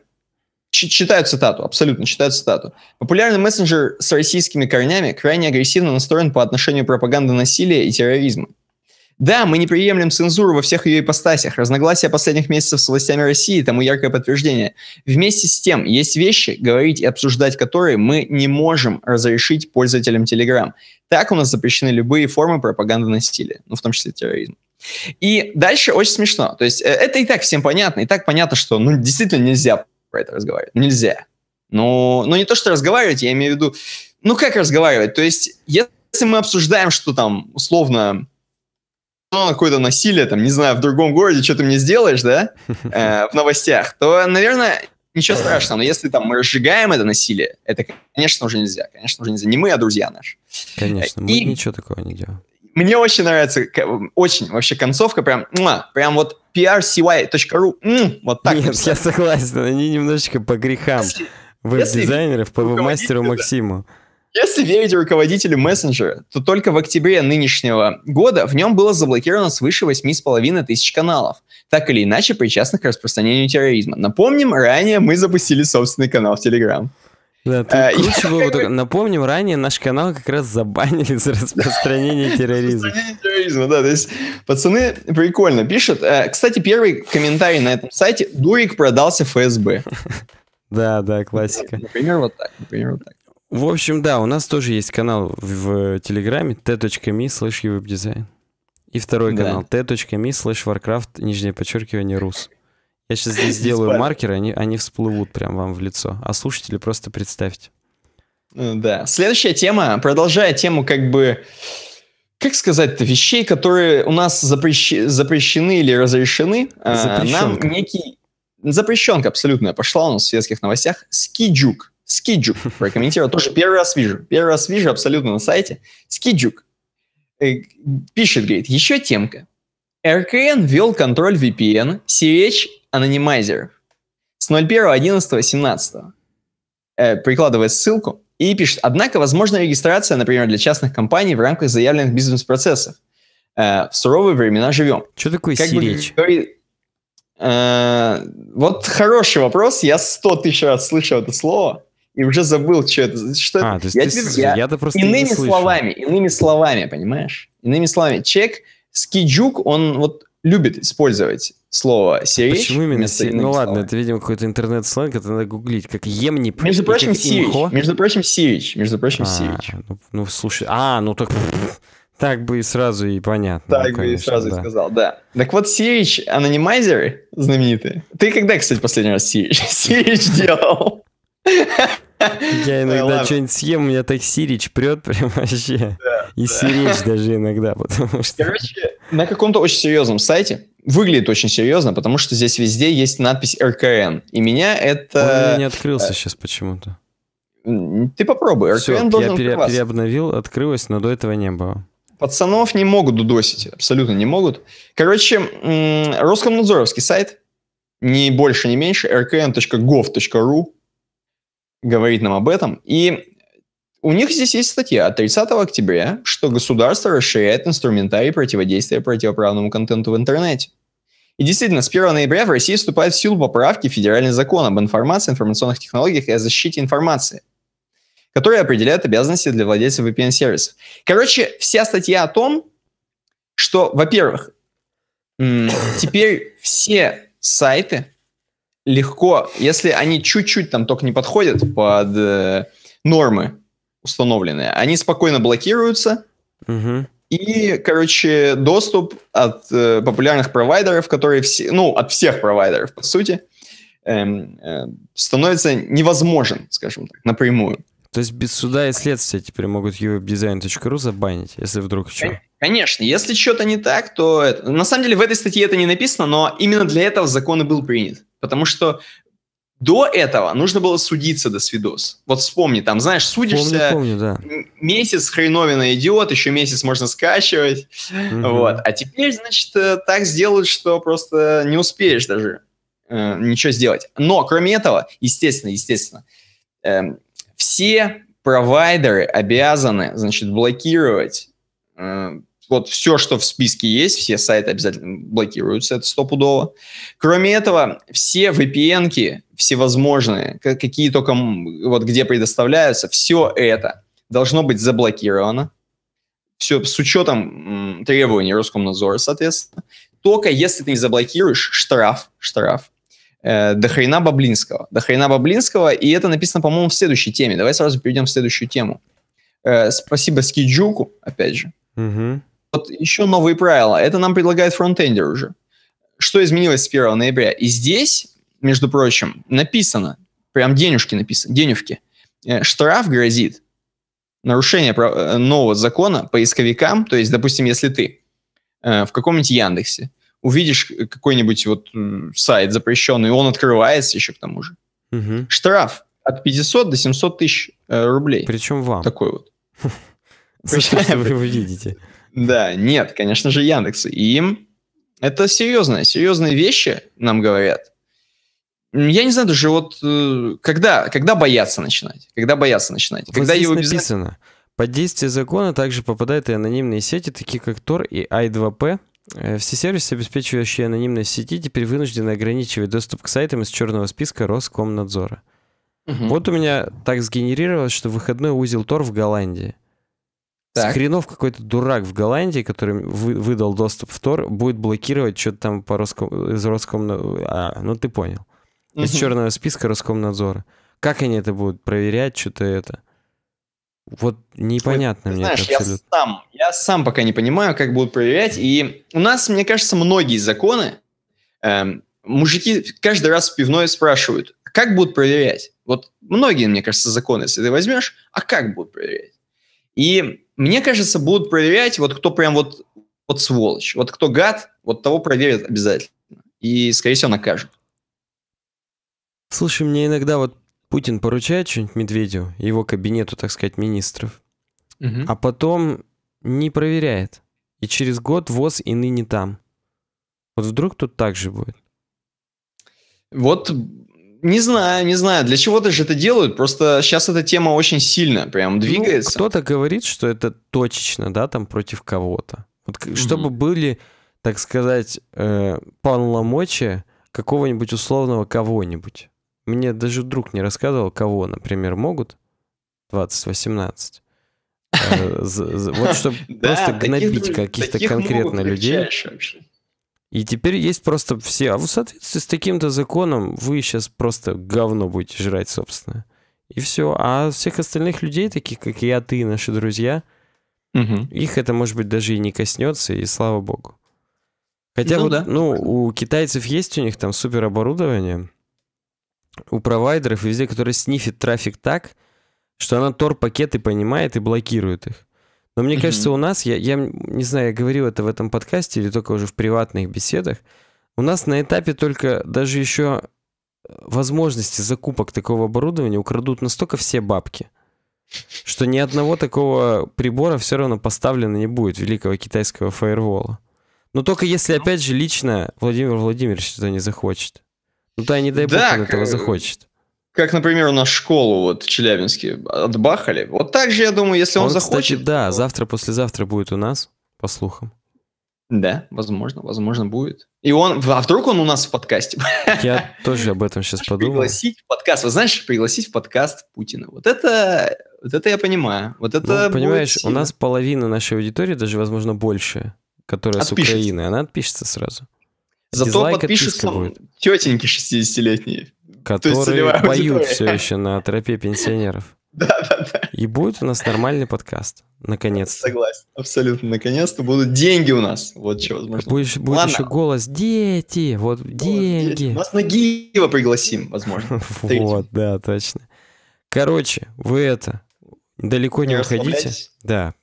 Читаю цитату, абсолютно читаю цитату. Популярный мессенджер с российскими корнями крайне агрессивно настроен по отношению пропаганды насилия и терроризма. Да, мы не приемлем цензуру во всех ее ипостасях. Разногласия последних месяцев с властями России тому яркое подтверждение. Вместе с тем, есть вещи, говорить и обсуждать которые мы не можем разрешить пользователям Telegram. Так у нас запрещены любые формы пропаганды насилия, ну, в том числе терроризм. И дальше очень смешно. То есть э, это и так всем понятно, и так понятно, что ну, действительно нельзя про это разговаривать. Нельзя. Но, ну, но ну, не то, что разговаривать, я имею в виду... Ну, как разговаривать? То есть, если мы обсуждаем, что там, условно, ну, какое-то насилие, там, не знаю, в другом городе, что ты мне сделаешь, да, э, в новостях, то, наверное, ничего страшного. Но если там мы разжигаем это насилие, это, конечно, уже нельзя. Конечно, уже нельзя. Не мы, а друзья наши. Конечно, мы и... ничего такого не делаем. Мне очень нравится, очень вообще концовка, прям, прям вот prcy.ru, вот так. Нет, я согласен, они немножечко по грехам веб-дизайнеров, по мастеру Максиму. Если верить руководителю мессенджера, то только в октябре нынешнего года в нем было заблокировано свыше 8,5 тысяч каналов, так или иначе причастных к распространению терроризма. Напомним, ранее мы запустили собственный канал в Телеграм. Да, ты э, круче было бы Напомним, ранее наш канал как раз забанили за распространение терроризма. Распространение терроризма, да. То есть пацаны прикольно пишут. Э, кстати, первый комментарий на этом сайте. Дурик продался ФСБ. Да, да, классика. Например, вот так. Например, вот так. В общем, да, у нас тоже есть канал в Телеграме t.me slash дизайн. И второй канал t.me slash warcraft, нижнее подчеркивание, рус. Я сейчас здесь сделаю маркеры, они, они всплывут прям вам в лицо. А слушатели просто представьте. Э, да. Следующая тема, продолжая тему как бы, как сказать-то, вещей, которые у нас запрещ... запрещены или разрешены. Запрещенка. Нам некий... Запрещенка абсолютная пошла у нас в светских новостях. Скиджук. Скиджук. Прокомментировал. Тоже первый раз вижу. Первый раз вижу абсолютно на сайте. Скиджук. Э, пишет, говорит, еще темка. РКН ввел контроль VPN, сиречь Анонимайзер с 01.11.17. Э, прикладывает ссылку и пишет, однако возможна регистрация, например, для частных компаний в рамках заявленных бизнес-процессов. Э, в суровые времена живем. Что такое как сиречь? Бы, э, вот хороший вопрос. Я сто тысяч раз слышал это слово и уже забыл, что это. Что а, это. я, ты, теперь, я, я просто иными не словами, иными словами, понимаешь? Иными словами, чек Скиджук, он вот любит использовать слово Siri. А почему именно Siri? Ну ладно, это, видимо, какой-то интернет-сленг, это надо гуглить, как емни. Между прочим, Siri. Между прочим, а, Сирич. Между прочим, Сирич. Ну, ну, слушай, а, ну так... Так бы и сразу и понятно. Ну, так ну, конечно, бы и сразу да. и сказал, да. Так вот, Сирич, анонимайзеры знаменитые. Ты когда, кстати, последний раз Сирич, Сирич делал? Я иногда что-нибудь съем, у меня так сирич прет прям вообще. И Сирич даже иногда, потому что... Короче, на каком-то очень серьезном сайте, выглядит очень серьезно, потому что здесь везде есть надпись РКН. И меня это... Он не э, открылся сейчас почему-то. Ты попробуй, РКН должен я пере- переобновил, открылось, но до этого не было. Пацанов не могут дудосить, абсолютно не могут. Короче, Роскомнадзоровский сайт, не больше, не меньше, rkn.gov.ru говорит нам об этом. И у них здесь есть статья от 30 октября, что государство расширяет инструментарий противодействия противоправному контенту в интернете. И действительно, с 1 ноября в России вступают в силу поправки в федеральный закон об информации, информационных технологиях и о защите информации, которые определяют обязанности для владельцев VPN-сервисов. Короче, вся статья о том, что, во-первых, теперь все сайты, легко, если они чуть-чуть там только не подходят под э, нормы установленные, они спокойно блокируются. Угу. И, короче, доступ от э, популярных провайдеров, которые все, ну, от всех провайдеров, по сути, эм, э, становится невозможен, скажем так, напрямую. То есть без суда и следствия теперь могут uwebdesign.ru забанить, если вдруг что. Конечно, если что-то не так, то... Это... На самом деле в этой статье это не написано, но именно для этого закон и был принят. Потому что до этого нужно было судиться до свидос. Вот вспомни, там, знаешь, судишься, помню, помню, да. месяц хреновина идет, еще месяц можно скачивать, угу. вот. А теперь, значит, э, так сделают, что просто не успеешь даже э, ничего сделать. Но, кроме этого, естественно, естественно, э, все провайдеры обязаны, значит, блокировать э, вот все, что в списке есть, все сайты обязательно блокируются, это стопудово. Кроме этого, все VPN-ки всевозможные, какие только вот где предоставляются, все это должно быть заблокировано. Все с учетом требований Роскомнадзора, соответственно. Только если ты не заблокируешь, штраф, штраф. Э, до хрена Баблинского. До хрена Баблинского. И это написано, по-моему, в следующей теме. Давай сразу перейдем в следующую тему. Э, спасибо Скиджуку, опять же. Угу вот еще новые правила. Это нам предлагает фронтендер уже. Что изменилось с 1 ноября? И здесь, между прочим, написано, прям денежки написано, денежки, э, штраф грозит нарушение э, нового закона поисковикам, то есть, допустим, если ты э, в каком-нибудь Яндексе увидишь какой-нибудь вот сайт запрещенный, он открывается еще к тому же. Угу. Штраф от 500 до 700 тысяч рублей. Причем вам. Такой вот. Причем вы видите. Да, нет, конечно же, Яндекс. И им это серьезные, серьезные вещи нам говорят. Я не знаю даже вот э, когда, когда бояться начинать, когда бояться начинать. Вот когда здесь его обязательно... написано. Под действие закона также попадают и анонимные сети, такие как Tor и i2p. Э, все сервисы, обеспечивающие анонимность сети, теперь вынуждены ограничивать доступ к сайтам из черного списка Роскомнадзора. Угу. Вот у меня так сгенерировалось, что выходной узел Tor в Голландии. Так. Хренов какой-то дурак в Голландии, который вы, выдал доступ в Тор, будет блокировать что-то там по Роском... из Роском... А, ну ты понял. Из угу. черного списка Роскомнадзора. Как они это будут проверять, что-то это? Вот непонятно Ой, мне знаешь, это абсолютно. Я сам, я сам пока не понимаю, как будут проверять. И у нас, мне кажется, многие законы эм, мужики каждый раз в пивной спрашивают, как будут проверять? Вот многие, мне кажется, законы, если ты возьмешь, а как будут проверять? И мне кажется, будут проверять вот кто прям вот, вот сволочь, вот кто гад, вот того проверят обязательно. И, скорее всего, накажут. Слушай, мне иногда вот Путин поручает что-нибудь Медведеву, его кабинету, так сказать, министров, угу. а потом не проверяет. И через год ВОЗ и ныне там. Вот вдруг тут так же будет? Вот не знаю, не знаю. Для чего-то же это делают. Просто сейчас эта тема очень сильно прям ну, двигается. Ну, кто-то говорит, что это точечно, да, там против кого-то. Вот, чтобы mm-hmm. были, так сказать, э, полномочия какого-нибудь условного кого-нибудь. Мне даже друг не рассказывал, кого, например, могут 2018. Э, вот чтобы просто гнобить каких-то конкретно людей. И теперь есть просто все. А в соответствии с таким-то законом вы сейчас просто говно будете жрать, собственно. И все. А всех остальных людей, таких как я, ты наши друзья, угу. их это, может быть, даже и не коснется, и слава богу. Хотя ну, вот, да. ну, у китайцев есть у них там супероборудование. у провайдеров везде, которые снифит трафик так, что она тор-пакеты понимает и блокирует их. Но мне кажется, у нас, я, я не знаю, я говорил это в этом подкасте или только уже в приватных беседах, у нас на этапе только даже еще э, возможности закупок такого оборудования украдут настолько все бабки, что ни одного такого прибора все равно поставлено не будет великого китайского фаервола. Но только если, ну. опять же, лично Владимир Владимирович туда не захочет. Ну да, не дай бог, да, он этого э, захочет как, например, у нас школу вот в Челябинске отбахали. Вот так же, я думаю, если он, он захочет... Кстати, да, то... завтра, послезавтра будет у нас, по слухам. Да, возможно, возможно будет. И он, а вдруг он у нас в подкасте? Я тоже об этом сейчас подумал. Пригласить в подкаст, вот знаешь, пригласить в подкаст Путина. Вот это, вот это я понимаю. Вот это. Ну, понимаешь, сильно. у нас половина нашей аудитории, даже возможно больше, которая отпишется. с Украины, она отпишется сразу. Зато Дизлайк подпишутся будет. тетеньки 60-летние которые поют все еще на тропе пенсионеров. Да, да, да. И будет у нас нормальный подкаст. наконец Согласен, абсолютно. Наконец-то будут деньги у нас. Вот что возможно. Будет, будет Ладно. еще голос «Дети», вот голос «Деньги». Дети. Нас на Гиева пригласим, возможно. Вот, да, точно. Короче, вы это, далеко не, не уходите. Да.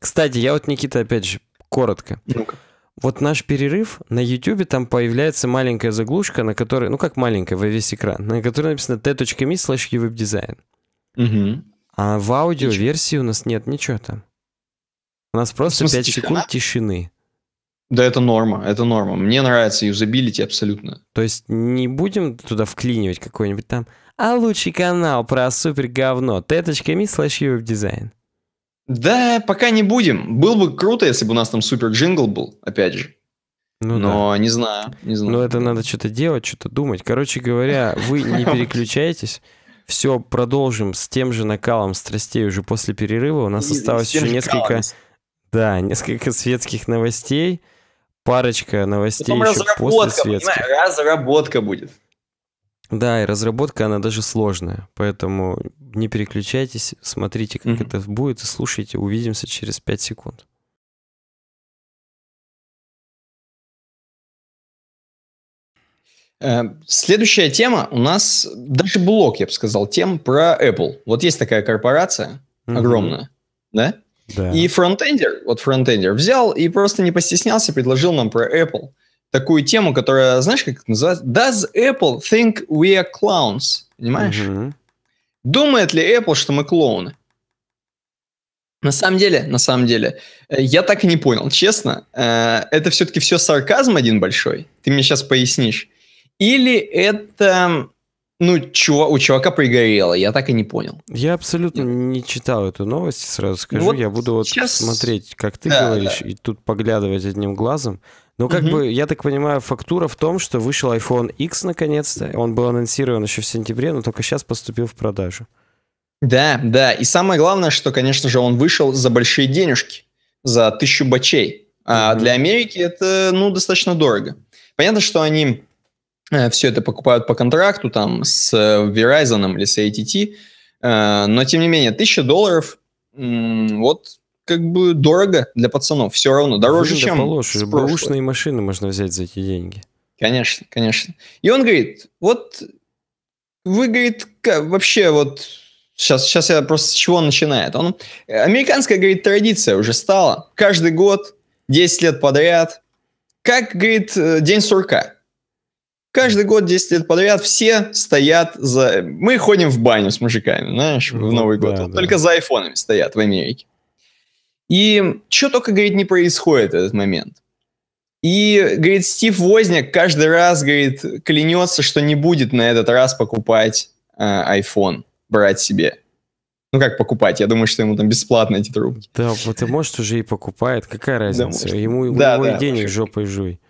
Кстати, я вот, Никита, опять же, коротко. Ну-ка вот наш перерыв на YouTube там появляется маленькая заглушка, на которой, ну как маленькая, во весь экран, на которой написано t.me slash uwebdesign. Угу. А в аудиоверсии у нас нет ничего там. У нас просто смысле, 5 тишина? секунд тишины. Да, это норма, это норма. Мне нравится юзабилити абсолютно. То есть не будем туда вклинивать какой-нибудь там, а лучший канал про супер говно, t.me slash uwebdesign. Да, пока не будем. Было бы круто, если бы у нас там супер джингл был, опять же. Ну, Но да. не знаю, не знаю. Но ну, это надо что-то делать, что-то думать. Короче говоря, вы не переключайтесь. Все, продолжим с тем же накалом страстей уже после перерыва. У нас осталось еще несколько, да, несколько светских новостей. Парочка новостей еще после светских. Разработка будет. Да, и разработка, она даже сложная, поэтому не переключайтесь, смотрите, как mm-hmm. это будет, и слушайте. Увидимся через 5 секунд. Э, следующая тема у нас даже блок, я бы сказал, тем про Apple. Вот есть такая корпорация mm-hmm. огромная, да? Да. И фронтендер, вот фронтендер, взял и просто не постеснялся, предложил нам про Apple такую тему, которая, знаешь, как это называется? Does Apple think we are clowns? Понимаешь? Угу. Думает ли Apple, что мы клоуны? На самом деле, на самом деле, э, я так и не понял, честно. Э, это все-таки все сарказм один большой? Ты мне сейчас пояснишь. Или это ну, чува, у чувака пригорело, я так и не понял. Я абсолютно Нет. не читал эту новость, сразу скажу. вот я буду вот сейчас... смотреть, как ты да, говоришь, да. и тут поглядывать одним глазом. Ну, как угу. бы, я так понимаю, фактура в том, что вышел iPhone X наконец-то. Он был анонсирован еще в сентябре, но только сейчас поступил в продажу. Да, да. И самое главное, что, конечно же, он вышел за большие денежки, за тысячу бачей. mm-hmm. для Америки это, ну, достаточно дорого. Понятно, что они э, все это покупают по контракту там с э, Verizon или с AT&T, э, но, тем не менее, тысяча долларов, вот как бы дорого для пацанов, все равно, дороже, чем положу. машины можно взять за эти деньги. Конечно, конечно. И он говорит, вот вы, говорит, вообще вот Сейчас, сейчас я просто с чего начинает. Он, американская, говорит, традиция уже стала. Каждый год, 10 лет подряд. Как, говорит, э, День сурка. Каждый год, 10 лет подряд, все стоят за... Мы ходим в баню с мужиками, знаешь, в Новый год. Да, вот да. Только за айфонами стоят в Америке. И что только, говорит, не происходит в этот момент. И, говорит, Стив Возняк каждый раз, говорит, клянется, что не будет на этот раз покупать э, iPhone, брать себе. Ну как покупать? Я думаю, что ему там бесплатно эти трубки. Да, вот и а может уже и покупает, какая разница? Да, ему да, ему да, и денег может. жопой жуй.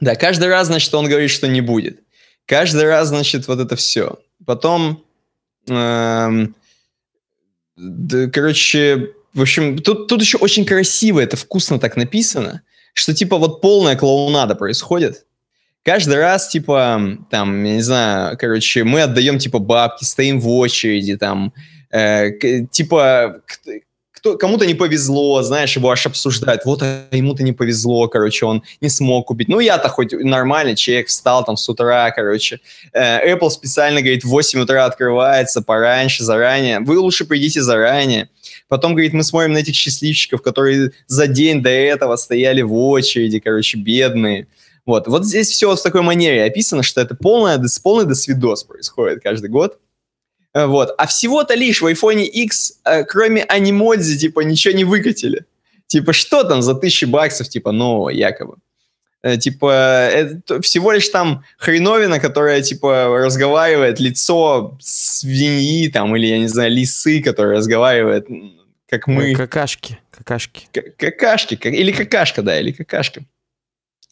Да, каждый раз, значит, он говорит, что не будет. Каждый раз, значит, вот это все. Потом, эм, да, короче, в общем, тут, тут еще очень красиво, это вкусно так написано, что типа вот полная клоунада происходит. Каждый раз, типа, там, я не знаю, короче, мы отдаем, типа, бабки, стоим в очереди, там, э, типа, кто, кому-то не повезло, знаешь, его аж обсуждают, вот а ему-то не повезло, короче, он не смог купить. Ну, я-то хоть нормальный человек встал там с утра, короче. Э, Apple специально говорит, в 8 утра открывается пораньше, заранее. Вы лучше придите заранее. Потом, говорит, мы смотрим на этих счастливчиков, которые за день до этого стояли в очереди, короче, бедные. Вот. Вот здесь все в такой манере описано, что это полное, полный досвидос происходит каждый год. Э, вот. А всего-то лишь в iPhone X, э, кроме анимодзи, типа, ничего не выкатили. Типа, что там за тысячи баксов, типа, нового якобы? Э, типа, это всего лишь там хреновина, которая, типа, разговаривает, лицо свиньи там, или, я не знаю, лисы, которая разговаривает как э, мы... Какашки. Какашки. К- какашки. Или какашка, да, или какашка.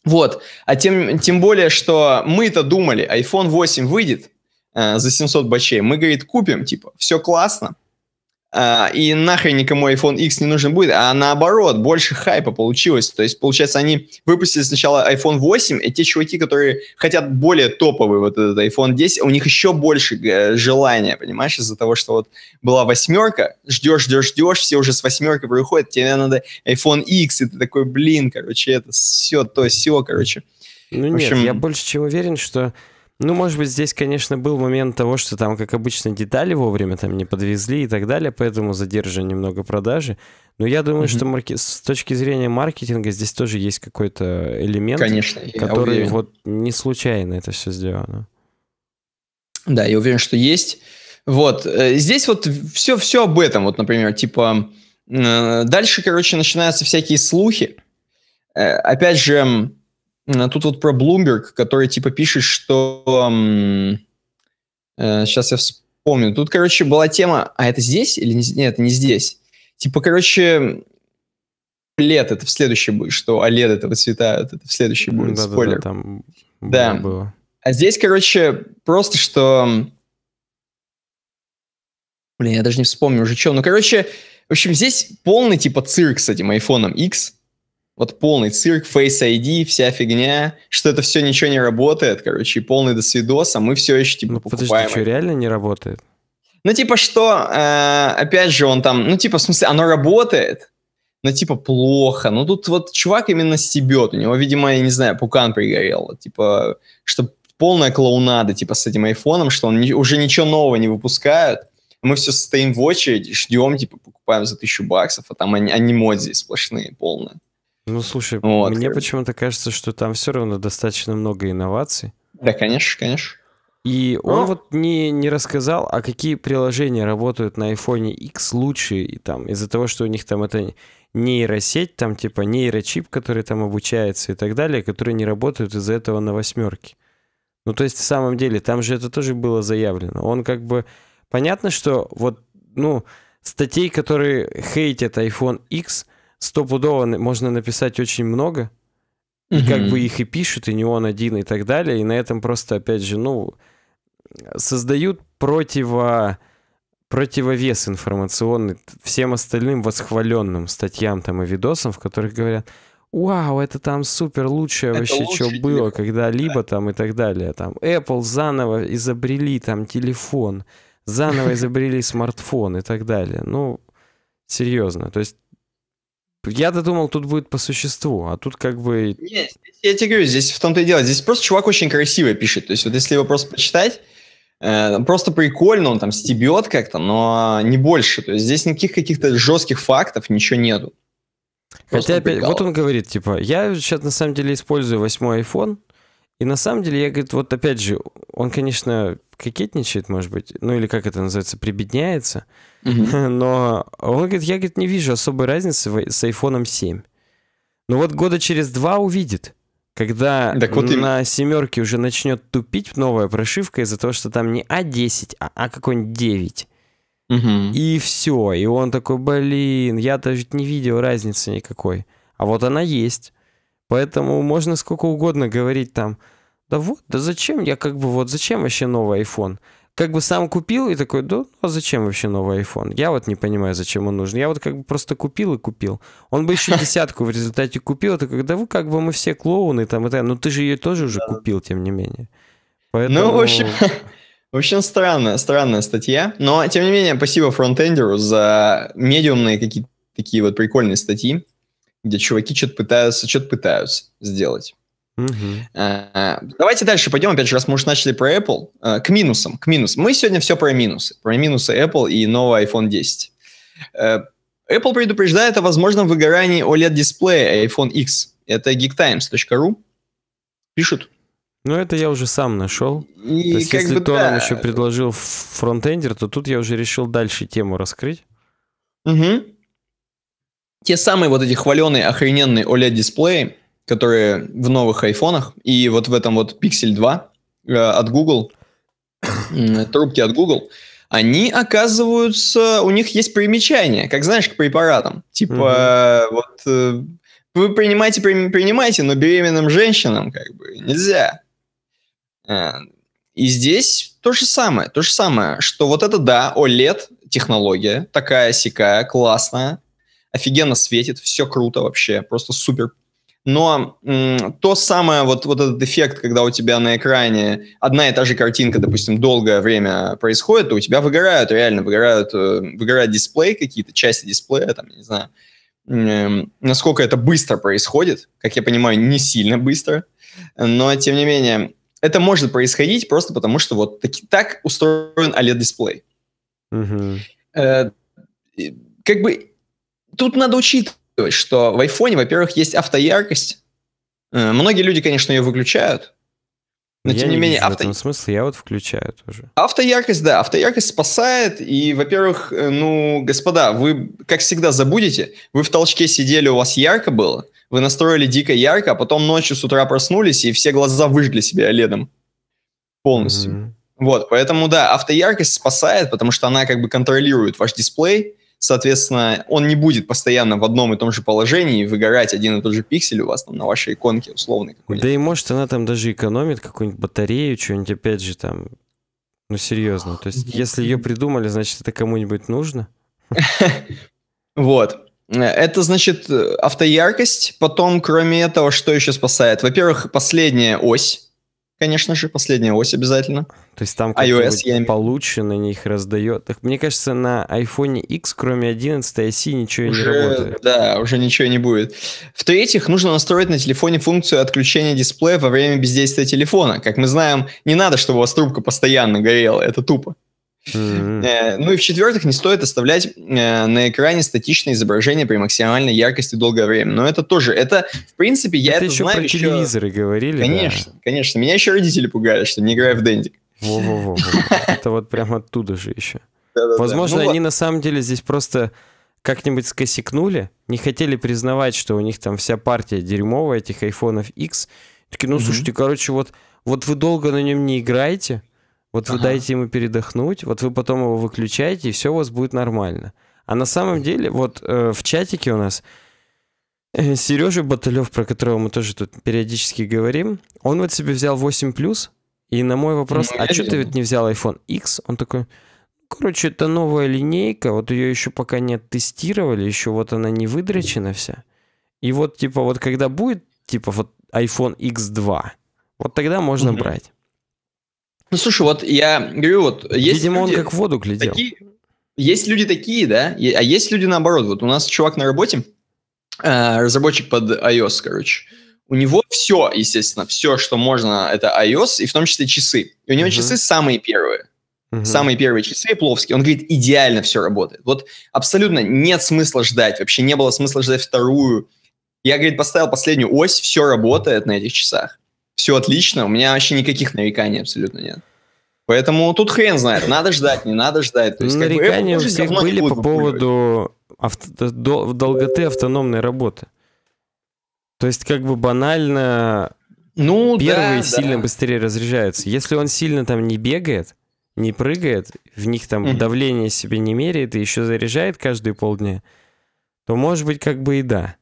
Вот. А тем, тем более, что мы-то думали, iPhone 8 выйдет э, за 700 бачей. Мы, говорит, купим, типа, все классно. А, и нахрен никому iPhone X не нужен будет, а наоборот, больше хайпа получилось. То есть, получается, они выпустили сначала iPhone 8, и те чуваки, которые хотят более топовый вот этот iPhone 10, у них еще больше э, желания, понимаешь, из-за того, что вот была восьмерка, ждешь, ждешь, ждешь, все уже с восьмеркой приходят, тебе надо iPhone X, и ты такой, блин, короче, это все, то, все, короче. Ну В общем... нет, я больше чем уверен, что ну, может быть, здесь, конечно, был момент того, что там, как обычно, детали вовремя там не подвезли и так далее, поэтому задержали немного продажи. Но я думаю, mm-hmm. что марки... с точки зрения маркетинга здесь тоже есть какой-то элемент, конечно, который вот не случайно это все сделано. Да, я уверен, что есть. Вот э, здесь вот все все об этом, вот, например, типа э, дальше, короче, начинаются всякие слухи. Э, опять же, а тут вот про Bloomberg, который типа пишет, что... сейчас э, я вспомню. Тут, короче, была тема... А это здесь или нет, не здесь? Типа, короче, лет это в следующий будет, что OLED а это выцветают, это в следующий будет, да, спойлер. Да, да, там да. было. А здесь, короче, просто что... Блин, я даже не вспомню уже что. Ну, короче, в общем, здесь полный типа цирк с этим айфоном X. Вот полный цирк, Face ID, вся фигня, что это все ничего не работает, короче, и полный до свидоса, мы все еще, типа, ну, покупаем. Подожди, что, реально не работает? Ну, типа, что, э, опять же, он там, ну, типа, в смысле, оно работает, но, типа, плохо. Ну, тут вот чувак именно стебет, у него, видимо, я не знаю, пукан пригорел, типа, что полная клоунада, типа, с этим айфоном, что он не, уже ничего нового не выпускают, мы все стоим в очереди, ждем, типа, покупаем за тысячу баксов, а там они, анимодзи сплошные полные. Ну, слушай, вот. мне почему-то кажется, что там все равно достаточно много инноваций. Да, конечно, конечно. И он ну. вот не, не рассказал, а какие приложения работают на iPhone X лучше, и там из-за того, что у них там это нейросеть, там типа нейрочип, который там обучается и так далее, которые не работают из-за этого на восьмерке. Ну, то есть, в самом деле, там же это тоже было заявлено. Он как бы... Понятно, что вот, ну, статей, которые хейтят iPhone X, стопудово можно написать очень много, и угу. как бы их и пишут, и не он один, и так далее. И на этом просто, опять же, ну, создают противо, противовес информационный всем остальным восхваленным статьям там и видосам, в которых говорят, вау, это там супер лучшее вообще, лучше, что было когда-либо да. там и так далее. Там Apple заново изобрели там телефон, заново изобрели смартфон и так далее. Ну, серьезно. То есть я-то думал, тут будет по существу, а тут как бы... Нет, я тебе говорю, здесь в том-то и дело. Здесь просто чувак очень красиво пишет. То есть вот если его просто почитать, э, просто прикольно, он там стебет как-то, но не больше. То есть здесь никаких каких-то жестких фактов, ничего нету. Просто Хотя опять, вот он говорит, типа, я сейчас на самом деле использую восьмой iPhone, и на самом деле, я, говорит, вот опять же, он, конечно, кокетничает, может быть, ну или как это называется, прибедняется, mm-hmm. но он говорит, я, говорит, не вижу особой разницы с iPhone 7. Но вот года через два увидит, когда так вот на и... семерке уже начнет тупить новая прошивка из-за того, что там не А10, а, а какой-нибудь 9. Угу. И все. И он такой, блин, я даже не видел разницы никакой. А вот она есть. Поэтому можно сколько угодно говорить там, да вот, да зачем, я как бы вот зачем вообще новый iPhone? Как бы сам купил и такой, да ну, а зачем вообще новый iPhone? Я вот не понимаю, зачем он нужен. Я вот как бы просто купил и купил. Он бы еще десятку в результате купил, такой, да вы как бы мы все клоуны там и так, но ты же ее тоже уже купил, тем не менее. Поэтому... Ну, в общем, в общем, странная, странная статья. Но, тем не менее, спасибо фронтендеру за медиумные какие-то такие вот прикольные статьи где чуваки что-то пытаются, что-то пытаются сделать. Угу. Давайте дальше пойдем. Опять же, раз мы уже начали про Apple, а, к минусам, к минусам. Мы сегодня все про минусы. Про минусы Apple и новый iPhone 10. Э, Apple предупреждает о возможном выгорании OLED-дисплея iPhone X. Это geektimes.ru. Пишут. Ну, это я уже сам нашел. И то есть, если бы, Тоном да. еще предложил фронтендер, то тут я уже решил дальше тему раскрыть. Угу те самые вот эти хваленые, охрененные OLED-дисплеи, которые в новых айфонах, и вот в этом вот Pixel 2 э, от Google, э, трубки от Google, они оказываются, у них есть примечания, как знаешь, к препаратам. Типа, угу. вот э, вы принимаете, при, принимаете, но беременным женщинам как бы нельзя. Э, и здесь то же самое, то же самое, что вот это да, OLED технология, такая сякая, классная, офигенно светит, все круто вообще, просто супер. Но м, то самое, вот, вот этот эффект, когда у тебя на экране одна и та же картинка, допустим, долгое время происходит, то у тебя выгорают, реально выгорают, э, выгорают дисплей какие-то, части дисплея, там, не знаю, м, насколько это быстро происходит, как я понимаю, не сильно быстро, но, тем не менее, это может происходить просто потому, что вот так, так устроен OLED-дисплей. Угу. Э, как бы тут надо учитывать, что в айфоне, во-первых, есть автояркость. Э, многие люди, конечно, ее выключают, но я тем не, не менее, авто... в этом смысле я вот включаю тоже. Автояркость, да, автояркость спасает. И, во-первых, э, ну, господа, вы, как всегда, забудете. Вы в толчке сидели, у вас ярко было. Вы настроили дико ярко, а потом ночью с утра проснулись, и все глаза выжгли себе оледом. Полностью. Mm-hmm. Вот, поэтому, да, автояркость спасает, потому что она как бы контролирует ваш дисплей. Соответственно, он не будет постоянно в одном и том же положении выгорать один и тот же пиксель у вас там на вашей иконке условный. какой-нибудь. Да и может она там даже экономит какую-нибудь батарею, что-нибудь опять же там. Ну серьезно, то есть если ее придумали, значит это кому-нибудь нужно. Вот. Это значит э, автояркость. Потом, кроме этого, что еще спасает? Во-первых, последняя ось конечно же, последняя ось обязательно. То есть там iOS я... получено, на них раздает. Так, мне кажется, на iPhone X, кроме 11 IC, ничего уже, не работает. Да, уже ничего не будет. В-третьих, нужно настроить на телефоне функцию отключения дисплея во время бездействия телефона. Как мы знаем, не надо, чтобы у вас трубка постоянно горела, это тупо. Э, ну и в-четвертых, не стоит оставлять э, на экране статичное изображение при максимальной яркости долгое время. Но это тоже, это, в принципе, я это, это еще про телевизоры говорили. Конечно, конечно. Меня еще родители пугали, что не играю в дэндик. Во-во-во. Это вот прям оттуда же еще. Возможно, ну они на самом деле здесь просто как-нибудь скосикнули, не хотели признавать, что у них там вся партия дерьмовая, этих айфонов X. Такие, ну, слушайте, короче, вот вот вы долго на нем не играете, вот ага. вы дайте ему передохнуть, вот вы потом его выключаете, и все у вас будет нормально. А на самом деле, вот э, в чатике у нас э, Сережа Баталев, про которого мы тоже тут периодически говорим, он вот себе взял 8 плюс, и на мой вопрос, ну, а что ты ведь не взял iPhone X? Он такой, «Ну, короче, это новая линейка, вот ее еще пока не тестировали, еще вот она не выдрочена вся. И вот, типа, вот когда будет, типа, вот iPhone X2, вот тогда можно угу. брать. Ну, слушай, вот я говорю, вот есть Видимо, люди, он как в воду глядел. Такие, есть люди такие, да, а есть люди наоборот. Вот у нас чувак на работе, а, разработчик под iOS, короче. У него все, естественно, все, что можно, это iOS, и в том числе часы. И у него uh-huh. часы самые первые. Uh-huh. Самые первые часы пловские. Он говорит, идеально все работает. Вот абсолютно нет смысла ждать. Вообще не было смысла ждать вторую. Я, говорит, поставил последнюю ось, все работает на этих часах все отлично, у меня вообще никаких нареканий абсолютно нет. Поэтому тут хрен знает, надо ждать, не надо ждать. То есть, нарекания как бы, у всех были по поводу авто, дол, долготы автономной работы. То есть как бы банально ну, первый да, сильно да. быстрее разряжается. Если он сильно там не бегает, не прыгает, в них там mm-hmm. давление себе не меряет и еще заряжает каждые полдня, то может быть как бы и да.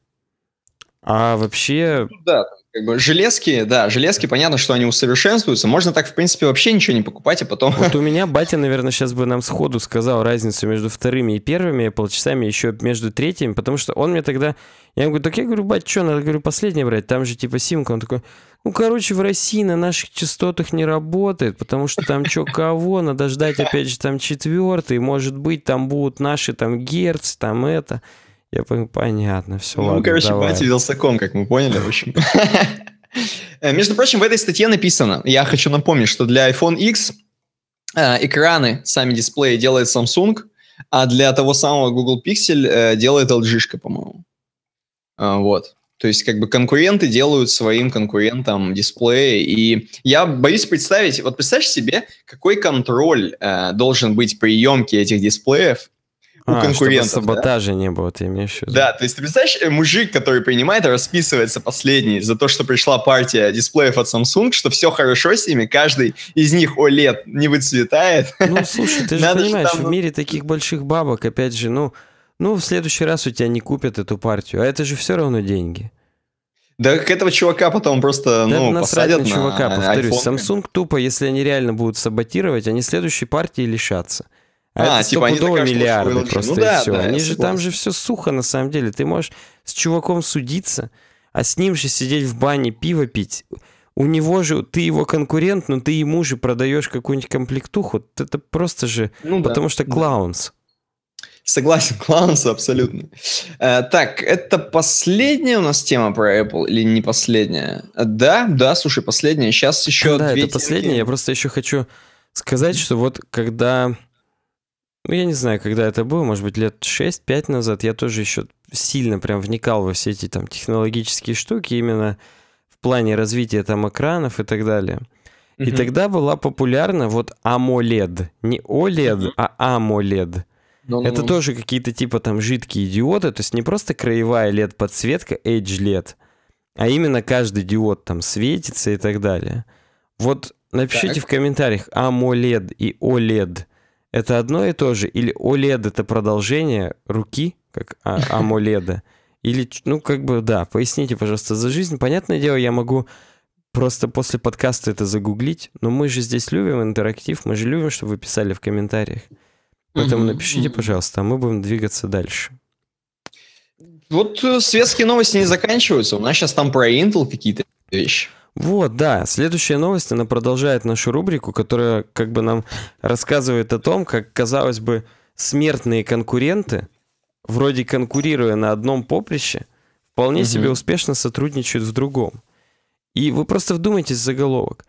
А вообще... Ну да, как бы железки, да, железки, понятно, что они усовершенствуются. Можно так, в принципе, вообще ничего не покупать, а потом... Вот у меня батя, наверное, сейчас бы нам сходу сказал разницу между вторыми и первыми Apple часами, еще между третьими, потому что он мне тогда... Я ему говорю, так я говорю, бать, что, надо, говорю, последний брать, там же типа симка. Он такой, ну, короче, в России на наших частотах не работает, потому что там что кого, надо ждать, опять же, там четвертый, может быть, там будут наши там герц, там это... Я понял, понятно, все, ну, ладно, короче, давай. батя Вилсаком, как мы поняли, в общем. Э, между прочим, в этой статье написано, я хочу напомнить, что для iPhone X э, экраны, сами дисплеи делает Samsung, а для того самого Google Pixel э, делает LG, по-моему. Вот. То есть как бы конкуренты делают своим конкурентам дисплеи. И я боюсь представить, вот представь себе, какой контроль э, должен быть при емке этих дисплеев, у ну, а, конкурентов. Чтобы саботажа да? не было, ты имеешь в виду. Да, то есть ты представляешь, э, мужик, который принимает, расписывается последний за то, что пришла партия дисплеев от Samsung, что все хорошо с ними, каждый из них OLED не выцветает. Ну, слушай, ты же понимаешь, в ну, мире таких больших бабок, опять же, ну, ну, в следующий раз у тебя не купят эту партию, а это же все равно деньги. Да как этого чувака потом просто, да ну, посадят на, чувака, на повторюсь, iPhone. Samsung тупо, если они реально будут саботировать, они следующей партии лишатся. А, а это а, типа они миллиарды что ну просто ну, и да, все. Да, они же, там же все сухо, на самом деле. Ты можешь с чуваком судиться, а с ним же сидеть в бане, пиво пить. У него же, ты его конкурент, но ты ему же продаешь какую-нибудь комплектуху. Это просто же, ну, потому да, что клаунс. Да. Согласен, клаунс абсолютно. Э, так, это последняя у нас тема про Apple или не последняя? Да, да, слушай, последняя. Сейчас еще да, две это последняя. Я просто еще хочу сказать, что вот когда ну, я не знаю, когда это было, может быть, лет 6-5 назад, я тоже еще сильно прям вникал во все эти там технологические штуки, именно в плане развития там экранов и так далее. Mm-hmm. И тогда была популярна вот AMOLED. Не OLED, mm-hmm. а AMOLED. No, no, no. Это ну. тоже какие-то типа там жидкие диоды, то есть не просто краевая LED-подсветка, Edge-LED, а именно каждый диод там светится и так далее. Вот напишите так. в комментариях AMOLED и OLED – это одно и то же? Или OLED это продолжение руки, как а AMOLED? Или, ну, как бы, да, поясните, пожалуйста, за жизнь. Понятное дело, я могу просто после подкаста это загуглить, но мы же здесь любим интерактив, мы же любим, чтобы вы писали в комментариях. Поэтому угу, напишите, угу. пожалуйста, а мы будем двигаться дальше. Вот э, светские новости не заканчиваются. У нас сейчас там про Intel какие-то вещи. Вот, да. Следующая новость, она продолжает нашу рубрику, которая как бы нам рассказывает о том, как, казалось бы, смертные конкуренты, вроде конкурируя на одном поприще, вполне угу. себе успешно сотрудничают в другом. И вы просто вдумайтесь в заголовок.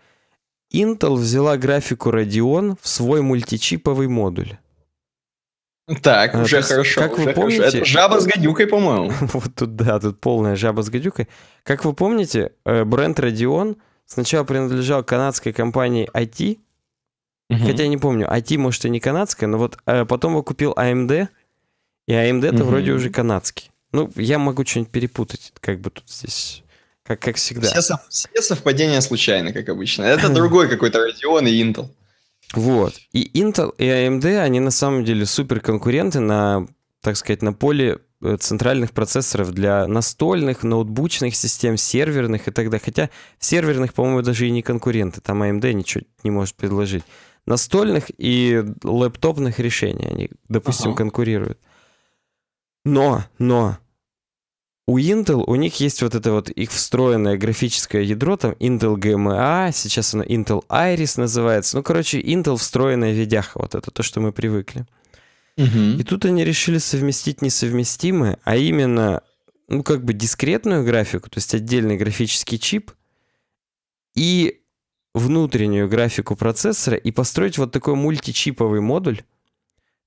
Intel взяла графику Radeon в свой мультичиповый модуль. Так, а, уже хорошо. Как уже вы помните, Это жаба с гадюкой, по-моему. вот тут, да, тут полная жаба с гадюкой. Как вы помните, э, бренд Radeon сначала принадлежал канадской компании IT. Угу. Хотя я не помню, IT, может, и не канадская, но вот э, потом его купил AMD, «А эм и AMD «А эм это угу. вроде уже канадский. Ну, я могу что-нибудь перепутать, как бы тут здесь как, как всегда. Все, все совпадения случайны, как обычно. Это другой какой-то Radeon и Intel. Вот. И Intel и AMD, они на самом деле супер конкуренты на, так сказать, на поле э, центральных процессоров для настольных, ноутбучных систем, серверных и так далее. Хотя серверных, по-моему, даже и не конкуренты. Там AMD ничего не может предложить. Настольных и лэптопных решений они, допустим, ага. конкурируют. Но, но, у Intel, у них есть вот это вот их встроенное графическое ядро, там Intel GMA, сейчас оно Intel Iris называется. Ну, короче, Intel встроенная видяха, вот это то, что мы привыкли. Угу. И тут они решили совместить несовместимые, а именно, ну, как бы дискретную графику, то есть отдельный графический чип, и внутреннюю графику процессора, и построить вот такой мультичиповый модуль.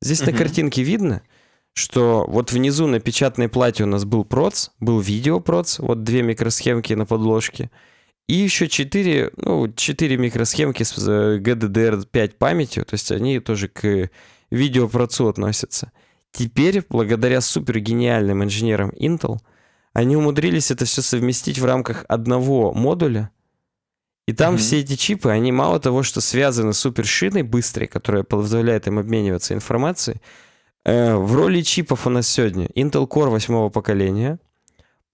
Здесь угу. на картинке видно — что вот внизу на печатной плате у нас был проц, был видеопроц, вот две микросхемки на подложке, и еще четыре ну, четыре микросхемки с GDDR5 э, памятью, то есть они тоже к видеопроцу относятся. Теперь, благодаря супер гениальным инженерам Intel, они умудрились это все совместить в рамках одного модуля, и там mm-hmm. все эти чипы, они мало того, что связаны супер шиной быстрой, которая позволяет им обмениваться информацией, Э, в роли чипов у нас сегодня Intel Core восьмого поколения,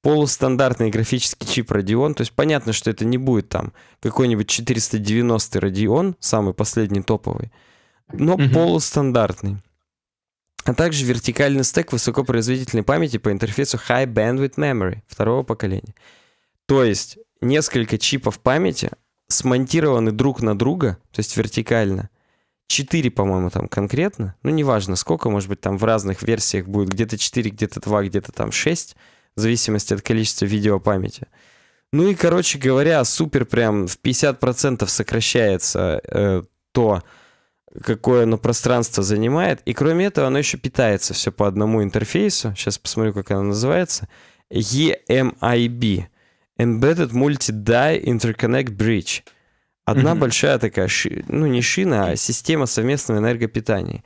полустандартный графический чип Radeon, то есть понятно, что это не будет там какой-нибудь 490 Radeon, самый последний топовый, но угу. полустандартный. А также вертикальный стек высокопроизводительной памяти по интерфейсу High Bandwidth Memory второго поколения. То есть несколько чипов памяти смонтированы друг на друга, то есть вертикально, 4, по-моему, там конкретно. Ну, неважно сколько, может быть, там в разных версиях будет где-то 4, где-то 2, где-то там 6, в зависимости от количества видеопамяти. Ну и, короче говоря, супер прям в 50% сокращается э, то, какое оно пространство занимает. И кроме этого, оно еще питается все по одному интерфейсу. Сейчас посмотрю, как оно называется. EMIB. Embedded Multi-Die Interconnect Bridge. Одна mm большая такая, ши, ну не шина, а система совместного энергопитания.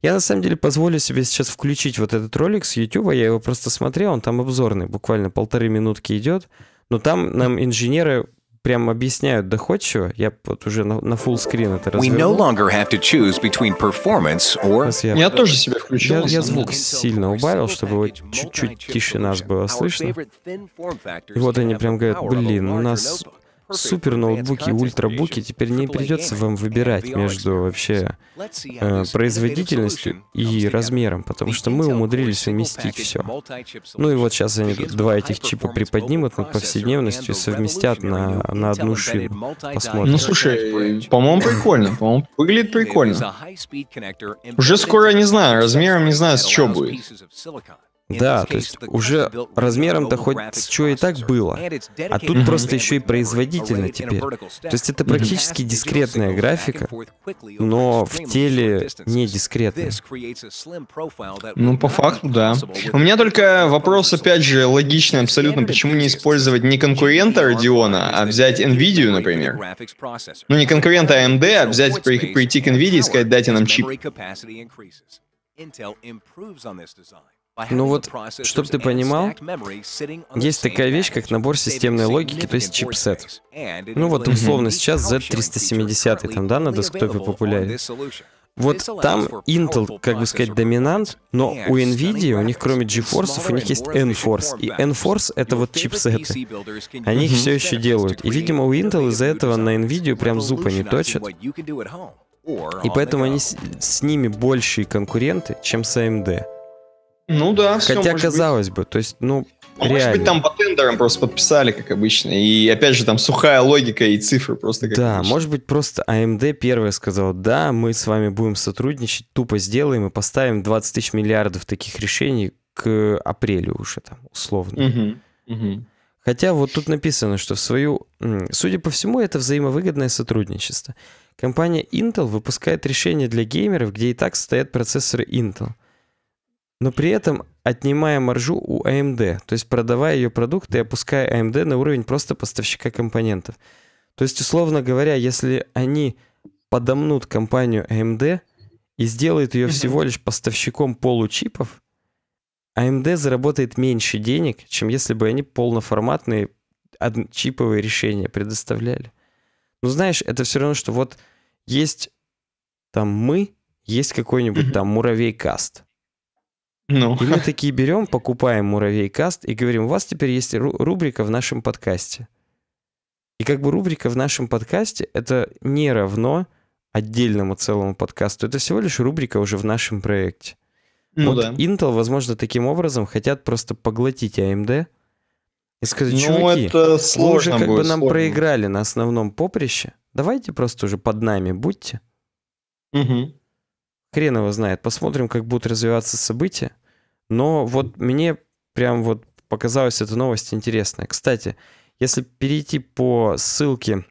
Я на самом деле позволю себе сейчас включить вот этот ролик с YouTube, я его просто смотрел, он там обзорный, буквально полторы минутки идет, но там нам инженеры прям объясняют доходчиво. Я вот уже на, на full screen это развернул. No longer have to choose between performance or... Я, я тоже себе включил. Я, я звук сильно убавил, чтобы его чуть-чуть тише нас было слышно. И вот они прям говорят, блин, у нас супер ноутбуки ультрабуки, теперь не придется вам выбирать между вообще э, производительностью и размером, потому что мы умудрились уместить все. Ну и вот сейчас они два этих чипа приподнимут над повседневностью и совместят на, на одну шину. Посмотрим. Ну слушай, по-моему, прикольно. По-моему, выглядит прикольно. Уже скоро, не знаю, размером не знаю, с чего будет. Да, то есть уже размером-то хоть с чего и так было, а тут просто еще и производительно теперь. То есть это практически дискретная графика, но в теле не дискретная. Ну, по факту, да. У меня только вопрос, опять же, логичный абсолютно, почему не использовать не конкурента Radeon, а взять NVIDIA, например. Ну, не конкурента AMD, а взять, прийти к NVIDIA и сказать, дайте нам чип. Intel improves on this design. Ну вот, чтобы ты понимал, есть такая вещь, как набор системной логики, то есть чипсет. Ну вот, условно, сейчас Z370, там, да, на десктопе популярен. Вот там Intel, как бы сказать, доминант, но у NVIDIA, у них кроме GeForce, у них есть Enforce. И Enforce — это вот чипсеты. Они их все еще делают. И, видимо, у Intel из-за этого на NVIDIA прям зубы не точат. И поэтому они с, с ними большие конкуренты, чем с AMD. Ну да, все Хотя, казалось быть. бы, то есть, ну, а Реально. может быть, там по тендерам просто подписали, как обычно. И опять же, там сухая логика и цифры просто как Да, обычно. может быть, просто AMD а первое сказала, да, мы с вами будем сотрудничать, тупо сделаем и поставим 20 тысяч миллиардов таких решений к апрелю уже там, условно. Угу, угу. Хотя вот тут написано, что в свою... Судя по всему, это взаимовыгодное сотрудничество. Компания Intel выпускает решения для геймеров, где и так стоят процессоры Intel – но при этом отнимая маржу у AMD, а то есть продавая ее продукты и опуская AMD а на уровень просто поставщика компонентов. То есть, условно говоря, если они подомнут компанию AMD а и сделают ее всего лишь поставщиком получипов, AMD заработает меньше денег, чем если бы они полноформатные чиповые решения предоставляли. Ну, знаешь, это все равно, что вот есть там мы, есть какой-нибудь там муравей каст. Ну. И мы такие берем, покупаем муравей каст и говорим, у вас теперь есть рубрика в нашем подкасте. И как бы рубрика в нашем подкасте это не равно отдельному целому подкасту. Это всего лишь рубрика уже в нашем проекте. Ну вот да. Intel, возможно, таким образом хотят просто поглотить AMD и сказать, ну, чуваки, это сложно уже как будет, бы нам сложно. проиграли на основном поприще, давайте просто уже под нами будьте. Угу. Хрен его знает. Посмотрим, как будут развиваться события. Но вот мне прям вот показалась эта новость интересная. Кстати, если перейти по ссылке,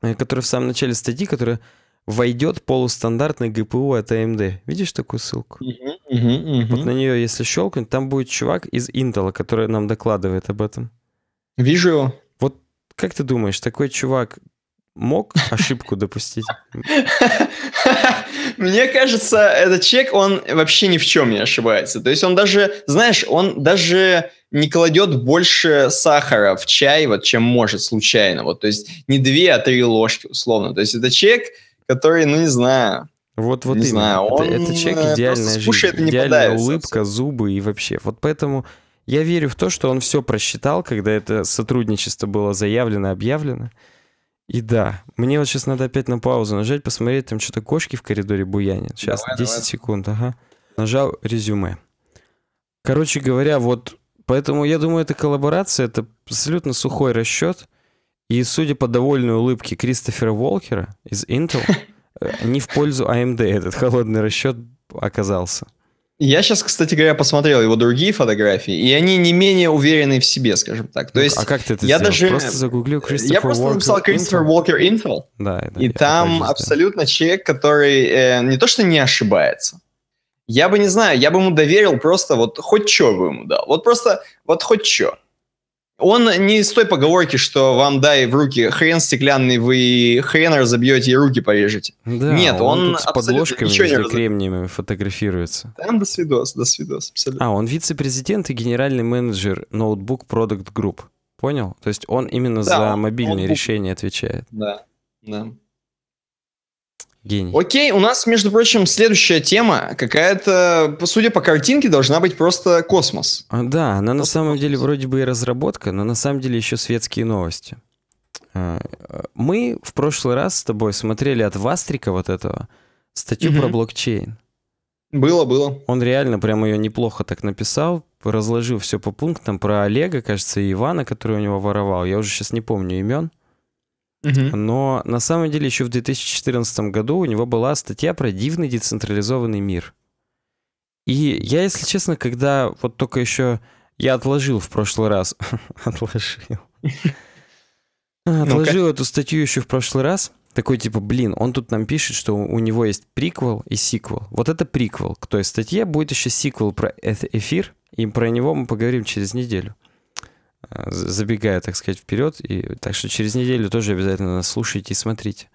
э, которая в самом начале статьи, которая войдет полустандартный ГПУ от AMD. А Видишь такую ссылку? Uh-huh, uh-huh, uh-huh. Вот на нее, если щелкнуть, там будет чувак из Intel, который нам докладывает об этом. Вижу его. Вот как ты думаешь, такой чувак мог ошибку допустить? Мне кажется, этот человек, он вообще ни в чем не ошибается. То есть он даже, знаешь, он даже не кладет больше сахара в чай, вот, чем может случайно. Вот, то есть не две, а три ложки, условно. То есть это человек, который, ну, не знаю, вот, вот не именно. знаю, он это, э, это человек идеальная слушает, жизнь, не идеальная улыбка, зубы и вообще. Вот поэтому я верю в то, что он все просчитал, когда это сотрудничество было заявлено, объявлено. И да, мне вот сейчас надо опять на паузу нажать, посмотреть, там что-то кошки в коридоре буянят. Сейчас, давай, 10 давай. секунд, ага. Нажал резюме. Короче говоря, вот поэтому я думаю, эта коллаборация, это абсолютно сухой расчет. И судя по довольной улыбке Кристофера Волкера из Intel, э, не в пользу AMD а этот холодный расчет оказался. Я сейчас, кстати говоря, посмотрел его другие фотографии, и они не менее уверены в себе, скажем так. То ну, есть, а как ты это я сделал? даже просто загуглил э, Я просто Walker написал Кристофер Уолкер Инфел, да, да, и там боюсь, абсолютно человек, который э, не то что не ошибается, я бы не знаю, я бы ему доверил просто вот хоть что бы ему дал. Вот просто вот хоть что. Он не из той поговорки, что вам дай в руки хрен стеклянный, вы хрен разобьете и руки порежете. Да, Нет, он, он с подложками ничего не кремниями фотографируется. Там до свидос, до свидос, абсолютно. А, он вице-президент и генеральный менеджер ноутбук Product Group. Понял? То есть он именно да, за мобильные он... решения отвечает. Да, да. Гений. Окей, у нас, между прочим, следующая тема какая-то, по сути, по картинке должна быть просто космос. А, да, она просто на самом космос. деле вроде бы и разработка, но на самом деле еще светские новости. А, мы в прошлый раз с тобой смотрели от Вастрика вот этого статью угу. про блокчейн. Было, было. Он реально прям ее неплохо так написал, разложил все по пунктам про Олега, кажется, и Ивана, который у него воровал. Я уже сейчас не помню имен. Но на самом деле еще в 2014 году у него была статья про дивный децентрализованный мир. И я, если честно, когда вот только еще... Я отложил в прошлый раз. отложил. отложил эту статью еще в прошлый раз. Такой типа, блин, он тут нам пишет, что у него есть приквел и сиквел. Вот это приквел. К той статье будет еще сиквел про эфир, и про него мы поговорим через неделю. Э, забегая, так сказать, вперед. И, так что через неделю тоже обязательно нас слушайте и смотрите.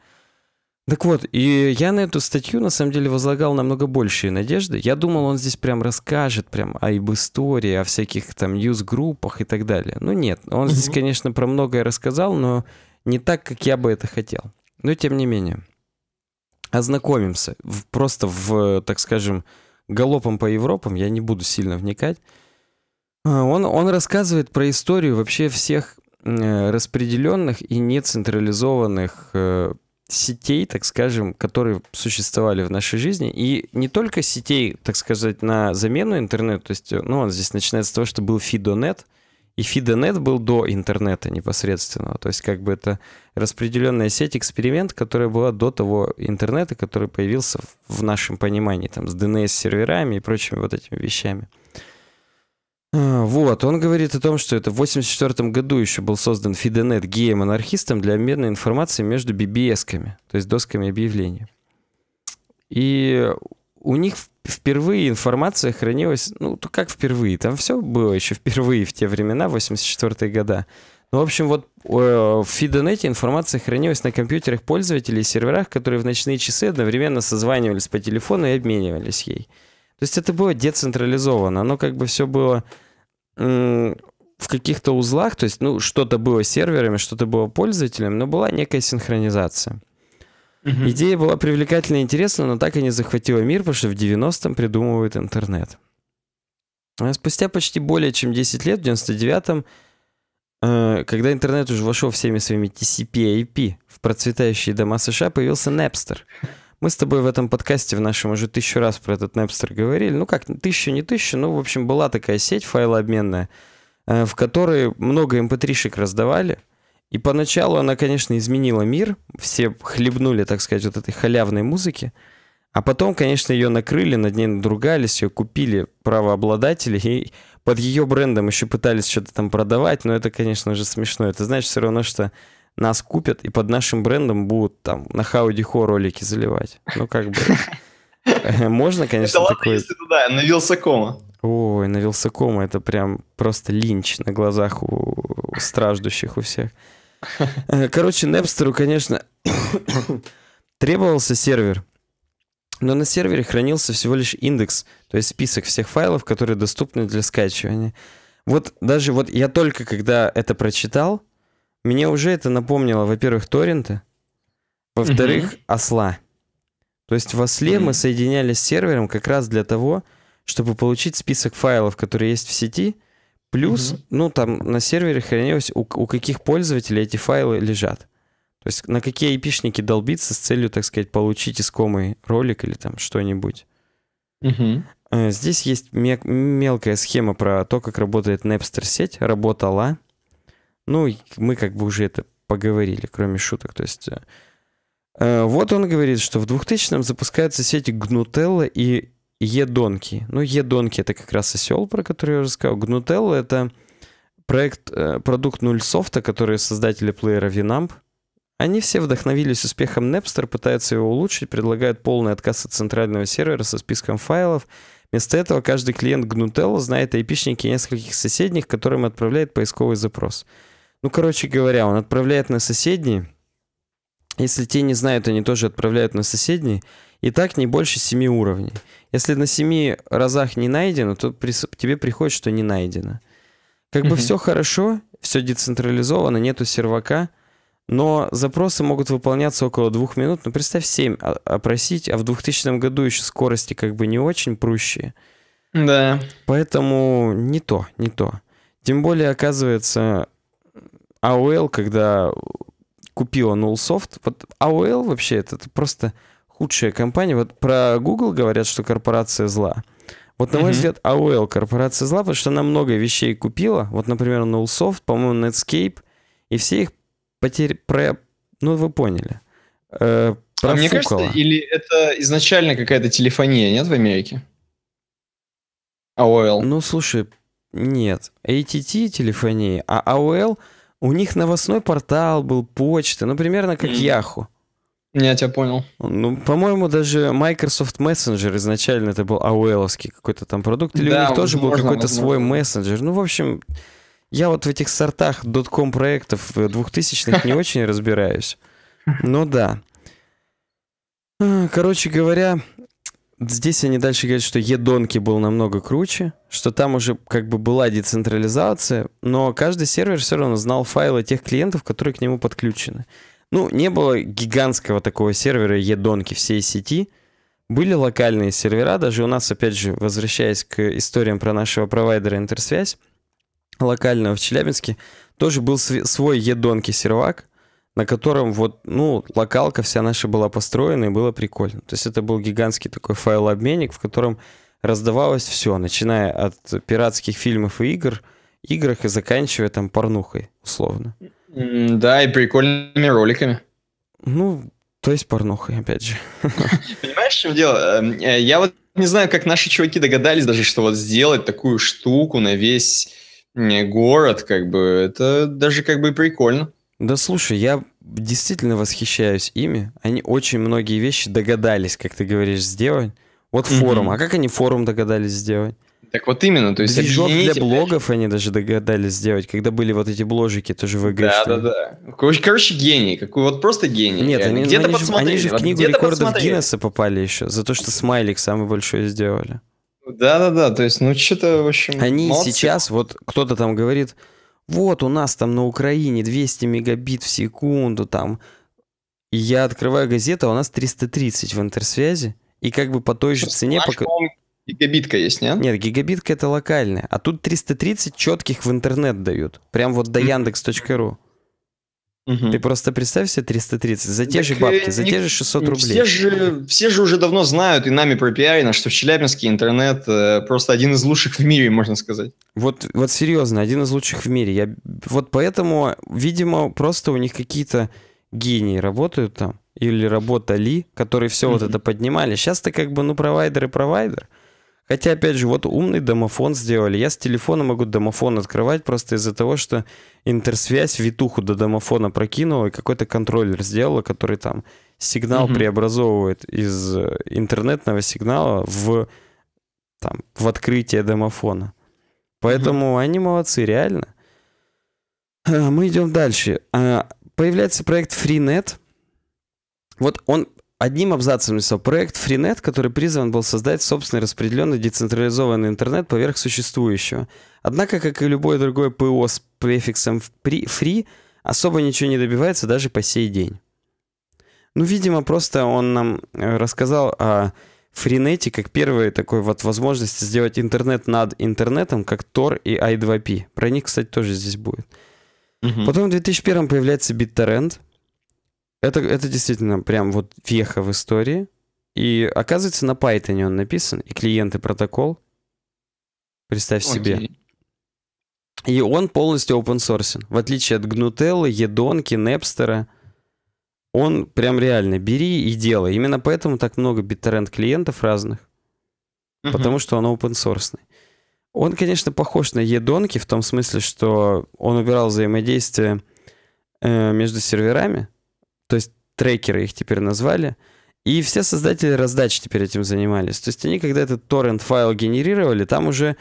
Так вот, и я на эту статью, на самом деле, возлагал намного большие надежды. Я думал, он здесь прям расскажет прям о об истории, о всяких там ньюс-группах и так далее. Ну нет, он угу. здесь, конечно, про многое рассказал, но не так, как я бы это хотел. Но тем не менее, ознакомимся. В, просто в, э, так скажем, галопом по Европам, я не буду сильно вникать. А, он, он рассказывает про историю вообще всех э, распределенных и нецентрализованных э, сетей, так скажем, которые существовали в нашей жизни, и не только сетей, так сказать, на замену интернету, то есть, э, ну, он здесь начинается с того, что был Фидонет, и Фидонет был до интернета непосредственно, то есть как бы это распределенная сеть, эксперимент, которая была до того интернета, который появился в нашем понимании, там, с DNS-серверами и прочими вот этими вещами. А, вот, он говорит о том, что это в 1984 году еще был создан Фиденет геем-анархистом для обмена информацией между BBS-ками, то есть досками объявлений. И у них впервые информация хранилась, ну, как впервые, там все было еще впервые в те времена, 84-е года. Ну, в общем, вот э, в Фидонете информация хранилась на компьютерах пользователей и серверах, которые в ночные часы одновременно созванивались по телефону и обменивались ей. То есть это было децентрализовано, оно как бы все было в каких-то узлах, то есть, ну, что-то было серверами, что-то было пользователем, но была некая синхронизация. Угу. Идея была привлекательна и интересна, но так и не захватила мир, потому что в 90-м придумывают интернет. А спустя почти более чем 10 лет, в 99-м, э, когда интернет уже вошел всеми своими TCP и IP, в процветающие дома США появился Napster — мы с тобой в этом подкасте в нашем уже тысячу раз про этот Napster говорили. Ну как, тысяча не тысяча, ну, в общем, была такая сеть файлообменная, э, в которой много mp3-шек эм раздавали. И поначалу она, конечно, изменила мир. Все хлебнули, так сказать, вот этой халявной музыки. А потом, конечно, ее накрыли, над ней надругались, ее купили правообладатели, и под ее брендом еще пытались что-то там продавать, но это, конечно же, смешно. Это значит все равно, что нас купят и под нашим брендом будут там на хаудихо ролики заливать. Ну, как бы... Можно, конечно, это такой... если туда, на Вилсакома. Ой, на Вилсакома это прям просто линч на глазах у, у страждущих у всех. Короче, Непстеру, конечно, требовался сервер. Но на сервере хранился всего лишь индекс, то есть список всех файлов, которые доступны для скачивания. Вот даже вот я только когда это прочитал, мне уже это напомнило, во-первых, торренты, во-вторых, угу. осла. То есть в осле угу. мы соединялись с сервером как раз для того, чтобы получить список файлов, которые есть в сети, плюс, угу. ну, там на сервере хранилось, у, у каких пользователей эти файлы лежат. То есть на какие айпишники долбиться с целью, так сказать, получить искомый ролик или там что-нибудь. Угу. Здесь есть мелкая схема про то, как работает Napster сеть, работала. Ну, мы как бы уже это поговорили, кроме шуток. То есть э, э вот он говорит, что в 2000-м запускаются сети Гнутелла и Едонки. Ну, Едонки это как раз осел, про который я уже сказал. Гнутелла это проект, э, продукт нуль который создатели плеера Winamp. Они все вдохновились успехом Napster, пытаются его улучшить, предлагают полный отказ от центрального сервера со списком файлов. Вместо этого каждый клиент Гнутелла знает айпишники нескольких соседних, которым отправляет поисковый запрос. Ну, короче говоря, он отправляет на соседний. Если те не знают, они тоже отправляют на соседний. И так не больше 7 уровней. Если на 7 разах не найдено, то при, тебе приходит, что не найдено. Как бы все хорошо, все децентрализовано, нету сервака, но запросы могут выполняться около двух минут. Ну, представь, 7 а, опросить, а в 2000 году еще скорости как бы не очень прущие. Да. Поэтому не то, не то. Тем более, оказывается, AOL, а когда купила Nullsoft, вот AOL а вообще это, это просто худшая компания. Вот про Google говорят, что корпорация зла. Вот, на мой взгляд, AOL а корпорация зла, потому что она много вещей купила. Вот, например, Nullsoft, по-моему, Netscape. И все их потери... Про... Ну, вы поняли. Э, а мне кажется, или это изначально какая-то телефония, нет, в Америке? AOL. Ну, слушай, нет. ATT телефония, а AOL... У них новостной портал был, почта, ну, примерно как Яху. Я тебя понял. Ну, по-моему, даже Microsoft Messenger изначально это был ауэловский какой-то там продукт, или да, у них тоже был какой-то свой мессенджер. Ну, в общем, я вот в этих сортах дотком проектов 2000-х э, не очень разбираюсь. Ну да. Э, короче говоря, здесь они дальше говорят, что Едонки был намного круче, что там уже как бы была децентрализация, но каждый сервер все равно знал файлы тех клиентов, которые к нему подключены. Ну, не было гигантского такого сервера Едонки всей сети. Были локальные сервера, даже у нас, опять же, возвращаясь к историям про нашего провайдера интерсвязь, локального в Челябинске, тоже был свой Едонки сервак, на котором вот, ну, локалка вся наша была построена, и было прикольно. То есть это был гигантский такой файлообменник, в котором раздавалось все, начиная от пиратских фильмов и игр, играх и заканчивая там порнухой, условно. Да, и прикольными роликами. Ну, то есть порнухой, опять же. Понимаешь, в чем дело? Эм, э, я вот не знаю, как наши чуваки догадались даже, что вот сделать такую штуку на весь город, как бы, это даже как бы прикольно. Да слушай, я действительно восхищаюсь ими. Они очень многие вещи догадались, как ты говоришь, сделать. Вот форум. Mm-hmm. А как они форум догадались сделать? Так вот именно, то есть Движок для блогов даже... они даже догадались сделать, когда были вот эти бложики тоже в игре. Да, да, да. Короче, короче, гений, какой вот просто гений. Нет, они, где-то они подсмотрели. они же в книгу рекордов подсмотрели. Гиннесса попали еще за то, что смайлик самый большой сделали. Да, да, да, то есть, ну что-то, в общем, Они молодцы. сейчас, вот кто-то там говорит, вот у нас там на Украине 200 мегабит в секунду, там, и я открываю газету, а у нас 330 в интерсвязи, и как бы по той же цене... Пока... Гигабитка есть, нет? Нет, гигабитка это локальная, а тут 330 четких в интернет дают, прям вот до яндекс.ру. Угу. Ты просто представь себе 330 за те так же э, бабки, за не, те же 600 рублей. Все же, все же уже давно знают и нами пропиарено, что в Челябинске интернет э, просто один из лучших в мире, можно сказать. Вот, вот серьезно, один из лучших в мире. Я, вот поэтому, видимо, просто у них какие-то гении работают там или работали, которые все угу. вот это поднимали. Сейчас-то как бы, ну, провайдер и провайдер. Хотя, опять же, вот умный домофон сделали. Я с телефона могу домофон открывать просто из-за того, что интерсвязь витуху до домофона прокинула и какой-то контроллер сделала, который там сигнал угу. преобразовывает из э, интернетного сигнала в, там, в открытие домофона. Поэтому угу. они молодцы, реально. Э, мы идем дальше. Э, появляется проект FreeNet. Вот он Одним абзацем написал проект Freenet, который призван был создать собственный распределенный децентрализованный интернет поверх существующего. Однако, как и любое другое ПО с префиксом free, особо ничего не добивается даже по сей день. Ну, видимо, просто он нам э, рассказал о Фринете как первой такой вот возможности сделать интернет над интернетом, как Tor и i2p. Про них, кстати, тоже здесь будет. Угу. Потом в 2001 появляется BitTorrent — это, это действительно прям вот веха в истории. И оказывается, на Python он написан, и клиент, и протокол. Представь Окей. себе. И он полностью open source. В отличие от Гнутеллы, Едонки, Непстера, он прям реально бери и делай. Именно поэтому так много BitTorrent клиентов разных. Угу. Потому что он open source. Он, конечно, похож на Едонки в том смысле, что он убирал взаимодействие э, между серверами трекеры их теперь назвали. И все создатели раздач теперь этим занимались. То есть они, когда этот торрент-файл генерировали, там уже,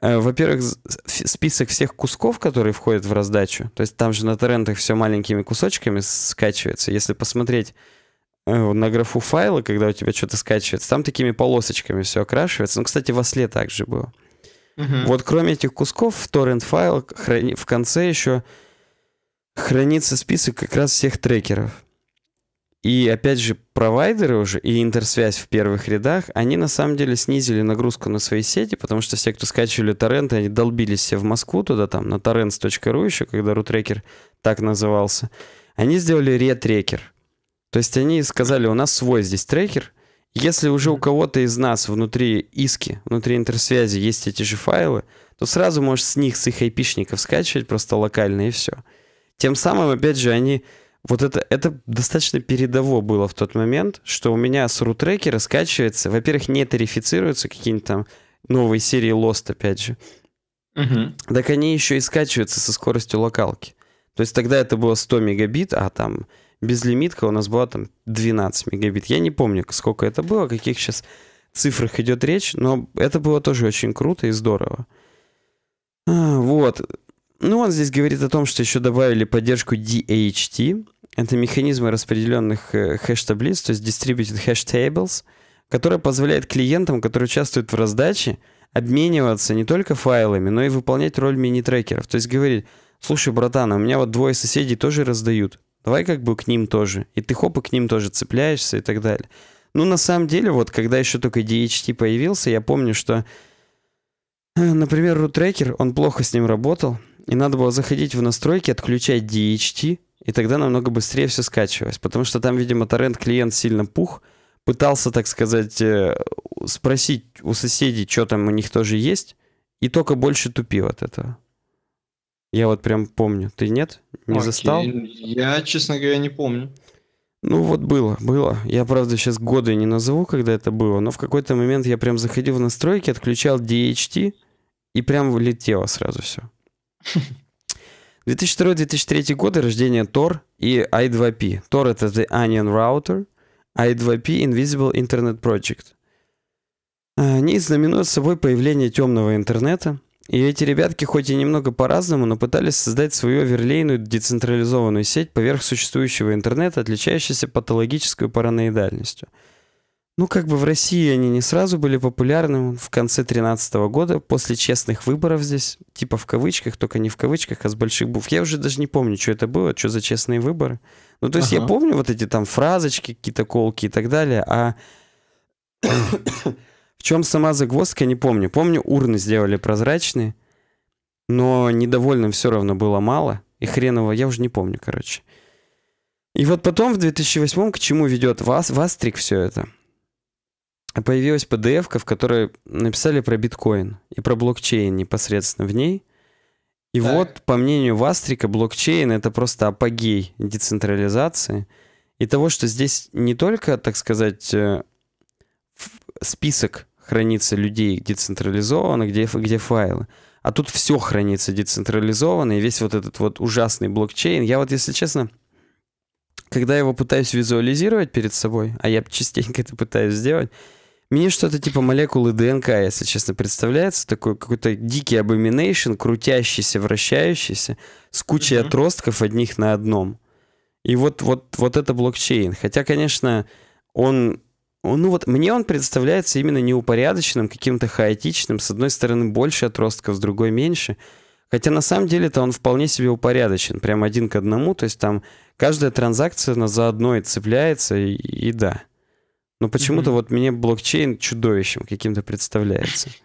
э, во-первых, список всех кусков, которые входят в раздачу. То есть там же на торрентах все маленькими кусочками скачивается. Если посмотреть э, на графу файла, когда у тебя что-то скачивается, там такими полосочками все окрашивается. Ну, кстати, во сле также было. Угу. Вот кроме этих кусков в торрент-файл храни... в конце еще хранится список как раз всех трекеров. И опять же, провайдеры уже и интерсвязь в первых рядах, они на самом деле снизили нагрузку на свои сети, потому что все, кто скачивали торренты, они долбились все в Москву туда, там, на torrents.ru еще, когда рутрекер так назывался. Они сделали ретрекер. То есть они сказали, у нас свой здесь трекер, если уже у кого-то из нас внутри иски, внутри интерсвязи есть эти же файлы, то сразу можешь с них, с их айпишников скачивать просто локально и все. Тем самым, опять же, они вот это, это достаточно передово было в тот момент, что у меня с рутрекера скачивается, во-первых, не тарифицируются какие-нибудь там новые серии Lost, опять же. Угу. Так они еще и скачиваются со скоростью локалки. То есть тогда это было 100 мегабит, а там безлимитка у нас была там 12 мегабит. Я не помню, сколько это было, о каких сейчас цифрах идет речь, но это было тоже очень круто и здорово. А, вот. Ну, он здесь говорит о том, что еще добавили поддержку DHT. Это механизмы распределенных хэш-таблиц, то есть Distributed Hash Tables, которая позволяет клиентам, которые участвуют в раздаче, обмениваться не только файлами, но и выполнять роль мини-трекеров. То есть говорит, слушай, братан, а у меня вот двое соседей тоже раздают, давай как бы к ним тоже. И ты хоп, и к ним тоже цепляешься и так далее. Ну, на самом деле, вот когда еще только DHT появился, я помню, что, э, например, рутрекер, он плохо с ним работал, и надо было заходить в настройки, отключать DHT, и тогда намного быстрее все скачивалось. Потому что там, видимо, торрент-клиент сильно пух, пытался, так сказать, э, спросить у соседей, что там у них тоже есть, и только больше тупил от этого. Я вот прям помню. Ты нет? Не Окей. застал? Я, честно говоря, не помню. Ну вот было, было. Я, правда, сейчас годы не назову, когда это было, но в какой-то момент я прям заходил в настройки, отключал DHT, и прям влетело сразу все. 2002-2003 годы рождения Tor и i2p. Tor это The Onion Router, i2p Invisible Internet Project. Они знаменуют собой появление темного интернета, и эти ребятки хоть и немного по-разному, но пытались создать свою верлейную децентрализованную сеть поверх существующего интернета, отличающуюся патологической параноидальностью – ну, как бы в России они не сразу были популярны. В конце 2013 года, после честных выборов здесь, типа в кавычках, только не в кавычках, а с больших букв. Я уже даже не помню, что это было, что за честные выборы. Ну, то есть ага. я помню вот эти там фразочки, какие-то колки и так далее, а в чем сама загвоздка, не помню. Помню, урны сделали прозрачные, но недовольным все равно было мало. И хреново, я уже не помню, короче. И вот потом в 2008 к чему ведет вас, Вастрик все это? появилась PDF, в которой написали про биткоин и про блокчейн непосредственно в ней. И так. вот, по мнению Вастрика, блокчейн это просто апогей децентрализации и того, что здесь не только, так сказать, э, список хранится людей децентрализованно, где, где файлы, а тут все хранится децентрализованно, и весь вот этот вот ужасный блокчейн. Я вот, если честно, когда его пытаюсь визуализировать перед собой, а я частенько это пытаюсь сделать, мне что-то типа молекулы ДНК, если честно, представляется. Такой какой-то дикий абоминейшн, крутящийся, вращающийся, с кучей mm-hmm. отростков одних на одном. И вот, вот, вот это блокчейн. Хотя, конечно, он, он... Ну вот мне он представляется именно неупорядоченным, каким-то хаотичным. С одной стороны больше отростков, с другой меньше. Хотя на самом деле-то он вполне себе упорядочен. Прям один к одному. То есть там каждая транзакция она за одной цепляется и, и да. Но почему-то mm-hmm. вот мне блокчейн чудовищем каким-то представляется.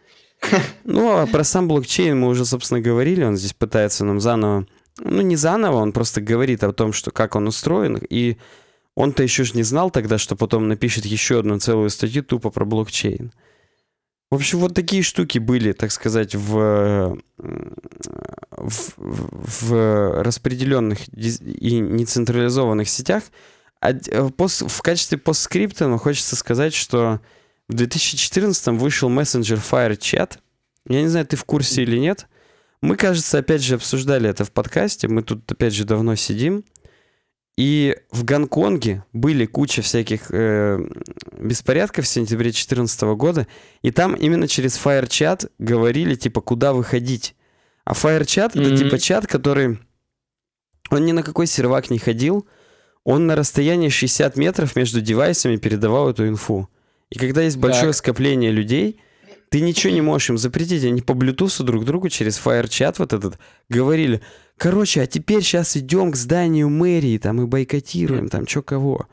Ну, а про сам блокчейн мы уже, собственно, говорили. Он здесь пытается нам заново... Ну, не заново, он просто говорит о том, что как он устроен. И он-то еще же не знал тогда, что потом напишет еще одну целую статью тупо про блокчейн. В общем, вот такие штуки были, так сказать, в, э, в, в распределенных и нецентрализованных сетях – а э, в качестве постскриптума ну, хочется сказать, что в 2014 вышел мессенджер FireChat. Я не знаю, ты в курсе или нет. Мы, кажется, опять же обсуждали это в подкасте. Мы тут, опять же, давно сидим. И в Гонконге были куча всяких э, беспорядков в сентябре 2014 года, и там именно через FireChat говорили, типа, куда выходить. А FireChat mm-hmm. это типа чат, который... Он ни на какой сервак не ходил, он на расстоянии 60 метров между девайсами передавал эту инфу. И когда есть большое так. скопление людей, ты ничего не можешь им запретить. Они по Bluetooth друг другу через Fire вот этот говорили, короче, а теперь сейчас идем к зданию мэрии, там и бойкотируем, там что кого.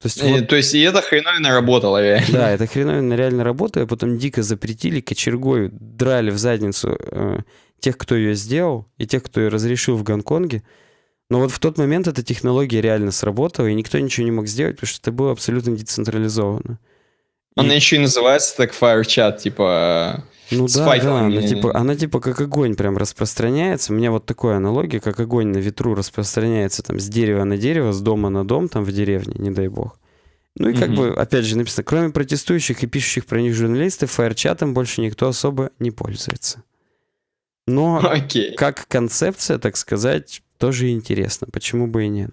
То есть, и, э, то есть и это хреновина работало реально. Да, это хреновина реально работало. Потом дико запретили, кочергой драли в задницу э, тех, кто ее сделал, и тех, кто ее разрешил в Гонконге. Но вот в тот момент эта технология реально сработала, и никто ничего не мог сделать, потому что это было абсолютно децентрализовано. Она и... еще и называется так Fire Chat, типа... Э, ну да, да, она типа, она типа как огонь прям распространяется. У меня вот такая аналогия, как огонь на ветру распространяется там с дерева на дерево, с дома на дом, там в деревне, не дай бог. Ну и как mm-hmm. бы, опять же, написано, кроме протестующих и пишущих про них журналисты, фаерчатом больше никто особо не пользуется. Но Окей. как концепция, так сказать, тоже интересно. Почему бы и нет?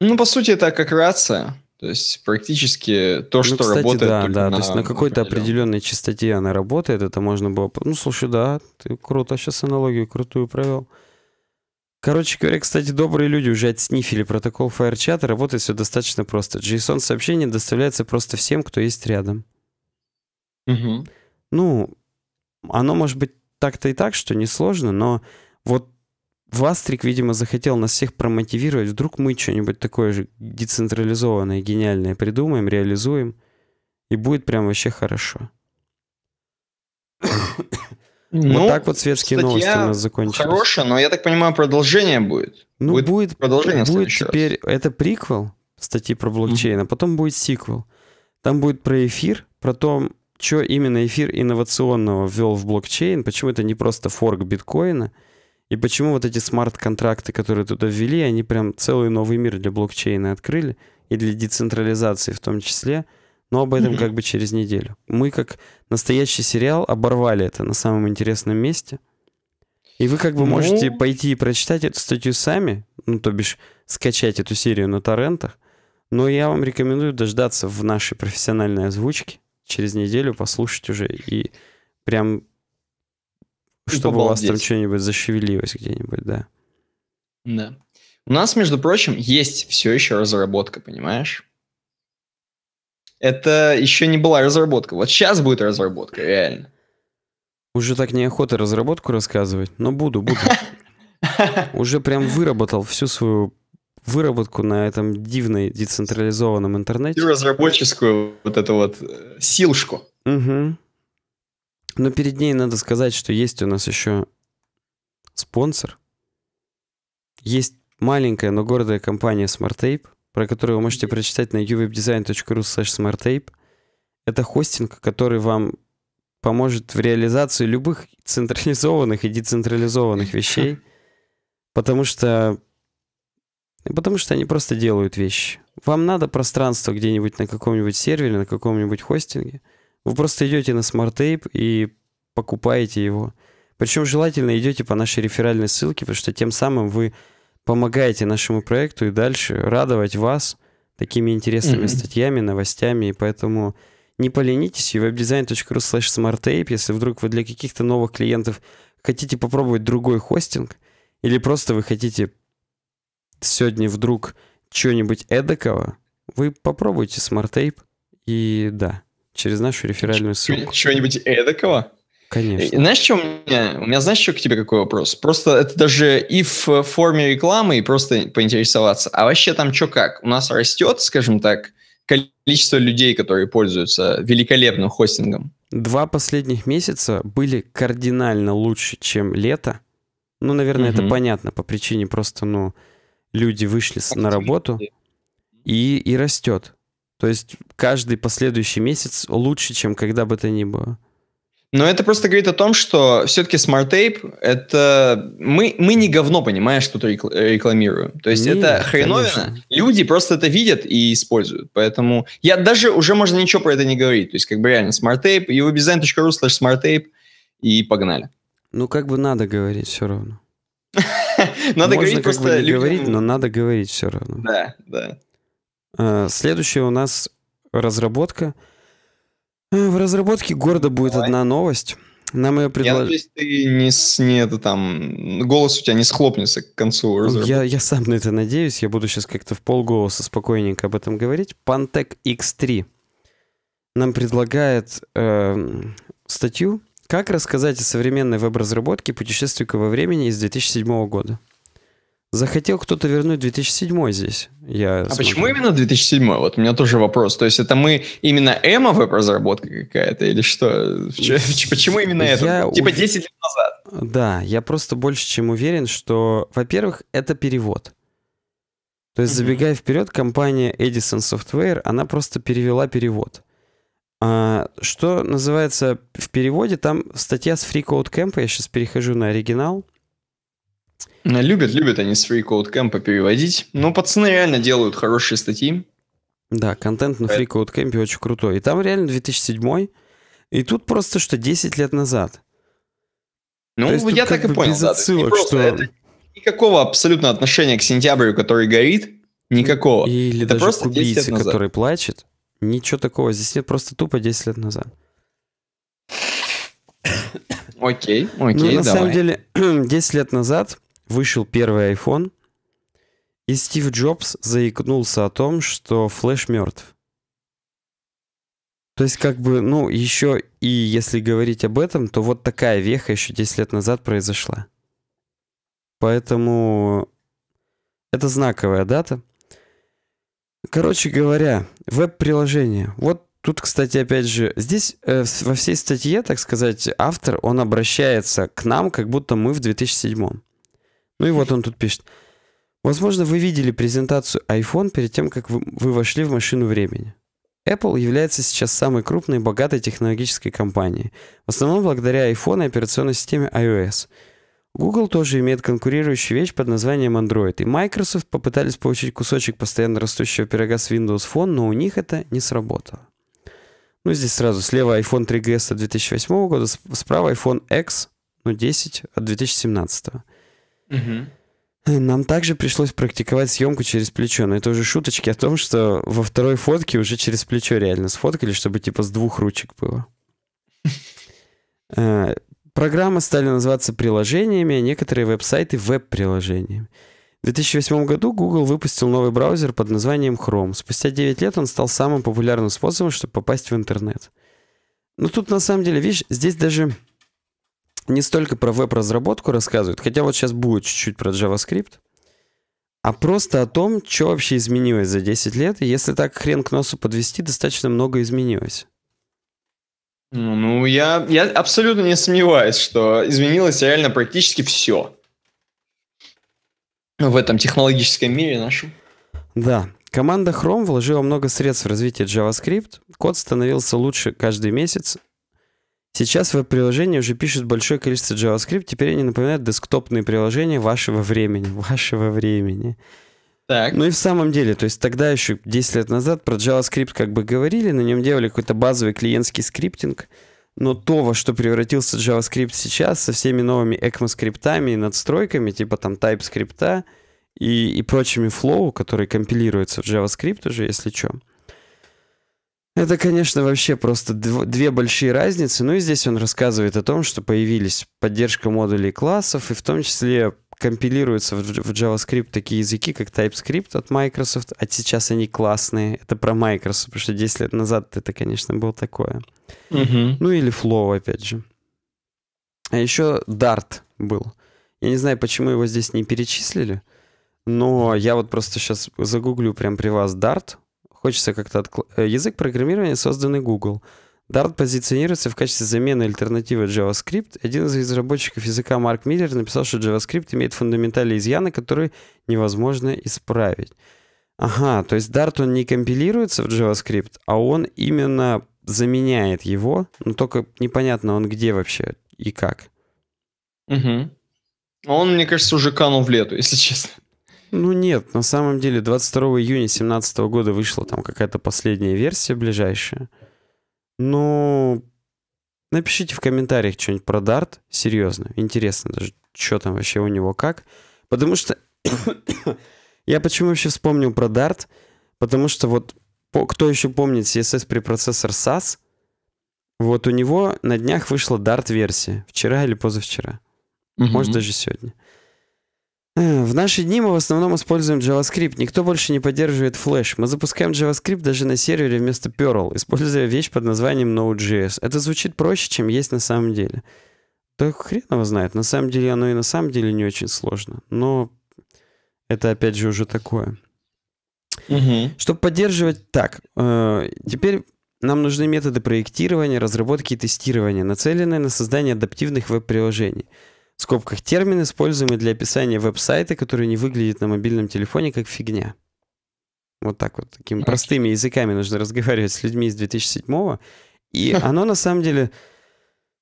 Ну, по сути, это как рация. То есть практически то, ну, что кстати, работает. Да, да, на, то есть на какой-то определенной частоте она работает, это можно было. Ну, слушай, да, ты круто, сейчас аналогию крутую провел. Короче говоря, кстати, добрые люди уже отснифили протокол FireChat, работает все достаточно просто. JSON-сообщение доставляется просто всем, кто есть рядом. Угу. Ну, оно может быть так-то и так, что несложно, но вот Вастрик, видимо, захотел нас всех промотивировать. Вдруг мы что-нибудь такое же децентрализованное, гениальное придумаем, реализуем, и будет прям вообще хорошо. Ну, вот так вот светские новости у нас закончились. Хорошая, но я так понимаю, продолжение будет. Ну, будет, будет продолжение. Будет теперь раз. это приквел статьи про блокчейн, mm-hmm. а потом будет сиквел. Там будет про эфир, про то, что именно эфир инновационного ввел в блокчейн, почему это не просто форк биткоина, и почему вот эти смарт-контракты, которые туда ввели, они прям целый новый мир для блокчейна открыли, и для децентрализации в том числе, но об этом как бы через неделю. Мы как настоящий сериал оборвали это на самом интересном месте, и вы как бы ну. можете mm пойти и прочитать эту статью сами, ну то бишь скачать эту серию на торрентах, но я вам рекомендую дождаться в нашей профессиональной озвучке, через неделю послушать уже и прям, чтобы у вас там что-нибудь зашевелилось где-нибудь, да. Да. У нас, между прочим, есть все еще разработка, понимаешь? Это еще не была разработка. Вот сейчас будет разработка, реально. Уже так неохота разработку рассказывать, но буду, буду. Уже прям выработал всю свою выработку на этом дивной децентрализованном интернете. И разработческую вот эту вот э, силушку. Угу. Но перед ней надо сказать, что есть у нас еще спонсор. Есть маленькая, но гордая компания SmartTape, про которую вы можете прочитать на uwebdesign.ru smarttape. Это хостинг, который вам поможет в реализации любых централизованных и децентрализованных вещей, потому что ну, потому что они просто делают вещи. Вам надо пространство где-нибудь на каком-нибудь сервере, на каком-нибудь хостинге. Вы просто идете на Smart Tape и покупаете его. Причем желательно идете по нашей реферальной ссылке, потому что тем самым вы помогаете нашему проекту и дальше радовать вас такими интересными mm-hmm. статьями, новостями. И поэтому не поленитесь, и webdesign.ru slash smarttape, если вдруг вы для каких-то новых клиентов хотите попробовать другой хостинг, или просто вы хотите сегодня вдруг что-нибудь эдакого, вы попробуйте смарт-тейп и да, через нашу реферальную ссылку. Чего-нибудь эдакого? Конечно. Знаешь, что у меня? У меня, знаешь, что к тебе какой вопрос? Просто это даже и в форме рекламы, и просто поинтересоваться. А вообще там что как? У нас растет, скажем так, количество людей, которые пользуются великолепным хостингом? Два последних месяца были кардинально лучше, чем лето. Ну, наверное, угу. это понятно по причине просто, ну, люди вышли на работу и, и растет. То есть каждый последующий месяц лучше, чем когда бы то ни было. Но это просто говорит о том, что все-таки Smart Tape это мы, мы не говно, понимаешь, что то рекламируем. То есть Нет, это хреновина. Конечно. Люди просто это видят и используют. Поэтому я даже уже можно ничего про это не говорить. То есть как бы реально Smart Tape, uwebdesign.ru slash Smart Tape и погнали. Ну как бы надо говорить все равно. Надо говорить просто говорить, но надо говорить все равно. Да, да. А, следующая у нас разработка. А, в разработке города будет Давай. одна новость. Нам ее предложили. Я надеюсь, ты не, с, не это там... Голос у тебя не схлопнется к концу разработки. Я, я сам на это надеюсь. Я буду сейчас как-то в полголоса спокойненько об этом говорить. Pantec X3 нам предлагает э, статью как рассказать о современной веб-разработке путешественнику во времени из 2007 года? Захотел кто-то вернуть 2007 здесь. Я а смотрю. почему именно 2007? Вот у меня тоже вопрос. То есть это мы именно эмо веб-разработка какая-то или что? Почему именно это? Типа 10 лет назад. Да, я просто больше чем уверен, что, во-первых, это перевод. То есть, забегая вперед, компания Edison Software, она просто перевела перевод. А, что называется в переводе, там статья с Free Code Camp, я сейчас перехожу на оригинал. Любят, любят они с Free Code Camp переводить. Но ну, пацаны реально делают хорошие статьи. Да, контент на Free Code Camp очень крутой. И там реально 2007 и тут просто что 10 лет назад. Ну, есть, я так и понял. Без отсылок, да, что... это никакого абсолютно отношения к сентябрю, который горит, никакого. Или это даже просто к убийце, который плачет. Ничего такого здесь нет, просто тупо 10 лет назад. Окей, окей, ну, на давай. самом деле, 10 лет назад вышел первый iPhone, и Стив Джобс заикнулся о том, что флеш мертв. То есть, как бы, ну, еще и если говорить об этом, то вот такая веха еще 10 лет назад произошла. Поэтому это знаковая дата. Короче говоря, веб-приложение. Вот тут, кстати, опять же, здесь э, во всей статье, так сказать, автор, он обращается к нам, как будто мы в 2007. Ну и вот он тут пишет. Возможно, вы видели презентацию iPhone перед тем, как вы, вы вошли в машину времени. Apple является сейчас самой крупной и богатой технологической компанией, в основном благодаря iPhone и операционной системе iOS – Google тоже имеет конкурирующую вещь под названием Android, и Microsoft попытались получить кусочек постоянно растущего пирога с Windows Phone, но у них это не сработало. Ну, здесь сразу слева iPhone 3GS от 2008 года, справа iPhone X, ну, 10 от 2017. Угу. Нам также пришлось практиковать съемку через плечо, но это уже шуточки о том, что во второй фотке уже через плечо реально сфоткали, чтобы типа с двух ручек было. Э, Программы стали называться приложениями, а некоторые веб-сайты веб-приложениями. В 2008 году Google выпустил новый браузер под названием Chrome. Спустя 9 лет он стал самым популярным способом, чтобы попасть в интернет. Но тут на самом деле, видишь, здесь даже не столько про веб-разработку рассказывают, хотя вот сейчас будет чуть-чуть про JavaScript, а просто о том, что вообще изменилось за 10 лет. И если так хрен к носу подвести, достаточно много изменилось. Ну, ну, я, я абсолютно не сомневаюсь, что изменилось реально практически все в этом технологическом мире нашем. Да. Команда Chrome вложила много средств в развитие JavaScript. Код становился лучше каждый месяц. Сейчас веб-приложения уже пишут большое количество JavaScript. Теперь они напоминают десктопные приложения вашего времени. Вашего времени. Так. Ну и в самом деле, то есть тогда еще 10 лет назад про JavaScript как бы говорили, на нем делали какой-то базовый клиентский скриптинг, но то, во что превратился JavaScript сейчас, со всеми новыми ECMAScriptами и надстройками, типа там TypeScript и, и прочими flow, которые компилируются в JavaScript уже, если что, это, конечно, вообще просто дв две большие разницы. Ну и здесь он рассказывает о том, что появились поддержка модулей классов, и в том числе компилируются в, в JavaScript такие языки, как TypeScript от Microsoft, а сейчас они классные. Это про Microsoft, потому что 10 лет назад это, конечно, было такое. Угу. Ну или Flow, опять же. А еще Dart был. Я не знаю, почему его здесь не перечислили, но я вот просто сейчас загуглю прям при вас Dart. Хочется как-то... Откл... Э, язык программирования, созданный Google — Dart позиционируется в качестве замены альтернативы JavaScript. Один из разработчиков языка Марк Миллер написал, что JavaScript имеет фундаментальные изъяны, которые невозможно исправить. Ага, то есть Dart он не компилируется в JavaScript, а он именно заменяет его, но только непонятно он где вообще и как. Угу. Он, мне кажется, уже канул в лету, если честно. Ну нет, на самом деле 22 июня 2017 года вышла там какая-то последняя версия ближайшая. Ну, напишите в комментариях что-нибудь про Дарт. Серьезно, интересно даже, что там вообще у него как. Потому что... Я почему вообще вспомнил про Дарт? Потому что вот по, кто еще помнит CSS препроцессор SAS, вот у него на днях вышла Dart-версия. Вчера или позавчера. Угу. Может, даже сегодня. В наши дни мы в основном используем JavaScript. Никто больше не поддерживает Flash. Мы запускаем JavaScript даже на сервере вместо Perl, используя вещь под названием Node.js. Это звучит проще, чем есть на самом деле. Да хрен его знает. На самом деле оно и на самом деле не очень сложно. Но это опять же уже такое. Угу. Чтобы поддерживать... Так, э, теперь нам нужны методы проектирования, разработки и тестирования, нацеленные на создание адаптивных веб-приложений в скобках термин, используемый для описания веб-сайта, который не выглядит на мобильном телефоне как фигня. Вот так вот, такими простыми языками нужно разговаривать с людьми из 2007-го. И оно на самом деле...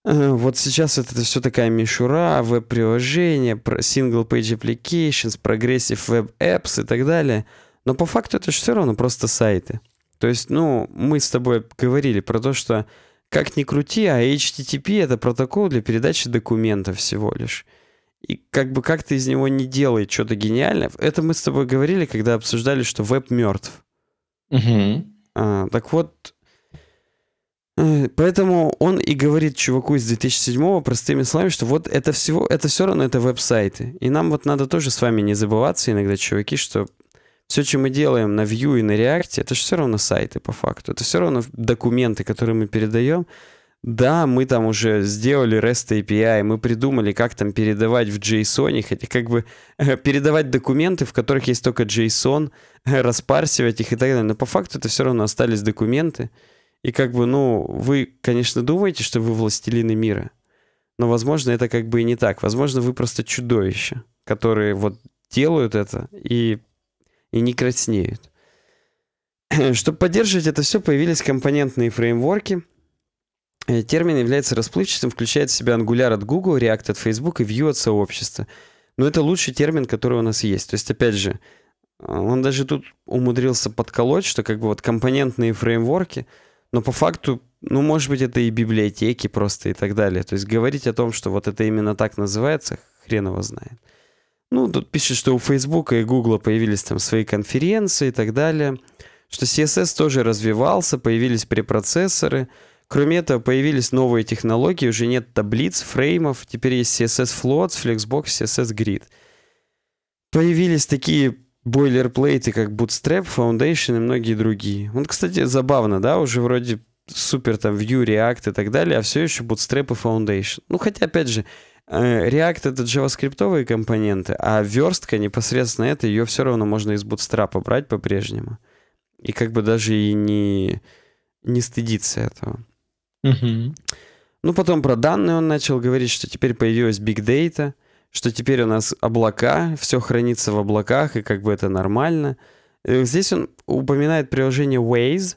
Э, вот сейчас это, все такая мишура, веб-приложение, single-page applications, progressive web apps и так далее. Но по факту это же все равно просто сайты. То есть, ну, мы с тобой говорили про то, что как ни крути, а HTTP — это протокол для передачи документов всего лишь. И как бы как ты из него не делай что-то гениальное. Это мы с тобой говорили, когда обсуждали, что веб мертв. Угу. А, так вот, э, Поэтому он и говорит чуваку из 2007 го простыми словами, что вот это всего, это все равно это веб-сайты. И нам вот надо тоже с вами не забываться иногда, чуваки, что все, что мы делаем на Vue и на React, это же все равно сайты по факту. Это все равно документы, которые мы передаем. Да, мы там уже сделали REST API, мы придумали, как там передавать в JSON, хотя как бы передавать документы, в которых есть только JSON, распарсивать их и так далее. Но по факту это все равно остались документы. И как бы, ну, вы, конечно, думаете, что вы властелины мира, но, возможно, это как бы и не так. Возможно, вы просто чудовище, которые вот делают это и и не краснеют. Чтобы поддерживать это все, появились компонентные фреймворки. Э, термин является расплывчатым, включает в себя Angular от Google, React от Facebook и Vue от сообщества. Но это лучший термин, который у нас есть. То есть, опять же, он даже тут умудрился подколоть, что как бы вот компонентные фреймворки, но по факту, ну, может быть, это и библиотеки просто и так далее. То есть говорить о том, что вот это именно так называется, хрен его знает. Ну, тут пишет, что у Facebook и Google появились там свои конференции и так далее, что CSS тоже развивался, появились препроцессоры. Кроме этого, появились новые технологии, уже нет таблиц, фреймов, теперь есть CSS Floats, Flexbox, CSS Grid. Появились такие бойлерплейты, как Bootstrap, Foundation и многие другие. Вот, кстати, забавно, да, уже вроде супер там Vue, React и так далее, а все еще Bootstrap и Foundation. Ну, хотя, опять же, Э, React — это джаваскриптовые компоненты, а верстка непосредственно это, ее все равно можно из Bootstrap брать по-прежнему. И как бы даже и не, не стыдиться этого. Угу. Ну, потом про данные он начал говорить, что теперь появилась Big Data, что теперь у нас облака, все хранится в облаках, и как бы это нормально. Э, здесь он упоминает приложение Waze.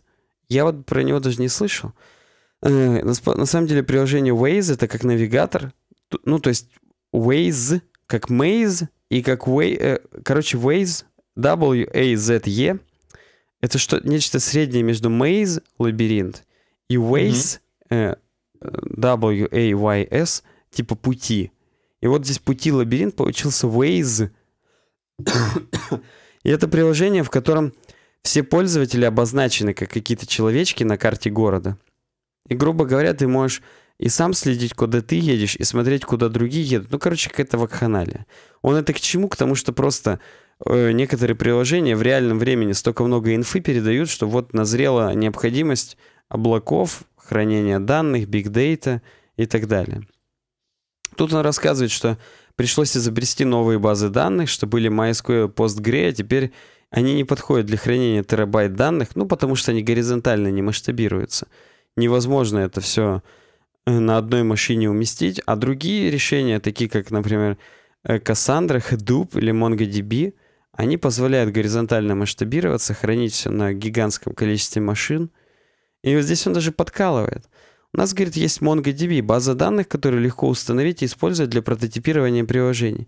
Я вот про него даже не слышал. Э, на самом деле приложение Waze — это как навигатор — ну, то есть Waze, как Maze и как Way, э, короче, Waze, W-A-Z-E, это что, нечто среднее между Maze, лабиринт, и Waze, mm-hmm. Э, W-A-Y-S, типа пути. И вот здесь пути лабиринт получился Waze. и это приложение, в котором все пользователи обозначены как какие-то человечки на карте города. И, грубо говоря, ты можешь и сам следить, куда ты едешь, и смотреть, куда другие едут. Ну, короче, какая-то вакханалия. Он это к чему? К тому, что просто э, некоторые приложения в реальном времени столько много инфы передают, что вот назрела необходимость облаков, хранения данных, бигдейта и так далее. Тут он рассказывает, что пришлось изобрести новые базы данных, что были MySQL, PostgreSQL, а теперь они не подходят для хранения терабайт данных, ну, потому что они горизонтально не масштабируются. Невозможно это все Э, на одной машине уместить, а другие решения, такие как, например, э, Cassandra, Hadoop или MongoDB, они позволяют горизонтально масштабироваться, хранить все на гигантском количестве машин. И вот здесь он даже подкалывает. У нас, говорит, есть MongoDB, база данных, которую легко установить и использовать для прототипирования приложений.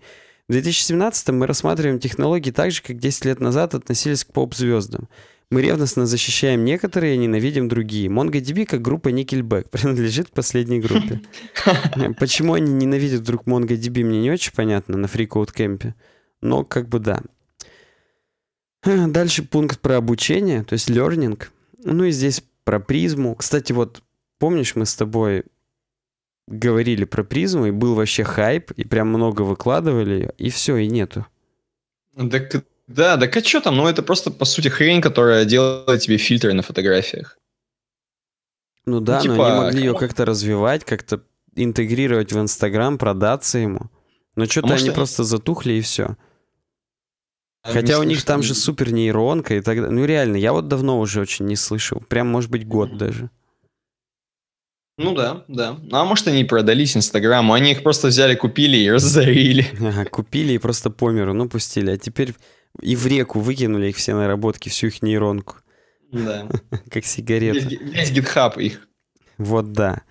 В 2017 мы рассматриваем технологии так же, как 10 лет назад относились к поп-звездам – мы ревностно защищаем некоторые и ненавидим другие. MongoDB, как группа Nickelback, принадлежит последней группе. Почему они ненавидят друг MongoDB, мне не очень понятно на FreeCodeCamp, но как бы да. Дальше пункт про обучение, то есть learning. Ну и здесь про призму. Кстати, вот помнишь, мы с тобой говорили про призму, и был вообще хайп, и прям много выкладывали, и все, и нету. Так да, да а что там? Ну, это просто, по сути, хрень, которая делает тебе фильтры на фотографиях. Ну да, ну, типа, но они типа, могли ее а как-то развивать, как-то интегрировать в Инстаграм, продаться ему. Но что-то а может, они это... просто затухли и все. А Хотя у них там же супер нейронка и так далее. Ну реально, я вот давно уже очень не слышал. Прям, может быть, год даже. Ну да, да. Ну, а может, они продались Инстаграму, они их просто взяли, купили и разорили. Ага, купили и просто померу, ну, пустили. А теперь и в реку выкинули их все наработки, всю их нейронку. Да. Как сигареты. Весь, весь гитхаб их. Вот да.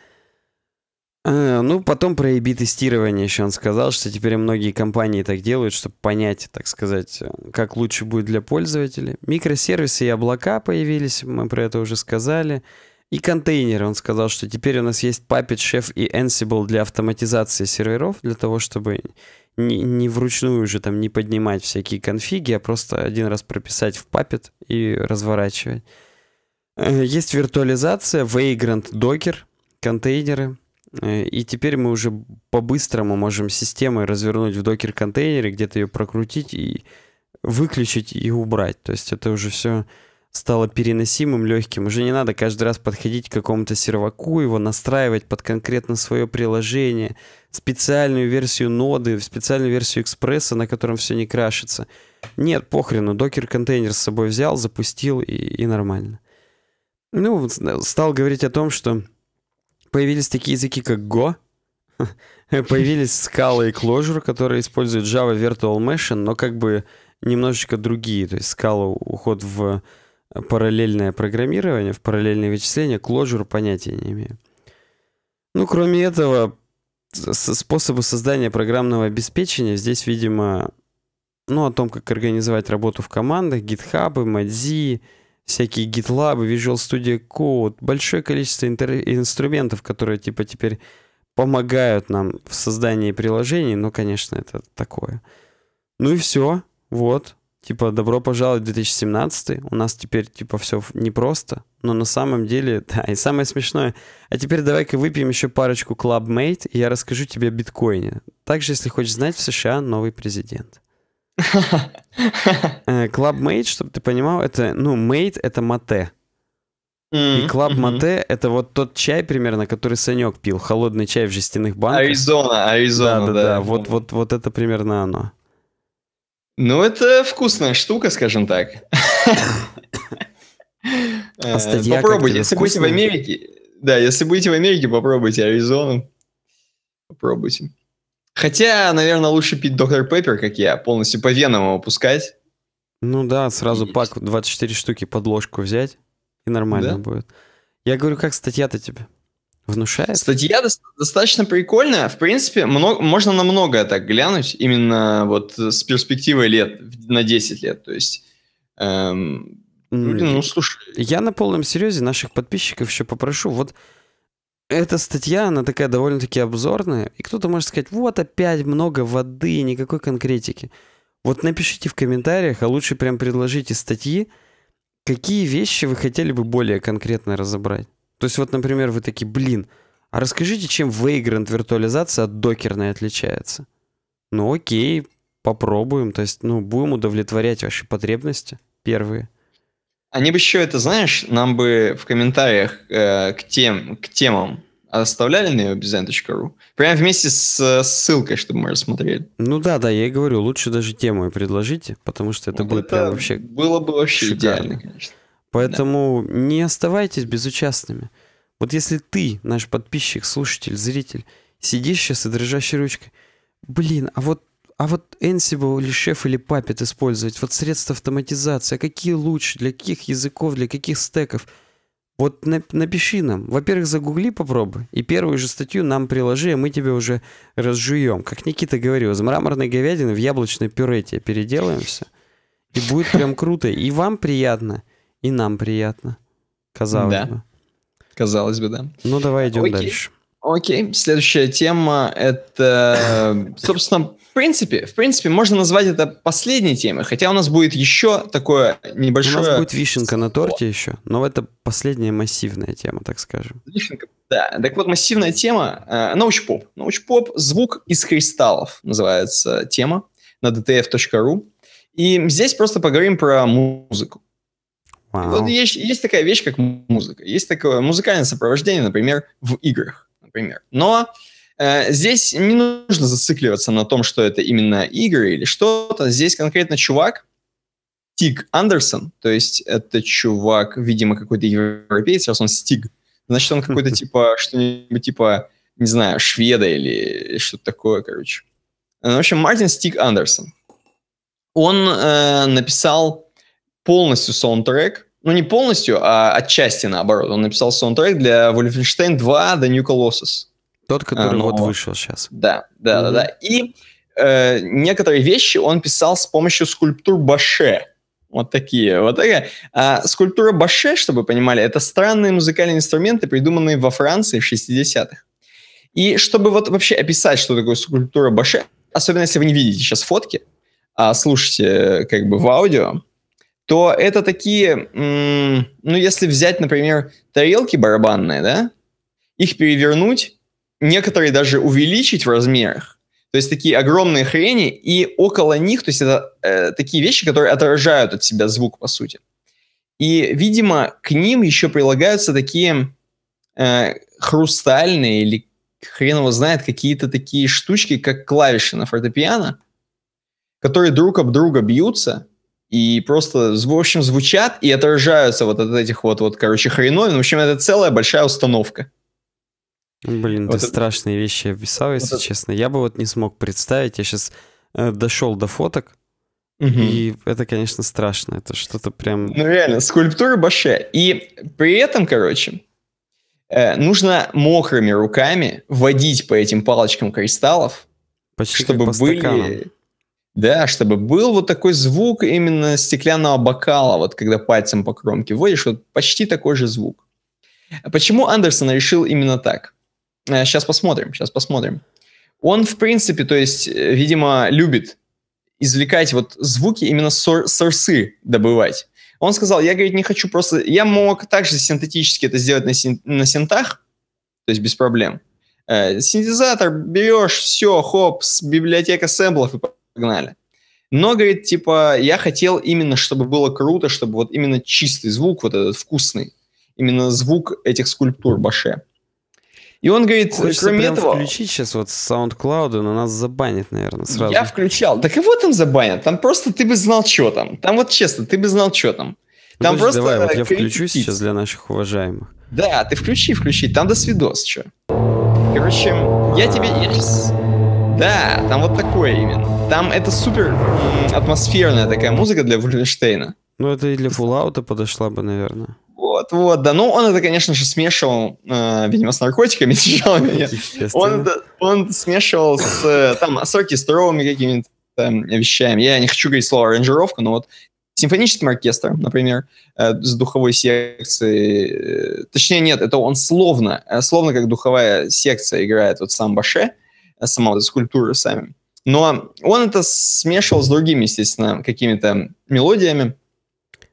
А, ну, потом про a тестирование еще он сказал, что теперь многие компании так делают, чтобы понять, так сказать, э, как лучше будет для пользователей. Микросервисы и облака появились, мы про это уже сказали и контейнеры. Он сказал, что теперь у нас есть Puppet, Chef и Ansible для автоматизации серверов, для того, чтобы не, не вручную уже там не поднимать всякие конфиги, а просто один раз прописать в Puppet и разворачивать. Э, есть виртуализация, Vagrant, Docker, контейнеры. Э, и теперь мы уже по-быстрому можем системой развернуть в докер контейнере, где-то ее прокрутить и выключить и убрать. То есть это уже все стало переносимым, легким. Уже не надо каждый раз подходить к какому-то серваку, его настраивать под конкретно свое приложение, специальную версию ноды, специальную версию экспресса, на котором все не крашится. Нет, похрену, докер-контейнер с собой взял, запустил и, и нормально. Ну, стал говорить о том, что появились такие языки, как Go, появились Scala и Clojure, которые используют Java Virtual Machine, но как бы немножечко другие. То есть Scala уход в параллельное программирование, в параллельные вычисления к понятия не имею. Ну, кроме этого, способы создания программного обеспечения здесь, видимо, ну, о том, как организовать работу в командах, GitHub, Mozi, всякие GitLab, Visual Studio Code, большое количество инструментов, которые, типа, теперь помогают нам в создании приложений, но, конечно, это такое. Ну и все, вот, Типа, добро пожаловать в 2017, у нас теперь, типа, все непросто, но на самом деле, да, и самое смешное. А теперь давай-ка выпьем еще парочку Club Mate, и я расскажу тебе о биткоине. Также, если хочешь знать, в США новый президент. Э, Club Mate, чтобы ты понимал, это, ну, Mate — это мате. И Club Мате это вот тот чай примерно, который Санек пил, холодный чай в жестяных банках. Аризона, Аризона, да. Да, да, да. Вот, вот, вот это примерно оно. Ну, это вкусная штука, скажем так. А э, попробуйте, если будете в Америке, да, если будете в Америке, попробуйте Аризону. Попробуйте. Хотя, наверное, лучше пить Доктор Пеппер, как я, полностью по венам его пускать. Ну да, сразу Есть. пак 24 штуки под ложку взять, и нормально да? будет. Я говорю, как статья-то тебе? Внушает? Статья достаточно прикольная. В принципе, много, можно на многое так глянуть, именно вот с перспективой лет, на 10 лет. То есть, эм, ну, люди, ну, слушай. Я на полном серьезе наших подписчиков еще попрошу. Вот эта статья, она такая довольно-таки обзорная. И кто-то может сказать, вот опять много воды никакой конкретики. Вот напишите в комментариях, а лучше прям предложите статьи, какие вещи вы хотели бы более конкретно разобрать. То есть вот, например, вы такие, блин, а расскажите, чем Vagrant виртуализация от докерной отличается? Ну окей, попробуем, то есть, ну, будем удовлетворять ваши потребности первые. Они бы еще это, знаешь, нам бы в комментариях э, к, тем, к темам оставляли на bizzen.ru? Прямо вместе с э, ссылкой, чтобы мы рассмотрели. Ну да, да, я и говорю, лучше даже тему и предложите, потому что это вот ну будет это прям вообще Было бы вообще шикарно. идеально, конечно. Поэтому да. не оставайтесь безучастными. Вот если ты, наш подписчик, слушатель, зритель, сидишь сейчас и дрожащей ручкой, блин, а вот а вот Ansible или Chef или Puppet использовать, вот средства автоматизации, а какие лучше, для каких языков, для каких стеков? Вот напиши нам. Во-первых, загугли попробуй, и первую же статью нам приложи, а мы тебе уже разжуем. Как Никита говорил, из мраморной говядины в яблочное пюре тебе переделаемся, И будет прям круто, и вам приятно, и нам приятно. Казалось да. бы. Казалось бы, да. Ну, давай идем Окей. дальше. Окей, следующая тема это, собственно, в принципе, в принципе, можно назвать это последней темой, хотя у нас будет еще такое небольшое... У нас будет вишенка на торте еще, но это последняя массивная тема, так скажем. Вишенка, да. Так вот, массивная тема, э, научпоп. Научпоп – звук из кристаллов, называется тема на dtf.ru. И здесь просто поговорим про музыку. Вот есть, есть такая вещь, как музыка. Есть такое музыкальное сопровождение, например, в играх, например. Но э, здесь не нужно зацикливаться на том, что это именно игры или что-то. Здесь конкретно чувак, Стиг Андерсон, то есть это чувак, видимо, какой-то европеец, раз он Стиг, значит, он какой-то типа, что-нибудь типа, не знаю, шведа или что-то такое, короче. Э, в общем, Мартин Стиг Андерсон. Он э, написал полностью саундтрек, ну не полностью, а отчасти наоборот. Он написал саундтрек для Wolfenstein 2 The New Colossus. Тот, а, который а, вот вышел сейчас. Да, да, mm-hmm. да, да. И э, некоторые вещи он писал с помощью скульптур Баше. Вот такие. Вот такие. А скульптура Баше, чтобы вы понимали, это странные музыкальные инструменты, придуманные во Франции в 60-х. И чтобы вот вообще описать, что такое скульптура Баше, особенно если вы не видите сейчас фотки, а слушайте э, как бы в аудио, то это такие, ну, если взять, например, тарелки барабанные, да, их перевернуть, некоторые даже увеличить в размерах, то есть такие огромные хрени, и около них, то есть это э, такие вещи, которые отражают от себя звук, по сути. И, видимо, к ним еще прилагаются такие э, хрустальные или хрен его знает, какие-то такие штучки, как клавиши на фортепиано, которые друг об друга бьются – и просто, в общем, звучат и отражаются вот от этих вот, вот короче, хреновин. В общем, это целая большая установка. Блин, вот это... страшные вещи описал, если вот честно. Это... Я бы вот не смог представить. Я сейчас э, дошел до фоток, угу. и это, конечно, страшно. Это что-то прям... Ну реально, скульптура баше. И при этом, короче, э, нужно мокрыми руками водить по этим палочкам кристаллов, Почти чтобы были... Стаканам. Да, чтобы был вот такой звук именно стеклянного бокала, вот когда пальцем по кромке вводишь, вот почти такой же звук. Почему Андерсон решил именно так? Сейчас э, посмотрим, сейчас посмотрим. Он, в принципе, то есть, э, видимо, любит извлекать вот звуки именно сор- сорсы добывать. Он сказал, я, говорит, не хочу просто... Я мог также синтетически это сделать на, син- на синтах, то есть без проблем. Э, синтезатор берешь, все, хоп, библиотека сэмплов и погнали. Но, говорит, типа, я хотел именно, чтобы было круто, чтобы вот именно чистый звук, вот этот вкусный, именно звук этих скульптур Баше. И он говорит, Хочется кроме прям этого... включить сейчас вот SoundCloud, но нас забанит, наверное, сразу. Я включал. Так и вот там забанят. Там просто ты бы знал, что там. Там вот честно, ты бы знал, что там. там подожди, просто давай, вот я включу сейчас для наших уважаемых. Да, ты включи, включи. Там до свидос, что. Короче, я тебе... Я сейчас... Да, там вот такое именно. Там это супер атмосферная такая музыка для Вольфенштейна. Ну, это и для Фуллаута подошла бы, наверное. Вот, вот, да. Ну, он это, конечно же, смешивал, э, видимо, с наркотиками, тяжелыми. Он, он смешивал с, э, там, соки с какими-то там, вещами. Я не хочу говорить слово аранжировка, но вот симфоническим оркестром, например, э, с духовой секцией. Э, точнее, нет, это он словно, э, словно как духовая секция играет вот сам Баше. Э, сама эта скульптура сами. Но он это смешивал с другими, естественно, какими-то мелодиями.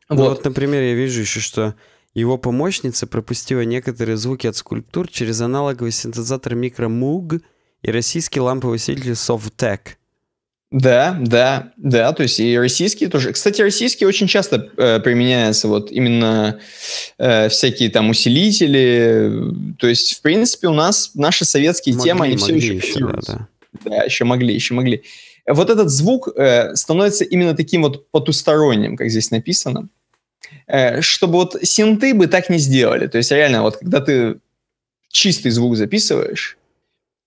Ну вот. Ну, вот, например, я вижу еще, что его помощница пропустила некоторые звуки от скульптур через аналоговый синтезатор микромуг и российский ламповый усилитель Sovtech. Да, да, да, то есть и российские тоже. Кстати, российские очень часто э, применяются вот именно э, всякие там усилители. То есть, в принципе, у нас наши советские могли, темы, они все еще, еще да, да. да, еще могли, еще могли. Вот этот звук э, становится именно таким вот потусторонним, как здесь написано. Э, чтобы вот синты бы так не сделали. То есть, реально, вот когда ты чистый звук записываешь,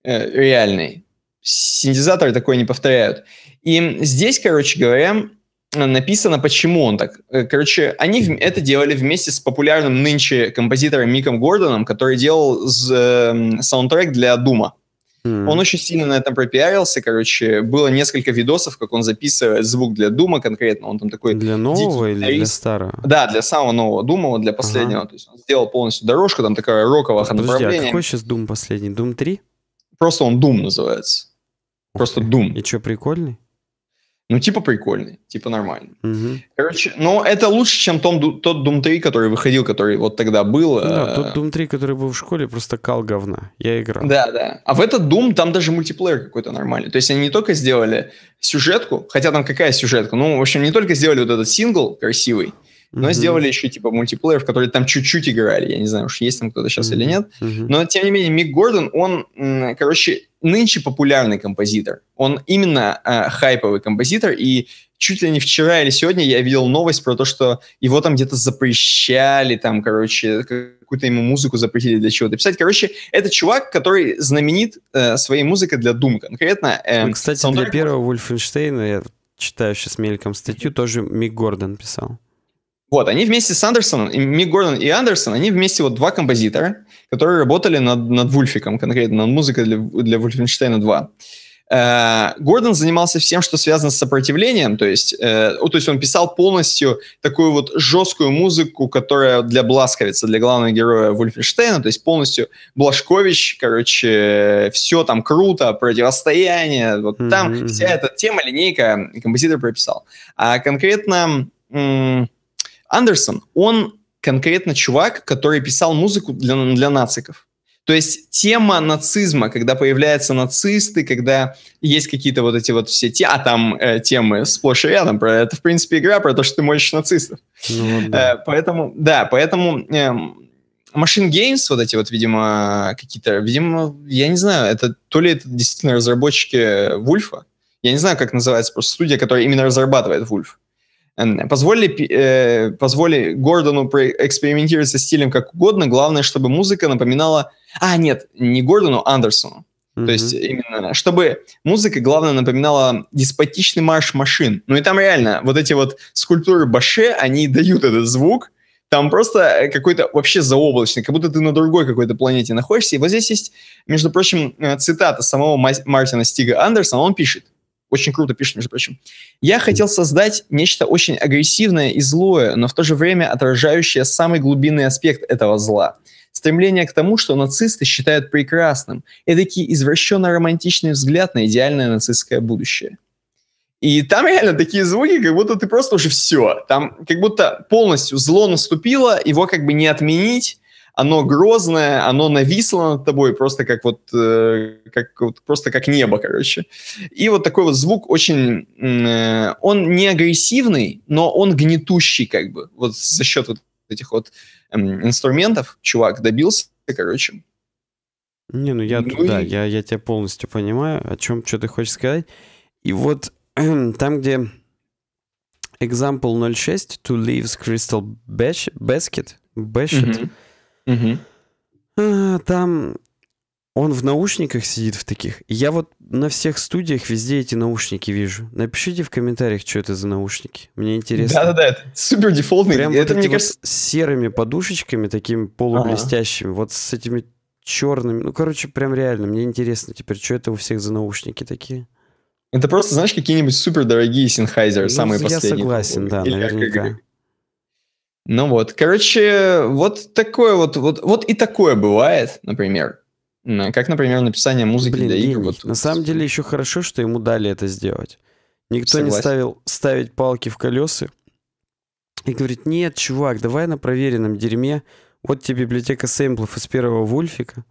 э, реальный, синтезаторы такое не повторяют. И здесь, короче говоря, написано, почему он так. Э, короче, они это делали вместе с популярным нынче композитором Миком Гордоном, который делал эм, саундтрек для Дума. Mm. Он очень сильно на этом пропиарился, короче, было несколько видосов, как он записывает звук для Дума конкретно, он там такой... Для нового или для старого? Да, для самого нового Дума, для последнего, ага. то есть он сделал полностью дорожку, там такая роковая Подожди, а какой сейчас Дум последний, Дум 3? Просто он Дум называется. Просто Doom. И что, прикольный? Ну, типа прикольный, типа нормальный. Угу. Короче, но это лучше, чем том, тот Doom 3, который выходил, который вот тогда был. Да, э, тот Doom 3, который был в школе, просто кал говна. Я играл. Да, да. А в этот Doom там даже мультиплеер какой-то нормальный. То есть они не только сделали сюжетку, хотя там какая сюжетка, ну, в общем, не только сделали вот этот сингл красивый, но mm сделали еще типа мультиплеер, в который там чуть-чуть играли. Я не знаю, уж есть там кто-то сейчас mm или нет. mm Но тем не менее, Мик Гордон, он, короче, нынче популярный композитор. Он именно э, хайповый композитор. И чуть ли не вчера или сегодня я видел новость про то, что его там где-то запрещали, там, короче, какую-то ему музыку запретили для чего-то писать. Короче, это чувак, который знаменит э, своей музыкой для Doom конкретно. Э, Кстати, саундтрек... для первого Вольфенштейна, я читаю сейчас мельком статью, тоже Мик Гордон писал. Вот, они вместе с Андерсоном, и Мик Гордон и Андерсон, они вместе вот два композитора, которые работали над, над Вульфиком, конкретно над музыкой для, для Вульфенштейна 2. Э, Гордон занимался всем, что связано с сопротивлением, то есть, э, то есть он писал полностью такую вот жесткую музыку, которая для Бласковица, для главного героя Вульфенштейна, то есть полностью Блашкович, короче, все там круто, противостояние, вот mm-hmm. там вся эта тема, линейка композитор прописал. А конкретно... М- Андерсон, он конкретно чувак, который писал музыку для, для нациков. То есть тема нацизма, когда появляются нацисты, когда есть какие-то вот эти вот все те, а там э, темы сплошь и рядом, про это, в принципе, игра про то, что ты мочишь нацистов. Ну, да. Э, поэтому, да, поэтому э, Machine Games, вот эти вот, видимо, какие-то, видимо, я не знаю, это то ли это действительно разработчики Вульфа, я не знаю, как называется просто студия, которая именно разрабатывает Вульф. Позволили, э, позволили Гордону экспериментировать со стилем как угодно, главное, чтобы музыка напоминала... А, нет, не Гордону, а Андерсону. Mm-hmm. То есть именно, чтобы музыка, главное, напоминала деспотичный марш машин. Ну и там реально вот эти вот скульптуры Баше, они дают этот звук, там просто э, какой-то вообще заоблачный, как будто ты на другой какой-то планете находишься. И вот здесь есть, между прочим, э, цитата самого Мартина Стига Андерсона, он пишет очень круто пишет, между прочим. Я хотел создать нечто очень агрессивное и злое, но в то же время отражающее самый глубинный аспект этого зла. Стремление к тому, что нацисты считают прекрасным, эдакий извращенно-романтичный взгляд на идеальное нацистское будущее. И там реально такие звуки, как будто ты просто уже все. Там как будто полностью зло наступило, его как бы не отменить, оно грозное, оно нависло над тобой просто как вот, э, как, вот просто как небо, короче. И вот такой вот звук очень, э, он не агрессивный, но он гнетущий как бы. Вот за счет вот этих вот э, инструментов чувак добился, короче. Не, ну я ну туда, и... я, я тебя полностью понимаю, о чем, что ты хочешь сказать. И вот эм, там, где example 06, to leaves crystal basket, basket, mm-hmm Угу. Там он в наушниках сидит в таких. Я вот на всех студиях везде эти наушники вижу. Напишите в комментариях, что это за наушники. Мне интересно. Да-да-да, это супер дефолтный. Прям это, вот мне кажется... вот с серыми подушечками, такими полублестящими, ага. вот с этими черными. Ну, короче, прям реально. Мне интересно теперь, что это у всех за наушники такие. Это просто, знаешь, какие-нибудь супер дорогие Sennheiser, ну, самые я последние. Я согласен, да, Или наверняка. Как ну вот, короче, вот такое вот, вот, вот и такое бывает, например. Как, например, написание музыки Блин, для игр. Вот, на вот. самом деле еще хорошо, что ему дали это сделать. Никто Согласен. не ставил ставить палки в колеса и говорит, нет, чувак, давай на проверенном дерьме. Вот тебе библиотека сэмплов из первого Вульфика.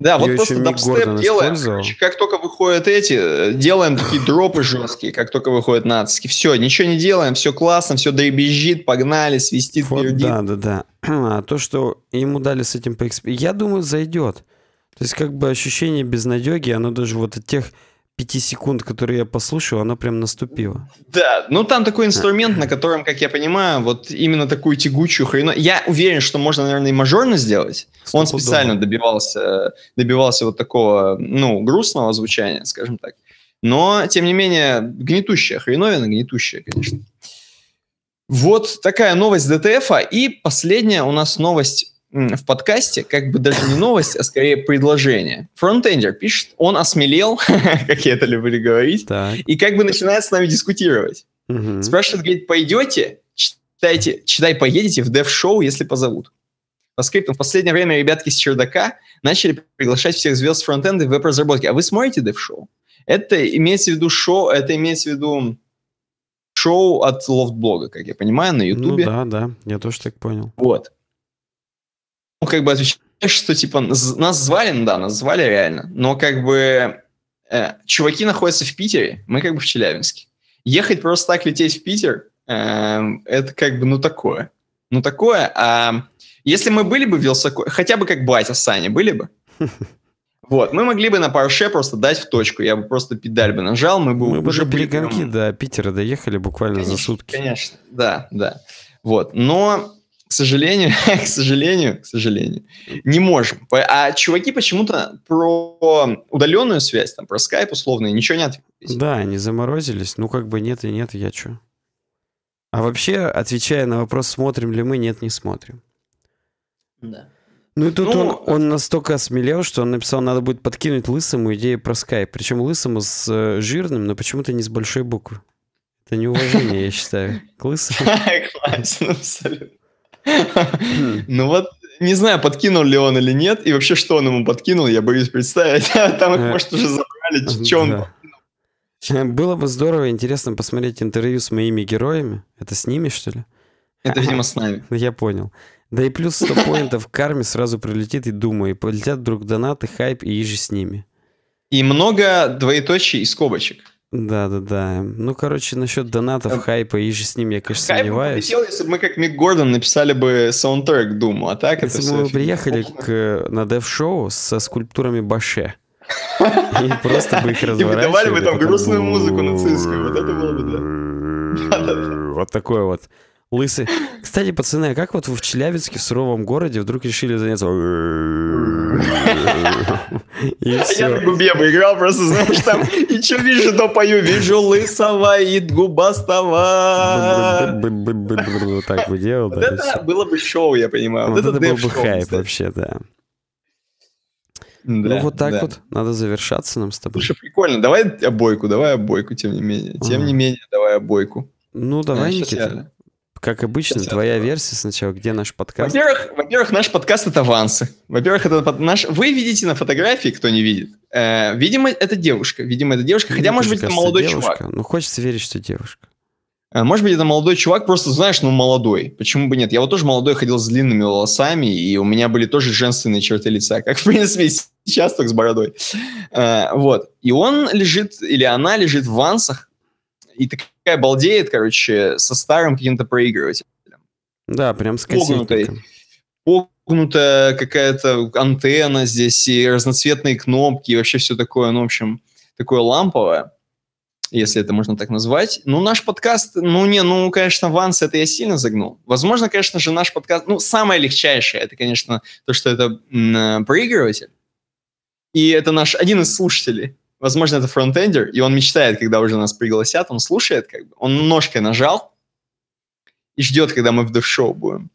Да, вот просто дабстеп делаем. Короче, как только выходят эти, э, делаем такие дропы жесткие, как только выходят нацики. Все, ничего не делаем, все классно, все дребезжит, погнали, свистит, вот, Да, да, да. А то, что ему дали с этим поэкспериментировать, я думаю, зайдет. То есть как бы ощущение безнадеги, оно даже вот от тех пяти секунд, которые я послушал, она прям наступила. Да, ну там такой инструмент, на котором, как я понимаю, вот именно такую тягучую хрену... Я уверен, что можно, наверное, и мажорно сделать. Он специально добивался, добивался вот такого, ну, грустного звучания, скажем так. Но, тем не менее, гнетущая хреновина, гнетущая, конечно. Вот такая новость ДТФа. И последняя у нас новость в подкасте как бы даже не новость, а скорее предложение. Фронтендер пишет, он осмелел, как я это люблю говорить, так. и как бы начинает с нами дискутировать. Угу. Спрашивает, говорит, пойдете, читайте, читай, поедете в дев-шоу, если позовут. По скриптам в последнее время ребятки с чердака начали приглашать всех звезд фронтенда в веб-разработки. А вы смотрите дев-шоу? Это имеется в виду шоу, это имеется в виду шоу от лофт-блога, как я понимаю, на ну Ютубе. Ну да, да, я тоже так понял. Вот ну, как бы отвечаешь, что, типа, нас звали, ну да, нас звали реально, но, как бы, э, чуваки находятся в Питере, мы, как бы, в Челябинске. Ехать просто так лететь в Питер, э, это, как бы, ну, такое. Ну, такое. А если мы были бы в Вилсакоме, хотя бы как батя Саня были бы, вот, мы могли бы на парше просто дать в точку. Я бы просто педаль бы нажал, мы бы мы уже были перегонки прям... до Питера доехали буквально конечно, за сутки. Конечно, да, да. Вот, но к сожалению, к сожалению, к сожалению, не можем. А чуваки почему-то про удаленную связь, там, про скайп условно, ничего не ответили. Да, они заморозились. Ну, как бы нет и нет, я чё. А вообще, отвечая на вопрос, смотрим ли мы, нет, не смотрим. Да. Ну и тут ну, он, он а настолько осмелел, что он написал, надо будет подкинуть лысому идею про скайп. Причем лысому с э, жирным, но почему-то не с большой буквы. Это неуважение, я считаю, к лысому. Классно, абсолютно. Ну вот, не знаю, подкинул ли он или нет, и вообще, что он ему подкинул, я боюсь представить. Там их, э, может, уже забрали, что он было бы здорово, и интересно посмотреть интервью с моими героями. Это с ними, что ли? Это, видимо, с нами. Я понял. Да и плюс 100 поинтов к карме сразу прилетит и думаю, и полетят друг донаты, хайп и иже с ними. И много двоеточий и скобочек. Да-да-да. Ну, короче, насчет донатов, Там... Э, хайпа и же с ним я, конечно, Хайп сомневаюсь. Хайп если бы мы, как Мик Гордон, написали бы саундтрек Думу, а так если это бы мы приехали к, э, на дев-шоу со скульптурами Баше. И просто бы их разворачивали. И давали бы там грустную музыку нацистскую. Вот это было бы, да. Вот такое вот лысый. Кстати, пацаны, а как вот вы в Челябинске, в суровом городе, вдруг решили заняться... И все. Я на губе бы играл, просто знаешь, там, и что вижу, то пою, вижу лысого и губастого. так бы делал. это было бы шоу, я понимаю. это был бы хайп вообще, да. Да, ну вот так да. вот надо завершаться нам с тобой. Слушай, прикольно. Давай обойку, давай обойку, тем не менее. Тем ага. не менее, давай обойку. Ну давай, э, Никита. Я... Как обычно, Сейчас твоя версия сначала, где наш подкаст? Во-первых, во-первых, наш подкаст это авансы. Во-первых, это наш. Вы видите на фотографии, кто не видит. Э, видимо, это девушка. Видимо, это девушка. Хотя, может быть, это молодой девушка. чувак. Ну, хочется верить, что девушка. Э, может быть, это молодой чувак, просто знаешь, ну молодой. Почему бы нет? Я вот тоже молодой ходил с длинными волосами, и у меня были тоже женственные черты лица, как, в принципе, сейчас так с бородой. А, вот. И он лежит, или она лежит в вансах, и так такая балдеет, короче, со старым каким-то проигрывателем. Да, прям с кассетником. Погнутая какая-то антенна здесь, и разноцветные кнопки, и вообще все такое, ну, в общем, такое ламповое, если это можно так назвать. Ну, наш подкаст, ну, не, ну, конечно, Ванс, это я сильно загнул. Возможно, конечно же, наш подкаст, ну, самое легчайшее, это, конечно, то, что это м -м, э, проигрыватель. И это наш один из слушателей возможно, это фронтендер, и он мечтает, когда уже нас пригласят, он слушает, как бы, он ножкой нажал и ждет, когда мы в дев-шоу будем.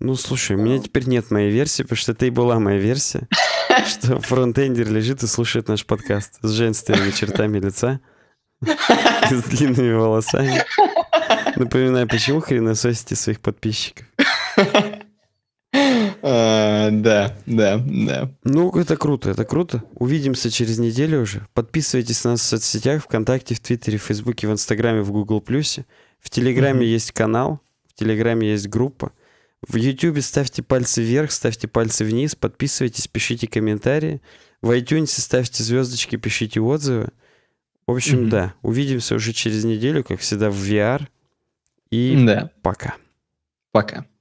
Ну, слушай, у меня эм. теперь нет моей версии, потому что это и была моя версия, что фронтендер лежит и слушает наш подкаст с женственными чертами лица с длинными волосами. Напоминаю, почему хренососите своих подписчиков? Э, да, да, да. Ну, это круто, это круто. Увидимся через неделю уже. Подписывайтесь на нас в соцсетях, ВКонтакте, в Твиттере, в Фейсбуке, в Инстаграме, в Гугл Плюсе. В Телеграме есть канал, в Телеграме есть группа. В Ютубе ставьте пальцы вверх, ставьте пальцы вниз, подписывайтесь, пишите комментарии. В iTunes ставьте звездочки, пишите отзывы. В общем, mm да, увидимся уже через неделю, как всегда, в VR. И да. пока. Пока.